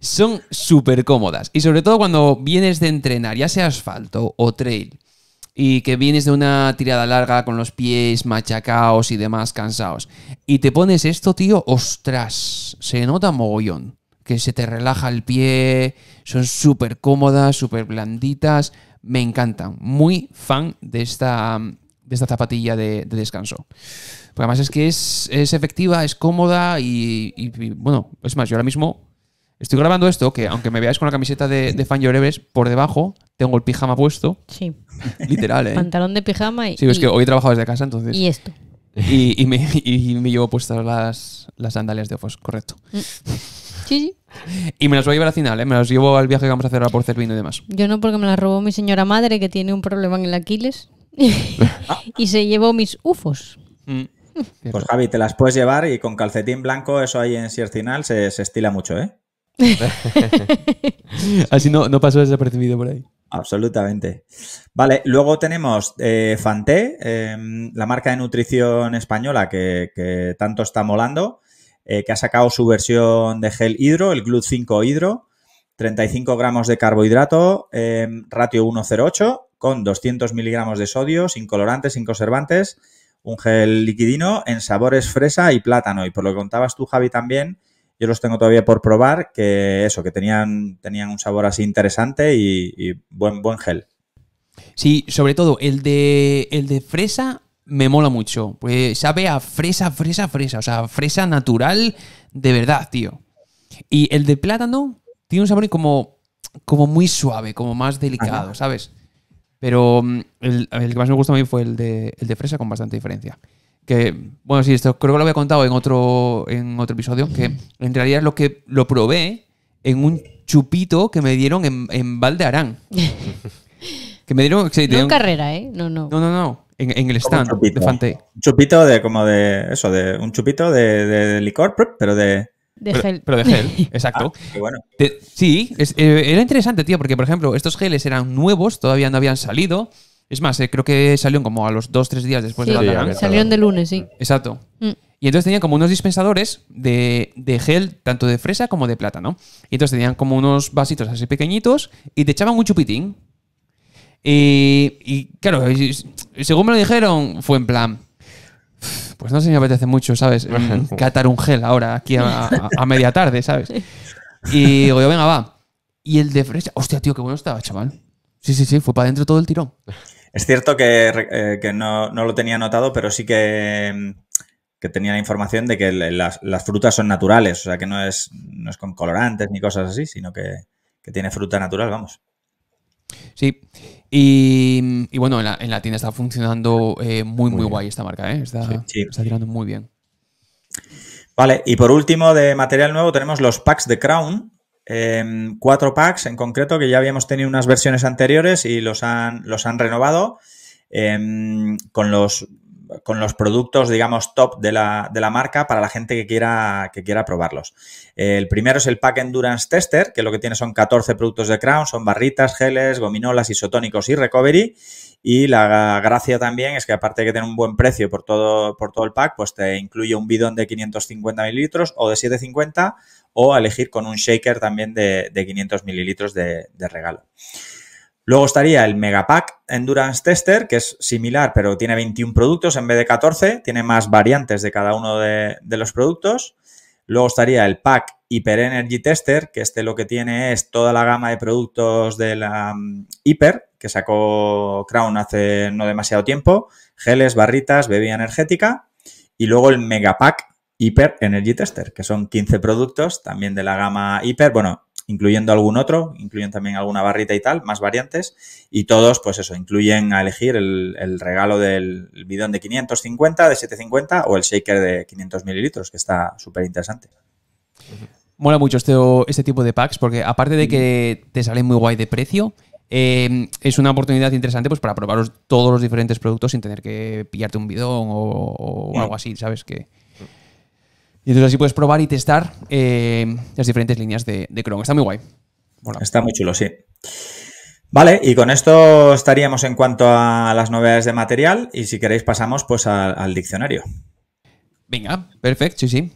Son súper cómodas. Y sobre todo cuando vienes de entrenar, ya sea asfalto o trail, y que vienes de una tirada larga con los pies machacaos y demás cansados, y te pones esto, tío, ostras, se nota mogollón que se te relaja el pie, son súper cómodas, súper blanditas, me encantan. Muy fan de esta, esta zapatilla de, descanso. Porque además es que es, efectiva, es cómoda y, bueno, es más, yo ahora mismo estoy grabando esto, que aunque me veáis con la camiseta de, de Fan yoreves por debajo tengo el pijama puesto. Sí. Literal, ¿eh? Pantalón de pijama y... Sí, es que hoy he trabajado desde casa, entonces... Y esto. Y, me, me, llevo puestas las, las sandalias de Ofos, correcto. Mm. Y me las voy a llevar al final, ¿eh? me las llevo al viaje que vamos a hacer ahora por Cervino y demás. Yo no, porque me las robó mi señora madre, que tiene un problema en el Aquiles. y se llevó mis ufos. Mm. Pues Javi, te las puedes llevar y con calcetín blanco, eso ahí en Siercinal se, estila mucho, ¿eh? Así no, no pasó desapercibido por ahí. Absolutamente. Vale, luego tenemos Fante, eh, Fanté, em, la marca de nutrición española que, que tanto está molando. Eh, que ha sacado su versión de gel hidro, el Glut 5 hidro, 35 gramos de carbohidrato, eh, ratio 1,08, con 200 miligramos de sodio, sin colorantes, sin conservantes, un gel liquidino en sabores fresa y plátano. Y por lo que contabas tú, Javi, también, yo los tengo todavía por probar, que eso, que tenían, tenían un sabor así interesante y, buen, buen gel. Sí, sobre todo el de, el de fresa me mola mucho. Pues sabe a fresa, fresa, fresa. O sea, fresa natural de verdad, tío. Y el de plátano tiene un sabor como, como muy suave, como más delicado, ¿sabes? Pero mm, el, que más me gusta a mí fue el de, el de fresa con bastante diferencia. Que, bueno, sí, esto creo que lo había contado en otro, en otro episodio, que en realidad es lo que lo probé en un chupito que me dieron en, en Valdearán. que me dieron... Que carrera, ¿eh? No, no. No, no, no en, el stand de Un chupito de como de eso, de un chupito de, licor, pero de gel. Pero de gel, exacto. Ah, sí, eh, era interesante, tío, porque por ejemplo, estos geles eran nuevos, todavía no habían salido. Es más, eh, creo que salieron como a los dos tres días después de la Sí, Salieron de lunes, sí. Exacto. Mm. Y entonces tenían como unos dispensadores de, de, gel, tanto de fresa como de plátano. Y entonces tenían como unos vasitos así pequeñitos y te echaban un chupitín. Y, claro, según me lo dijeron, fue en plan. Pues no sé me apetece mucho, ¿sabes? Mm, catar un gel ahora, aquí a, media tarde, ¿sabes? Y digo yo, venga, va. Y el de fresa, hostia, tío, qué bueno estaba, chaval. Sí, sí, sí, fue para adentro todo el tirón. Es cierto que, eh, no, lo tenía notado pero sí que, tenía la información de que las, frutas son naturales, o sea, que no es, con colorantes ni cosas así, sino que, que tiene fruta natural, vamos. Sí, y, bueno, en la, tienda está funcionando eh, muy, muy, guay esta marca, ¿eh? está, está tirando muy bien. Vale, y por último, de material nuevo, tenemos los packs de Crown. Em, cuatro packs en concreto que ya habíamos tenido unas versiones anteriores y los han, los han renovado. Em, con los con los productos, digamos, top de la, marca para la gente que quiera, que quiera probarlos. El primero es el Pack Endurance Tester, que lo que tiene son 14 productos de Crown, son barritas, geles, gominolas, isotónicos y recovery. Y la gracia también es que aparte de que tiene un buen precio por todo, por todo el pack, pues te incluye un bidón de 550 mililitros o de 750 o elegir con un shaker también de, 500 mililitros de, de regalo. Luego estaría el Pack Endurance Tester, que es similar, pero tiene 21 productos en vez de 14, tiene más variantes de cada uno de, los productos. Luego estaría el Pack Hyper Energy Tester, que este lo que tiene es toda la gama de productos de la mm, Hyper, que sacó Crown hace no demasiado tiempo, geles, barritas, bebida energética. Y luego el Mega Pack Hyper Energy Tester, que son 15 productos también de la gama Hyper. Bueno, incluyendo algún otro, incluyen también alguna barrita y tal, más variantes, y todos, pues eso, incluyen a elegir el, regalo del bidón de 550, de 750 o el shaker de 500 mililitros, que está súper interesante. Mola mucho este, este tipo de packs porque aparte de que te salen muy guay de precio, eh, es una oportunidad interesante pues para probaros todos los diferentes productos sin tener que pillarte un bidón o, o mm. algo así, ¿sabes? Que, y entonces así puedes probar y testar eh, las diferentes líneas de, Chrome. Está muy guay. bueno Está muy chulo, sí. Vale, y con esto estaríamos en cuanto a las novedades de material y si queréis pasamos pues al diccionario. Venga, perfecto, sí, sí.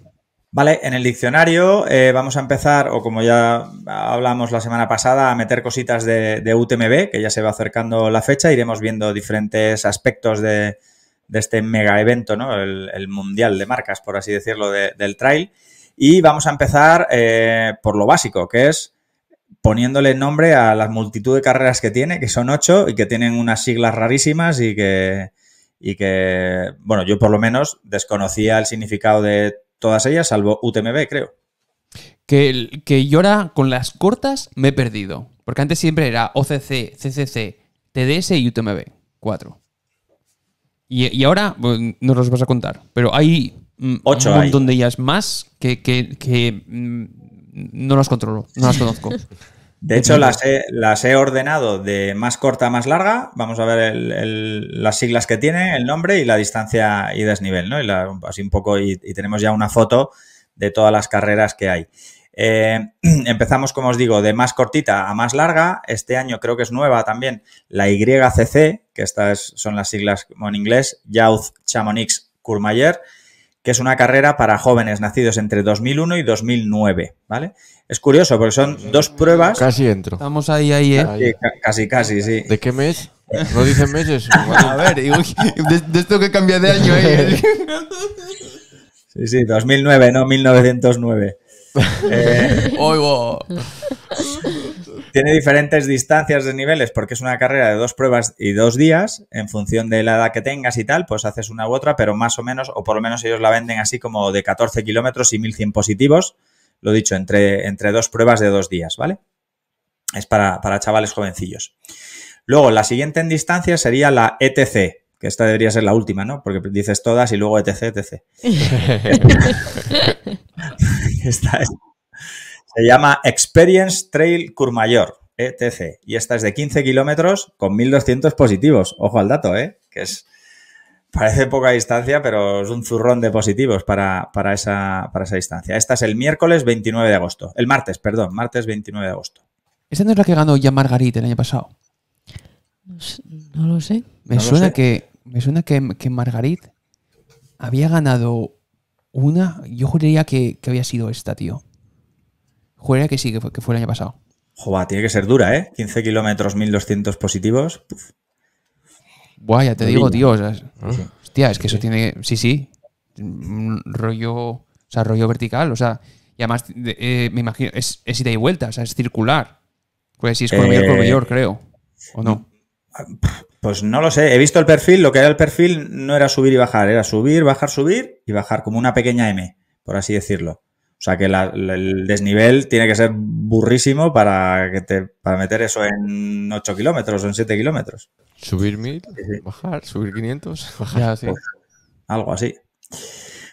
Vale, en el diccionario eh, vamos a empezar, o como ya hablamos la semana pasada, a meter cositas de, de, UTMB, que ya se va acercando la fecha, iremos viendo diferentes aspectos de, de este mega evento, ¿no? El, mundial de marcas, por así decirlo, del trail. Y vamos a empezar eh, por lo básico, que es poniéndole nombre a la multitud de carreras que tiene, que son ocho y que tienen unas siglas rarísimas y que, y que, bueno, yo por lo menos desconocía el significado de todas ellas, salvo UTMB, creo. Que, que yo ahora con las cortas me he perdido, porque antes siempre era OCC, CCC, TDS y UTMB, cuatro. Y, ahora no nos los vas a contar, pero hay mm, un montón de ellas más que, mm, no las controlo, no las conozco. De hecho, las he, las he, ordenado de más corta a más larga. Vamos a ver las siglas que tiene, el nombre y la distancia y desnivel, ¿no? la, así un poco, y, tenemos ya una foto de todas las carreras que hay. Eh, empezamos, como os digo, de más cortita a más larga. Este año creo que es nueva también la YCC, que estas son las siglas en inglés, Youth Chamonix Courmayeur, que es una carrera para jóvenes nacidos entre 2001 y 2009, ¿vale? Es curioso porque son dos pruebas. Casi entro. Estamos ahí, ahí, ¿eh? Casi, casi, sí. ¿De qué mes? No dicen meses. a ver, de, esto que cambia de año, eh. ahí? sí, sí, 2009, no 1909. Eh, tiene diferentes distancias de niveles porque es una carrera de dos pruebas y dos días. En función de la edad que tengas y tal, pues haces una u otra, pero más o menos, o por lo menos ellos la venden así como de 14 kilómetros y 1100 positivos. Lo dicho, entre, entre dos pruebas de dos días, ¿vale? Es para, para chavales jovencillos. Luego, la siguiente en distancia sería la ETC, que esta debería ser la última, ¿no? Porque dices todas y luego etc, etc. Esta se llama Experience Trail Curmayor, ETC. Y esta es de 15 kilómetros con 1200 positivos. Ojo al dato, ¿eh? Que es. Parece poca distancia, pero es un zurrón de positivos para, para, esa, distancia. Esta es el miércoles 29 de agosto. El martes, perdón, martes 29 de agosto. ¿Esa no es la que ganó ya Margarit el año pasado? No lo sé. Me suena, Que, me suena que, que Margarit había ganado una, yo juraría que, había sido esta, tío. Juraría que sí, que fue, que el año pasado. Joder, tiene que ser dura, ¿eh? 15 kilómetros, 1200 positivos. ya te digo, tío. O sea, ah. Hostia, es que eso tiene. Sí, sí. Mm, rollo. O sea, rollo vertical. O sea, y además, eh, me imagino, es, es, ida y vuelta, o sea, es circular. Pues si es mayor, eh, mayor, creo. ¿O no? Mm, ah, pues no lo sé, he visto el perfil, lo que era el perfil no era subir y bajar, era subir, bajar, subir y bajar, como una pequeña M, por así decirlo. O sea que el desnivel tiene que ser burrísimo para que te para meter eso en 8 kilómetros o en 7 kilómetros. Subir 1000, bajar, subir 500, bajar. así. Pues, algo así.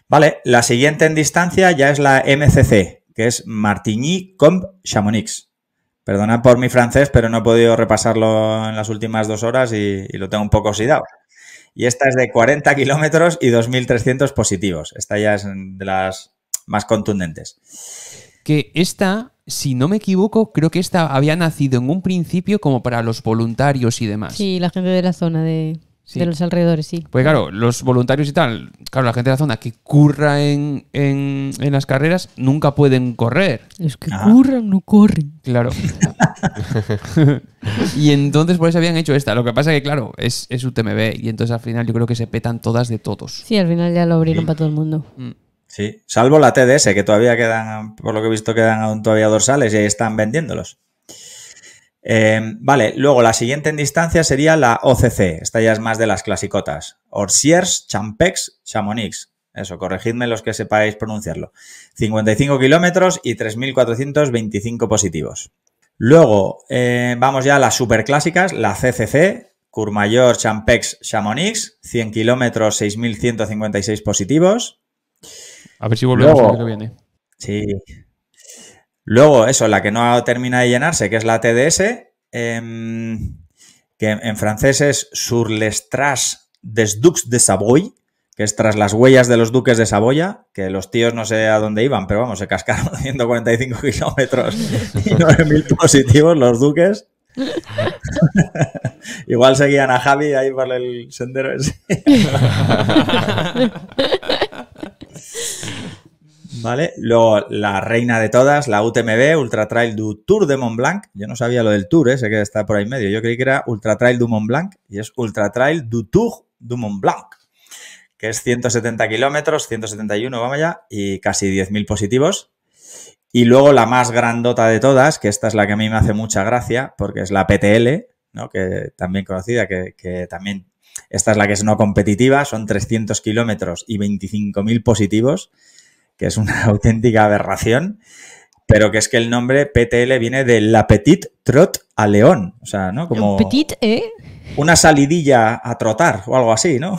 Vale, la siguiente en distancia ya es la MCC, que es Martigny Comp Chamonix. Perdona por mi francés, pero no he podido repasarlo en las últimas dos horas y, lo tengo un poco oxidado. Y esta es de 40 kilómetros y 2.300 positivos. Esta ya es de las más contundentes. Que esta, si no me equivoco, creo que esta había nacido en un principio como para los voluntarios y demás. Sí, la gente de la zona de... De los alrededores, sí. Pues claro, los voluntarios y tal, claro, la gente de la zona que curra en, en, las carreras nunca pueden correr. Es que ah. curran no corren. Claro. y entonces por eso habían hecho esta. Lo que pasa que, claro, es, es UTMB y entonces al final yo creo que se petan todas de todos. Sí, al final ya lo abrieron para todo el mundo. Mm. Sí, salvo la TDS, que todavía quedan, por lo que he visto, quedan aún todavía dorsales y ahí están vendiéndolos. Em, vale, luego la siguiente en distancia sería la OCC. Esta ya es más de las clasicotas. Orsiers, Champex, Chamonix. Eso, corregidme los que sepáis pronunciarlo. 55 kilómetros y 3.425 positivos. Luego, eh, vamos ya a las superclásicas, la CCC, Courmayeur, Champex, Chamonix, 100 kilómetros, 6.156 positivos. A ver si volvemos luego, a que viene. Sí, Luego, eso, la que no termina de llenarse, que es la TDS, em, que en francés es Sur les des ducs de Savoy, que es tras las huellas de los duques de Saboya, que los tíos no sé a dónde iban, pero vamos, se cascaron 145 kilómetros y 9.000 positivos los duques. Igual seguían a Javi ahí por el sendero ese. ¿Vale? Luego, la reina de todas, la UTMB, Ultra Trail du Tour de Mont Blanc. Yo no sabía lo del Tour, ¿eh? sé que está por ahí en medio. Yo creí que era Ultra Trail du Mont Blanc y es Ultra Trail du Tour du Mont Blanc, que es 170 kilómetros, 171, vamos allá, y casi 10.000 positivos. Y luego la más grandota de todas, que esta es la que a mí me hace mucha gracia, porque es la PTL, ¿no? que también conocida, que, que también esta es la que es no competitiva, son 300 kilómetros y 25.000 positivos que es una auténtica aberración, pero que es que el nombre PTL viene de La Petite Trot a León, o sea, ¿no? Como Petite, ¿eh? Una salidilla a trotar o algo así, ¿no?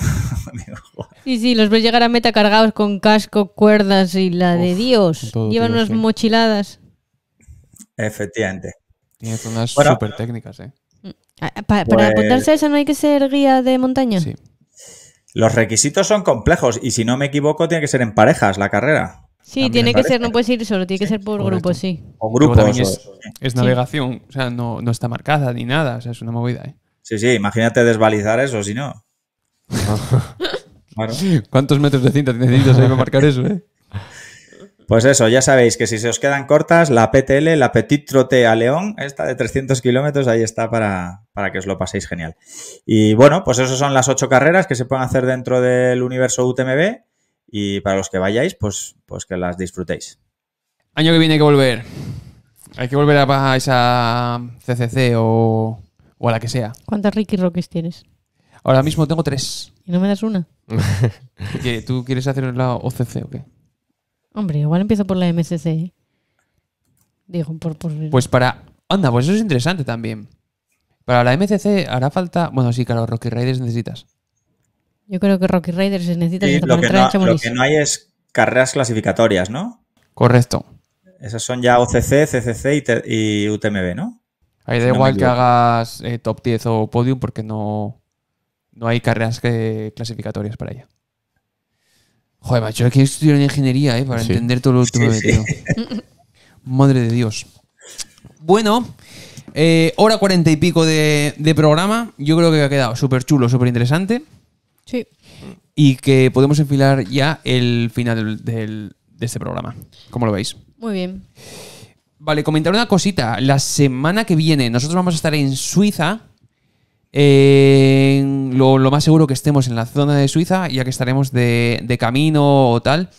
sí, sí, los ves llegar a meta cargados con casco, cuerdas y la de Dios. Llevan unas mochiladas. Efectivamente. Tienes unas super técnicas, ¿eh? Mm. Ah, ah, para, pues apuntarse a esa no hay que ser guía de montaña. Sí. Los requisitos son complejos y si no me equivoco tiene que ser en parejas la carrera. Sí, tiene que ser, no puedes ir solo, tiene que ser por grupos, sí. O grupos. Es, navegación, o sea, no, está marcada ni nada, o sea, es una movida, ¿eh? Sí, sí, imagínate desbalizar eso, si no. ¿Cuántos metros de cinta necesitas ahí para marcar eso, eh? Pues eso, ya sabéis que si se os quedan cortas, la PTL, la Petit Trote a León, esta de 300 kilómetros, ahí está para, que os lo paséis genial. Y bueno, pues esas son las ocho carreras que se pueden hacer dentro del universo UTMB y para los que vayáis, pues, pues que las disfrutéis. Año que viene hay que volver. Hay que volver a esa CCC o, a la que sea. ¿Cuántas Ricky Rockies tienes? Ahora mismo tengo tres. ¿Y no me das una? ¿Tú quieres hacer la OCC o qué? Hombre, igual empiezo por la MCC ¿eh? Dijo, por, por... Pues para... Anda, pues eso es interesante también. Para la MCC hará falta... Bueno, sí, claro, Rocky Raiders necesitas. Yo creo que Rocky Raiders necesitas... Sí, lo, que no, hay es carreras clasificatorias, ¿no? Correcto. Esas son ya OCC, CCC y, UTMB, ¿no? Ahí da igual que hagas eh, top 10 o podium porque no, no hay carreras clasificatorias para ella. Joder, macho, hay que estudiar ingeniería, ¿eh? Para entender todo lo que me Madre de Dios. Bueno, eh, hora cuarenta y pico de, programa. Yo creo que ha quedado súper chulo, súper interesante. Sí. Y que podemos enfilar ya el final de este programa. ¿Cómo lo veis? Muy bien. Vale, comentar una cosita. La semana que viene nosotros vamos a estar en Suiza lo, más seguro que estemos en la zona de Suiza, ya que estaremos de, camino o tal.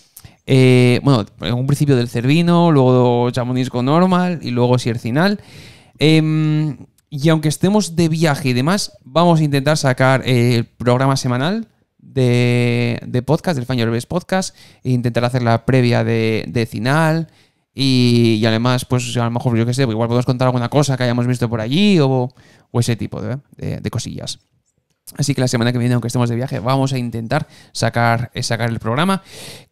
Eh, bueno, en un principio del Cervino, luego Chamonisco Normal y luego Siercinal. Em, y aunque estemos de viaje y demás, vamos a intentar sacar el programa semanal de, podcast, del Fan Podcast, e intentar hacer la previa de, de Cinal. Y, además, pues a lo mejor, yo qué sé, igual podemos contar alguna cosa que hayamos visto por allí o, o ese tipo de, de, cosillas. Así que la semana que viene, aunque estemos de viaje, vamos a intentar sacar, eh, sacar el programa,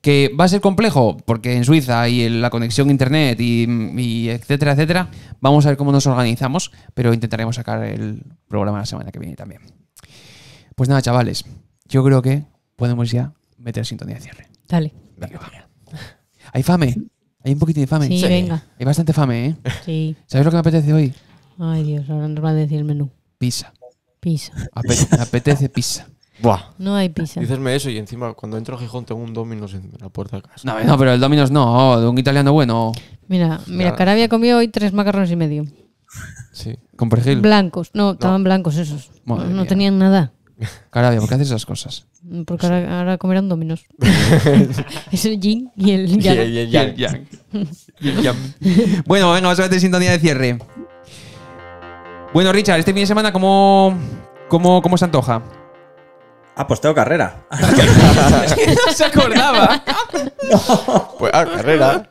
que va a ser complejo, porque en Suiza hay la conexión internet y, etcétera, etcétera, vamos a ver cómo nos organizamos, pero intentaremos sacar el programa la semana que viene también. Pues nada, chavales, yo creo que podemos ya meter sintonía de cierre. Dale. Hay fame. Hay un poquito de fame. Sí, venga. Hay bastante fame, ¿eh? Sí. ¿Sabes lo que me apetece hoy? Ay, Dios, ahora nos va a decir el menú. Pizza. Pizza. apetece pizza. Buah. No hay pizza. Dicesme eso y encima cuando entro a Gijón tengo un Dominos en la puerta de casa. No, no, pero el Domino's no, de un italiano bueno. Mira, mira, Carabia comió hoy tres macarrones y medio. Sí. Con perejil. Blancos. No, estaban blancos esos. no, tenían nada. Carabia, ¿por qué haces esas cosas? Porque ahora, comerán dominos. es el yin y el yang. Y el yang. bueno, venga, vamos a ver sintonía de cierre. Bueno, Richard, este fin de semana, ¿cómo, se antoja? Ah, pues tengo carrera. no se acordaba. No. Pues ah, carrera.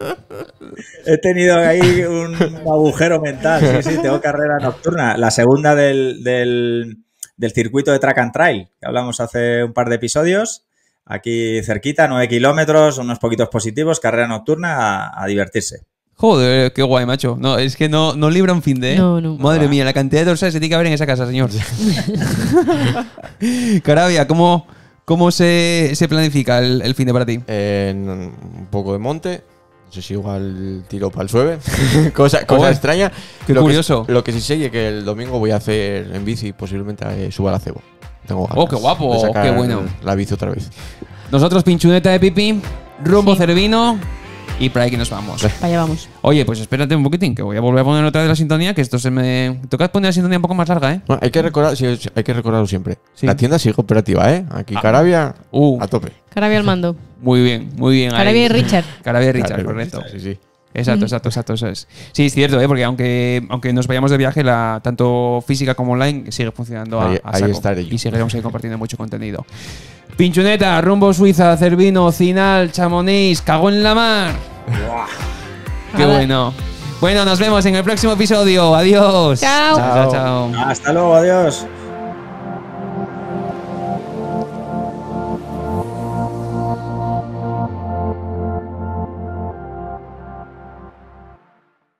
He tenido ahí un agujero mental. Sí, sí, tengo carrera nocturna. La segunda del, del del circuito de Track and Trail, que hablamos hace un par de episodios. Aquí cerquita, 9 kilómetros, unos poquitos positivos, carrera nocturna a, divertirse. Joder, qué guay, macho. No, es que no, no libra un fin de. ¿eh? Madre mía, la cantidad de dorsales que tiene que haber en esa casa, señor. Carabia, ¿cómo, cómo se, planifica el, fin de para ti? un poco de monte, no sé si igual tiro para el suave. cosa, cosa extraña. lo curioso. lo que sí sé es que el domingo voy a hacer en bici, posiblemente eh, suba la cebo. Tengo ¡Oh, qué guapo! ¡Qué bueno! La bici otra vez. Nosotros, pinchuneta de pipí, rumbo cervino. Y por ahí que nos vamos. Allá vamos. Oye, pues espérate un poquitín, que voy a volver a poner otra de la sintonía, que esto se me. Toca poner la sintonía un poco más larga, ¿eh? hay que recordar, hay que recordarlo siempre. La tienda sigue operativa, ¿eh? Aquí, ah. Carabia, uh. a tope. Carabia al mando. Muy bien, muy bien. Carabia y Richard. Carabia de Richard, correcto. sí, sí. Exacto, mm. exacto, exacto. Eso es. Sí, es cierto, ¿eh? porque aunque, aunque nos vayamos de viaje, la, tanto física como online sigue funcionando a, ahí, saco, Y seguiremos compartiendo mucho contenido. Pinchuneta, rumbo Suiza, Cervino, Cinal, Chamonix, cago en la mar. ¡Qué bueno! Bueno, nos vemos en el próximo episodio. Adiós. chao. chao. Hasta luego, adiós.